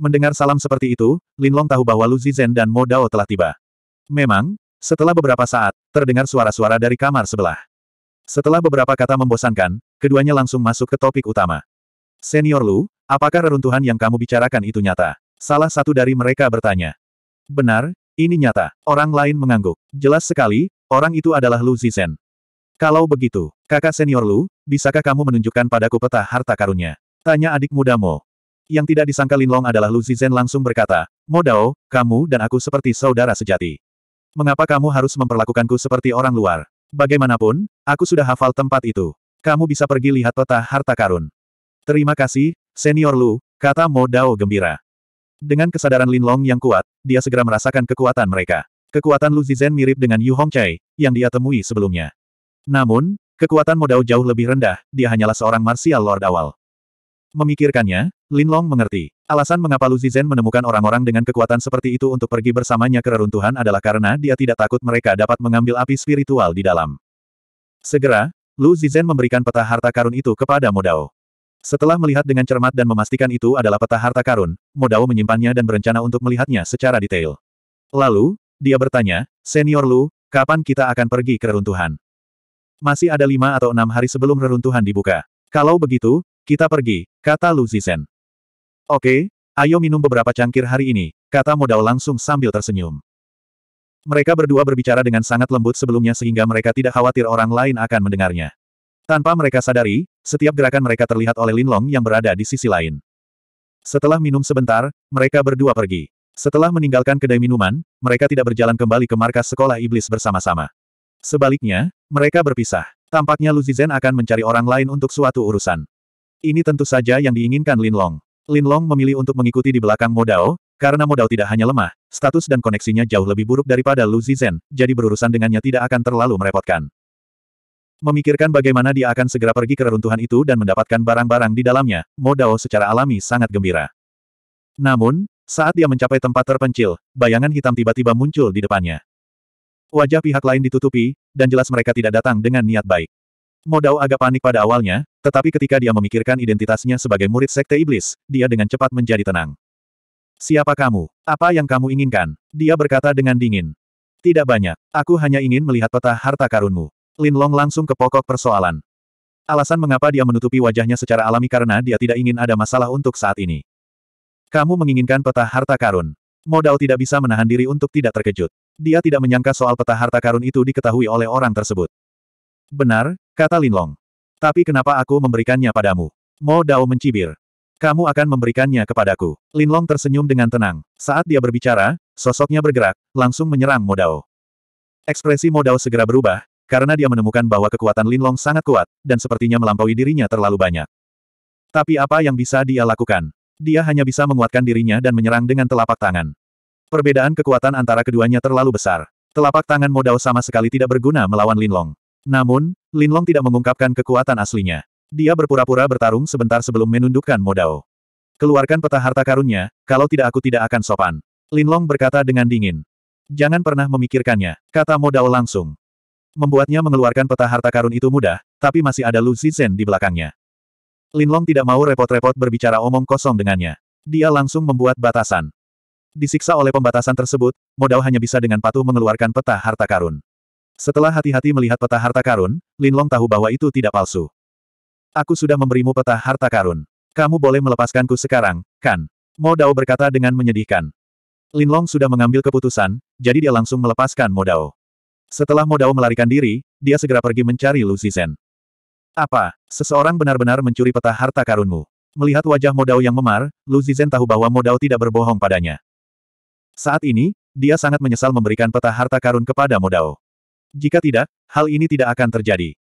Speaker 1: Mendengar salam seperti itu, Linlong tahu bahwa Lu Zizhen dan Mo Dao telah tiba. Memang, setelah beberapa saat, terdengar suara-suara dari kamar sebelah. Setelah beberapa kata membosankan, keduanya langsung masuk ke topik utama. Senior Lu, apakah reruntuhan yang kamu bicarakan itu nyata? Salah satu dari mereka bertanya. Benar, ini nyata. Orang lain mengangguk. Jelas sekali, orang itu adalah Lu Zizhen. Kalau begitu, kakak senior Lu, bisakah kamu menunjukkan padaku peta harta karunnya? Tanya adik muda Mo. Yang tidak disangka Linlong adalah Lu Zizhen langsung berkata, Mo Dao, kamu dan aku seperti saudara sejati. Mengapa kamu harus memperlakukanku seperti orang luar? Bagaimanapun, aku sudah hafal tempat itu. Kamu bisa pergi lihat peta harta karun. Terima kasih, Senior Lu, kata Mo Dao gembira. Dengan kesadaran Lin Long yang kuat, dia segera merasakan kekuatan mereka. Kekuatan Lu Zizhen mirip dengan Yu Hongcai, yang dia temui sebelumnya. Namun, kekuatan Mo Dao jauh lebih rendah, dia hanyalah seorang martial lord awal. Memikirkannya, Lin Long mengerti. Alasan mengapa Lu Zizhen menemukan orang-orang dengan kekuatan seperti itu untuk pergi bersamanya ke reruntuhan adalah karena dia tidak takut mereka dapat mengambil api spiritual di dalam. Segera, Lu Zizhen memberikan peta harta karun itu kepada Modao. Setelah melihat dengan cermat dan memastikan itu adalah peta harta karun, Modao menyimpannya dan berencana untuk melihatnya secara detail. Lalu, dia bertanya, Senior Lu, kapan kita akan pergi ke reruntuhan? Masih ada lima atau enam hari sebelum reruntuhan dibuka. Kalau begitu, kita pergi, kata Lu Zizhen. Oke, ayo minum beberapa cangkir hari ini, kata Modal langsung sambil tersenyum. Mereka berdua berbicara dengan sangat lembut sebelumnya sehingga mereka tidak khawatir orang lain akan mendengarnya. Tanpa mereka sadari, setiap gerakan mereka terlihat oleh Linlong yang berada di sisi lain. Setelah minum sebentar, mereka berdua pergi. Setelah meninggalkan kedai minuman, mereka tidak berjalan kembali ke markas sekolah iblis bersama-sama. Sebaliknya, mereka berpisah. Tampaknya Lu Zizhen akan mencari orang lain untuk suatu urusan. Ini tentu saja yang diinginkan Lin Long. Lin Long memilih untuk mengikuti di belakang Mo Dao karena Mo Dao tidak hanya lemah, status dan koneksinya jauh lebih buruk daripada Lu Zizhen, jadi berurusan dengannya tidak akan terlalu merepotkan. Memikirkan bagaimana dia akan segera pergi ke reruntuhan itu dan mendapatkan barang-barang di dalamnya, Mo Dao secara alami sangat gembira. Namun, saat dia mencapai tempat terpencil, bayangan hitam tiba-tiba muncul di depannya. Wajah pihak lain ditutupi, dan jelas mereka tidak datang dengan niat baik. Modao agak panik pada awalnya, tetapi ketika dia memikirkan identitasnya sebagai murid sekte iblis, dia dengan cepat menjadi tenang. Siapa kamu? Apa yang kamu inginkan? Dia berkata dengan dingin. Tidak banyak. Aku hanya ingin melihat peta harta karunmu. Lin Long langsung ke pokok persoalan. Alasan mengapa dia menutupi wajahnya secara alami karena dia tidak ingin ada masalah untuk saat ini. Kamu menginginkan peta harta karun. Modal tidak bisa menahan diri untuk tidak terkejut. Dia tidak menyangka soal peta harta karun itu diketahui oleh orang tersebut. Benar, kata Linlong. Tapi kenapa aku memberikannya padamu? Mo Dao mencibir. Kamu akan memberikannya kepadaku. Linlong tersenyum dengan tenang. Saat dia berbicara, sosoknya bergerak, langsung menyerang Mo Dao. Ekspresi Mo Dao segera berubah, karena dia menemukan bahwa kekuatan Linlong sangat kuat, dan sepertinya melampaui dirinya terlalu banyak. Tapi apa yang bisa dia lakukan? Dia hanya bisa menguatkan dirinya dan menyerang dengan telapak tangan. Perbedaan kekuatan antara keduanya terlalu besar. Telapak tangan Mo Dao sama sekali tidak berguna melawan Linlong. Namun, Linlong tidak mengungkapkan kekuatan aslinya. Dia berpura-pura bertarung sebentar sebelum menundukkan Modao. Keluarkan peta harta karunnya, kalau tidak aku tidak akan sopan. Linlong berkata dengan dingin. Jangan pernah memikirkannya, kata Modao langsung. Membuatnya mengeluarkan peta harta karun itu mudah, tapi masih ada Lu Zizhen di belakangnya. Linlong tidak mau repot-repot berbicara omong kosong dengannya. Dia langsung membuat batasan. Disiksa oleh pembatasan tersebut, Modao hanya bisa dengan patuh mengeluarkan peta harta karun. Setelah hati-hati melihat peta harta karun, Linlong tahu bahwa itu tidak palsu. Aku sudah memberimu peta harta karun. Kamu boleh melepaskanku sekarang, kan? Mo Dao berkata dengan menyedihkan. Linlong sudah mengambil keputusan, jadi dia langsung melepaskan Mo Dao. Setelah Mo Dao melarikan diri, dia segera pergi mencari Lu Zizhen. Apa? Seseorang benar-benar mencuri peta harta karunmu. Melihat wajah Mo Dao yang memar, Lu Zizhen tahu bahwa Mo Dao tidak berbohong padanya. Saat ini, dia sangat menyesal memberikan peta harta karun kepada Mo Dao. Jika tidak, hal ini tidak akan terjadi.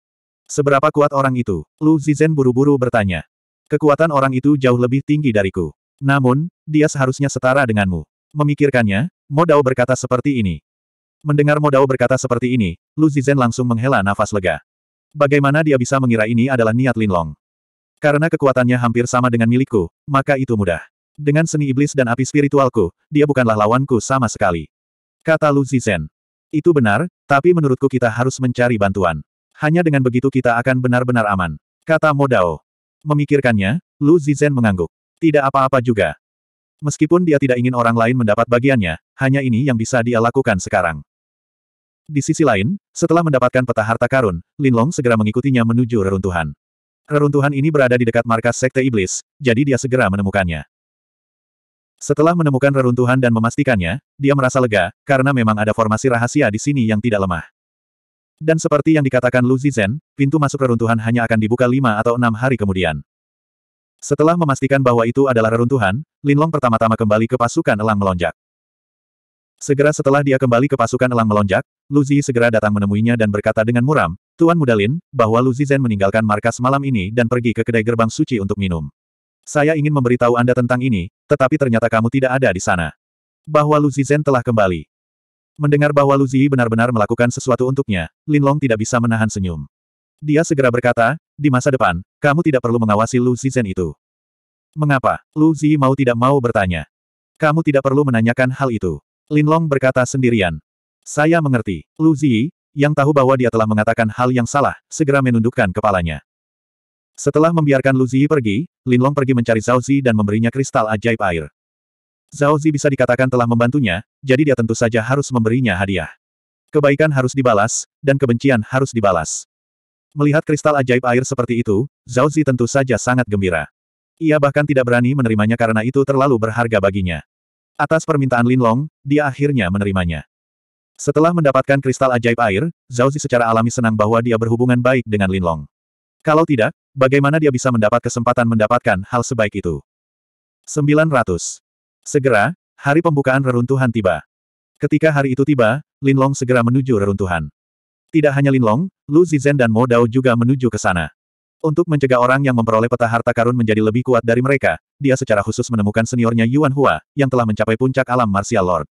Speaker 1: Seberapa kuat orang itu? Lu Zizhen buru-buru bertanya. Kekuatan orang itu jauh lebih tinggi dariku. Namun, dia seharusnya setara denganmu. Memikirkannya, Mo Modao berkata seperti ini. Mendengar Mo Modao berkata seperti ini, Lu Zizhen langsung menghela nafas lega. Bagaimana dia bisa mengira ini adalah niat Linlong? Karena kekuatannya hampir sama dengan milikku, maka itu mudah. Dengan seni iblis dan api spiritualku, dia bukanlah lawanku sama sekali. Kata Lu Zizhen. Itu benar, tapi menurutku kita harus mencari bantuan. Hanya dengan begitu kita akan benar-benar aman. Kata Modao. Memikirkannya, Lu Zizhen mengangguk. Tidak apa-apa juga. Meskipun dia tidak ingin orang lain mendapat bagiannya, hanya ini yang bisa dia lakukan sekarang. Di sisi lain, setelah mendapatkan peta harta karun, Linlong segera mengikutinya menuju reruntuhan. Reruntuhan ini berada di dekat markas Sekte Iblis, jadi dia segera menemukannya. Setelah menemukan reruntuhan dan memastikannya, dia merasa lega, karena memang ada formasi rahasia di sini yang tidak lemah. Dan seperti yang dikatakan Lu Zizhen, pintu masuk reruntuhan hanya akan dibuka lima atau enam hari kemudian. Setelah memastikan bahwa itu adalah reruntuhan, Linlong pertama-tama kembali ke pasukan elang melonjak. Segera setelah dia kembali ke pasukan elang melonjak, Lu Luzi segera datang menemuinya dan berkata dengan muram, Tuan Muda Lin, bahwa Lu Zizhen meninggalkan markas malam ini dan pergi ke kedai gerbang suci untuk minum. Saya ingin memberitahu Anda tentang ini, tetapi ternyata kamu tidak ada di sana. Bahwa Lu Zizhen telah kembali. Mendengar bahwa Lu Ziyi benar-benar melakukan sesuatu untuknya, Lin Long tidak bisa menahan senyum. Dia segera berkata, di masa depan, kamu tidak perlu mengawasi Lu Zizhen itu. Mengapa? Lu Ziyi mau tidak mau bertanya. Kamu tidak perlu menanyakan hal itu. Lin Long berkata sendirian. Saya mengerti. Lu Ziyi, yang tahu bahwa dia telah mengatakan hal yang salah, segera menundukkan kepalanya. Setelah membiarkan Lu Ziyi pergi, Linlong pergi mencari Zhao Zi dan memberinya kristal ajaib air. Zhao Zi bisa dikatakan telah membantunya, jadi dia tentu saja harus memberinya hadiah. Kebaikan harus dibalas, dan kebencian harus dibalas. Melihat kristal ajaib air seperti itu, Zhao Zi tentu saja sangat gembira. Ia bahkan tidak berani menerimanya karena itu terlalu berharga baginya. Atas permintaan Linlong, dia akhirnya menerimanya. Setelah mendapatkan kristal ajaib air, Zhao Zi secara alami senang bahwa dia berhubungan baik dengan Linlong. Kalau tidak, bagaimana dia bisa mendapat kesempatan mendapatkan hal sebaik itu? 900. Segera, hari pembukaan reruntuhan tiba. Ketika hari itu tiba, Lin Long segera menuju reruntuhan. Tidak hanya Lin Long, Lu Zizhen dan Mo Dao juga menuju ke sana. Untuk mencegah orang yang memperoleh peta harta karun menjadi lebih kuat dari mereka, dia secara khusus menemukan seniornya Yuan Hua, yang telah mencapai puncak alam Martial Lord.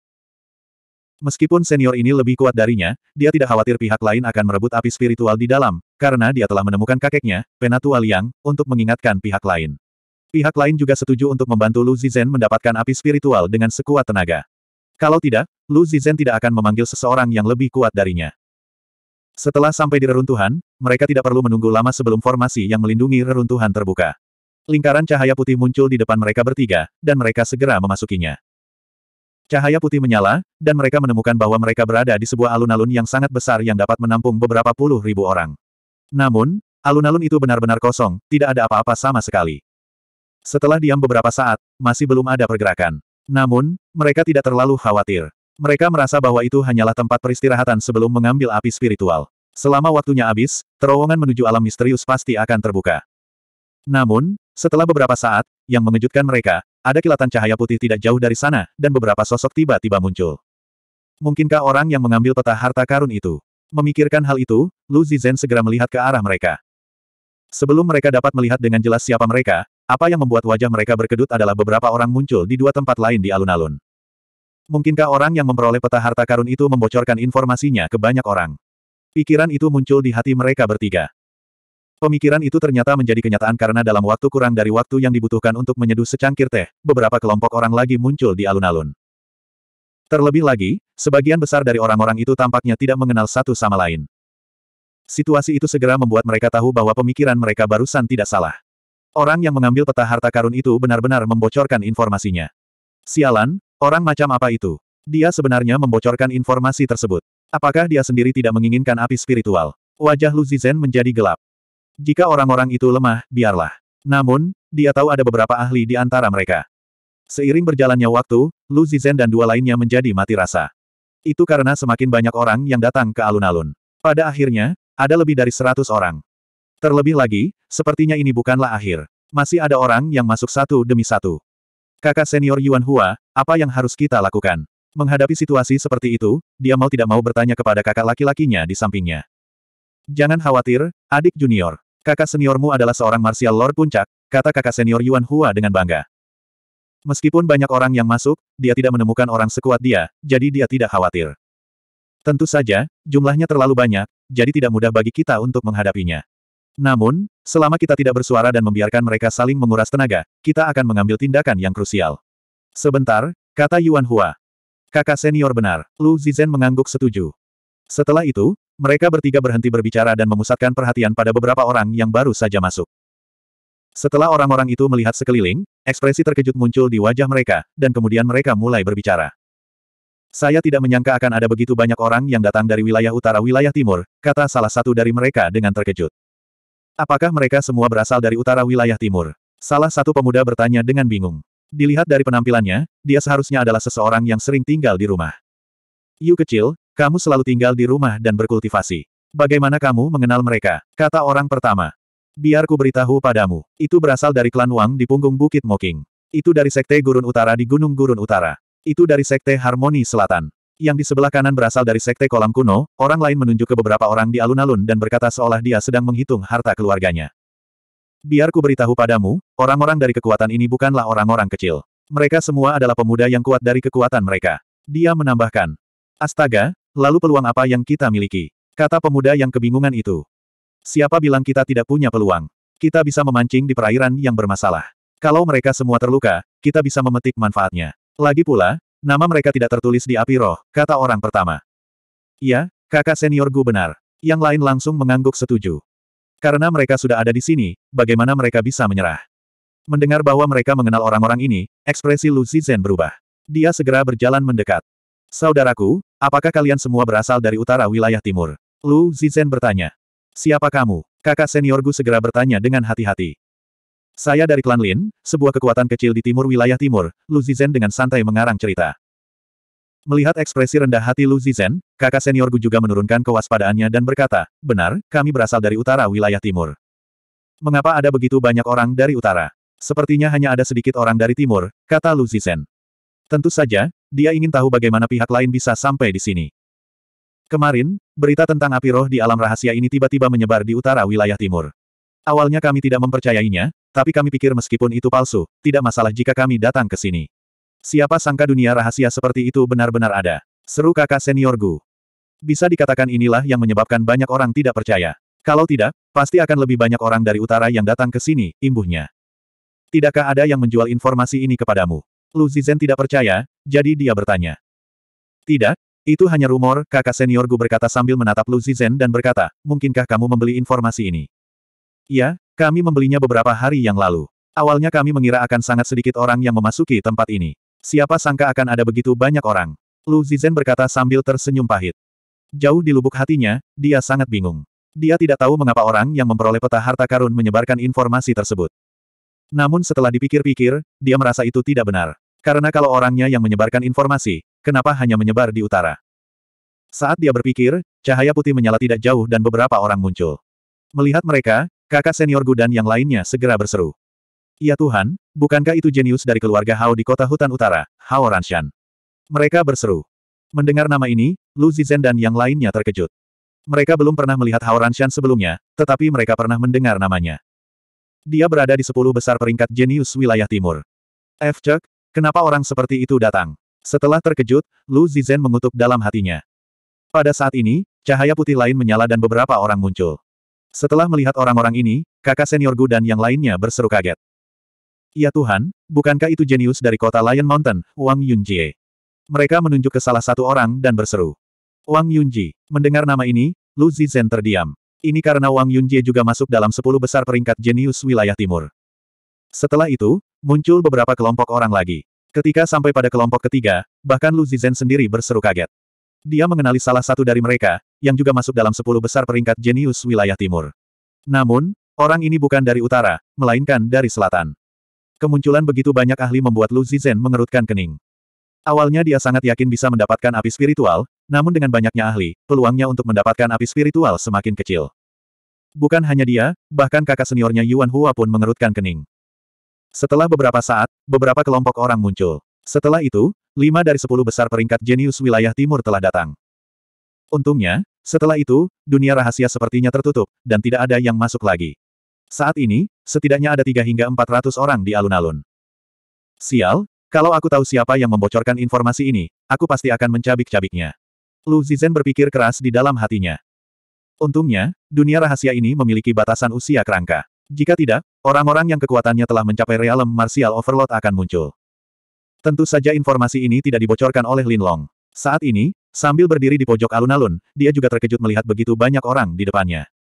Speaker 1: Meskipun senior ini lebih kuat darinya, dia tidak khawatir pihak lain akan merebut api spiritual di dalam, karena dia telah menemukan kakeknya, Penatua Liang, untuk mengingatkan pihak lain. Pihak lain juga setuju untuk membantu Lu Zizhen mendapatkan api spiritual dengan sekuat tenaga. Kalau tidak, Lu Zizhen tidak akan memanggil seseorang yang lebih kuat darinya. Setelah sampai di reruntuhan, mereka tidak perlu menunggu lama sebelum formasi yang melindungi reruntuhan terbuka. Lingkaran cahaya putih muncul di depan mereka bertiga, dan mereka segera memasukinya. Cahaya putih menyala, dan mereka menemukan bahwa mereka berada di sebuah alun-alun yang sangat besar yang dapat menampung beberapa puluh ribu orang. Namun, alun-alun itu benar-benar kosong, tidak ada apa-apa sama sekali. Setelah diam beberapa saat, masih belum ada pergerakan. Namun, mereka tidak terlalu khawatir. Mereka merasa bahwa itu hanyalah tempat peristirahatan sebelum mengambil api spiritual. Selama waktunya habis, terowongan menuju alam misterius pasti akan terbuka. Namun, setelah beberapa saat, yang mengejutkan mereka, ada kilatan cahaya putih tidak jauh dari sana, dan beberapa sosok tiba-tiba muncul. Mungkinkah orang yang mengambil peta harta karun itu? Memikirkan hal itu, Lu Zizhen segera melihat ke arah mereka. Sebelum mereka dapat melihat dengan jelas siapa mereka, apa yang membuat wajah mereka berkedut adalah beberapa orang muncul di dua tempat lain di alun-alun. Mungkinkah orang yang memperoleh peta harta karun itu membocorkan informasinya ke banyak orang? Pikiran itu muncul di hati mereka bertiga. Pemikiran itu ternyata menjadi kenyataan karena dalam waktu kurang dari waktu yang dibutuhkan untuk menyeduh secangkir teh, beberapa kelompok orang lagi muncul di alun-alun. Terlebih lagi, sebagian besar dari orang-orang itu tampaknya tidak mengenal satu sama lain. Situasi itu segera membuat mereka tahu bahwa pemikiran mereka barusan tidak salah. Orang yang mengambil peta harta karun itu benar-benar membocorkan informasinya. Sialan, orang macam apa itu? Dia sebenarnya membocorkan informasi tersebut. Apakah dia sendiri tidak menginginkan api spiritual? Wajah Lu Zizhen menjadi gelap. Jika orang-orang itu lemah, biarlah. Namun, dia tahu ada beberapa ahli di antara mereka. Seiring berjalannya waktu, Lu Zizhen dan dua lainnya menjadi mati rasa. Itu karena semakin banyak orang yang datang ke alun-alun. Pada akhirnya, ada lebih dari seratus orang. Terlebih lagi, sepertinya ini bukanlah akhir. Masih ada orang yang masuk satu demi satu. Kakak senior Yuan Hua, apa yang harus kita lakukan? Menghadapi situasi seperti itu, dia mau tidak mau bertanya kepada kakak laki-lakinya di sampingnya. Jangan khawatir, adik junior. Kakak seniormu adalah seorang martial lord puncak, kata kakak senior Yuan Hua dengan bangga. Meskipun banyak orang yang masuk, dia tidak menemukan orang sekuat dia, jadi dia tidak khawatir. Tentu saja, jumlahnya terlalu banyak, jadi tidak mudah bagi kita untuk menghadapinya. Namun, selama kita tidak bersuara dan membiarkan mereka saling menguras tenaga, kita akan mengambil tindakan yang krusial. Sebentar, kata Yuan Hua. Kakak senior benar, Lu Zizhen mengangguk setuju. Setelah itu, mereka bertiga berhenti berbicara dan memusatkan perhatian pada beberapa orang yang baru saja masuk. Setelah orang-orang itu melihat sekeliling, ekspresi terkejut muncul di wajah mereka, dan kemudian mereka mulai berbicara. Saya tidak menyangka akan ada begitu banyak orang yang datang dari wilayah utara wilayah timur, kata salah satu dari mereka dengan terkejut. Apakah mereka semua berasal dari utara wilayah timur? Salah satu pemuda bertanya dengan bingung. Dilihat dari penampilannya, dia seharusnya adalah seseorang yang sering tinggal di rumah. Yu kecil, kamu selalu tinggal di rumah dan berkultivasi. Bagaimana kamu mengenal mereka? Kata orang pertama. Biar ku beritahu padamu, itu berasal dari klan Wang di punggung Bukit Moking. Itu dari Sekte Gurun Utara di Gunung Gurun Utara. Itu dari Sekte Harmoni Selatan. Yang di sebelah kanan berasal dari Sekte Kolam Kuno, orang lain menunjuk ke beberapa orang di alun-alun dan berkata seolah dia sedang menghitung harta keluarganya. Biar ku beritahu padamu, orang-orang dari kekuatan ini bukanlah orang-orang kecil. Mereka semua adalah pemuda yang kuat dari kekuatan mereka. Dia menambahkan. Astaga, lalu peluang apa yang kita miliki? Kata pemuda yang kebingungan itu. Siapa bilang kita tidak punya peluang? Kita bisa memancing di perairan yang bermasalah. Kalau mereka semua terluka, kita bisa memetik manfaatnya. Lagi pula, nama mereka tidak tertulis di api roh, kata orang pertama. Iya, kakak senior Gu benar. Yang lain langsung mengangguk setuju. Karena mereka sudah ada di sini, bagaimana mereka bisa menyerah? Mendengar bahwa mereka mengenal orang-orang ini, ekspresi Lu Zizhen berubah. Dia segera berjalan mendekat. Saudaraku, apakah kalian semua berasal dari utara wilayah timur? Lu Zizhen bertanya. Siapa kamu? Kakak seniorku segera bertanya dengan hati-hati. Saya dari klan Lin, sebuah kekuatan kecil di timur wilayah timur, Lu Zizhen dengan santai mengarang cerita. Melihat ekspresi rendah hati Lu Zizhen, kakak seniorku juga menurunkan kewaspadaannya dan berkata, benar, kami berasal dari utara wilayah timur. Mengapa ada begitu banyak orang dari utara? Sepertinya hanya ada sedikit orang dari timur, kata Lu Zizhen. Tentu saja, dia ingin tahu bagaimana pihak lain bisa sampai di sini. Kemarin, Berita tentang api roh di alam rahasia ini tiba-tiba menyebar di utara wilayah timur. Awalnya kami tidak mempercayainya, tapi kami pikir meskipun itu palsu, tidak masalah jika kami datang ke sini. Siapa sangka dunia rahasia seperti itu benar-benar ada. Seru kakak senior Gu. Bisa dikatakan inilah yang menyebabkan banyak orang tidak percaya. Kalau tidak, pasti akan lebih banyak orang dari utara yang datang ke sini, imbuhnya. Tidakkah ada yang menjual informasi ini kepadamu? Lu Zizhen tidak percaya, jadi dia bertanya. Tidak, itu hanya rumor, kakak senior seniorku berkata sambil menatap Lu Zizhen dan berkata, mungkinkah kamu membeli informasi ini? Ya, kami membelinya beberapa hari yang lalu. Awalnya kami mengira akan sangat sedikit orang yang memasuki tempat ini. Siapa sangka akan ada begitu banyak orang? Lu Zizhen berkata sambil tersenyum pahit. Jauh di lubuk hatinya, dia sangat bingung. Dia tidak tahu mengapa orang yang memperoleh peta harta karun menyebarkan informasi tersebut. Namun setelah dipikir-pikir, dia merasa itu tidak benar. Karena kalau orangnya yang menyebarkan informasi, kenapa hanya menyebar di utara? Saat dia berpikir, cahaya putih menyala tidak jauh dan beberapa orang muncul. Melihat mereka, kakak senior Gu yang lainnya segera berseru. Ya Tuhan, bukankah itu jenius dari keluarga Hao di kota hutan utara, Hao Ranshan? Mereka berseru. Mendengar nama ini, Lu Zizhen dan yang lainnya terkejut. Mereka belum pernah melihat Hao Ranshan sebelumnya, tetapi mereka pernah mendengar namanya. Dia berada di sepuluh besar peringkat jenius wilayah timur. F. Chuck. Kenapa orang seperti itu datang? Setelah terkejut, Lu Zizhen mengutuk dalam hatinya. Pada saat ini, cahaya putih lain menyala dan beberapa orang muncul. Setelah melihat orang-orang ini, kakak senior Gu dan yang lainnya berseru kaget. Ya Tuhan, bukankah itu jenius dari kota Lion Mountain, Wang Yunjie? Mereka menunjuk ke salah satu orang dan berseru. Wang Yunji, mendengar nama ini, Lu Zizhen terdiam. Ini karena Wang Yunjie juga masuk dalam sepuluh besar peringkat jenius wilayah timur. Setelah itu, Muncul beberapa kelompok orang lagi. Ketika sampai pada kelompok ketiga, bahkan Lu Zizhen sendiri berseru kaget. Dia mengenali salah satu dari mereka, yang juga masuk dalam sepuluh besar peringkat jenius wilayah timur. Namun, orang ini bukan dari utara, melainkan dari selatan. Kemunculan begitu banyak ahli membuat Lu Zizhen mengerutkan kening. Awalnya dia sangat yakin bisa mendapatkan api spiritual, namun dengan banyaknya ahli, peluangnya untuk mendapatkan api spiritual semakin kecil. Bukan hanya dia, bahkan kakak seniornya Yuan Hua pun mengerutkan kening. Setelah beberapa saat, beberapa kelompok orang muncul. Setelah itu, lima dari sepuluh besar peringkat jenius wilayah timur telah datang. Untungnya, setelah itu, dunia rahasia sepertinya tertutup, dan tidak ada yang masuk lagi. Saat ini, setidaknya ada tiga hingga empat ratus orang di alun-alun. Sial, kalau aku tahu siapa yang membocorkan informasi ini, aku pasti akan mencabik-cabiknya. Lu Zizhen berpikir keras di dalam hatinya. Untungnya, dunia rahasia ini memiliki batasan usia kerangka. Jika tidak, orang-orang yang kekuatannya telah mencapai realem martial overload akan muncul. Tentu saja informasi ini tidak dibocorkan oleh Lin Long. Saat ini, sambil berdiri di pojok alun-alun, dia juga terkejut melihat begitu banyak orang di depannya.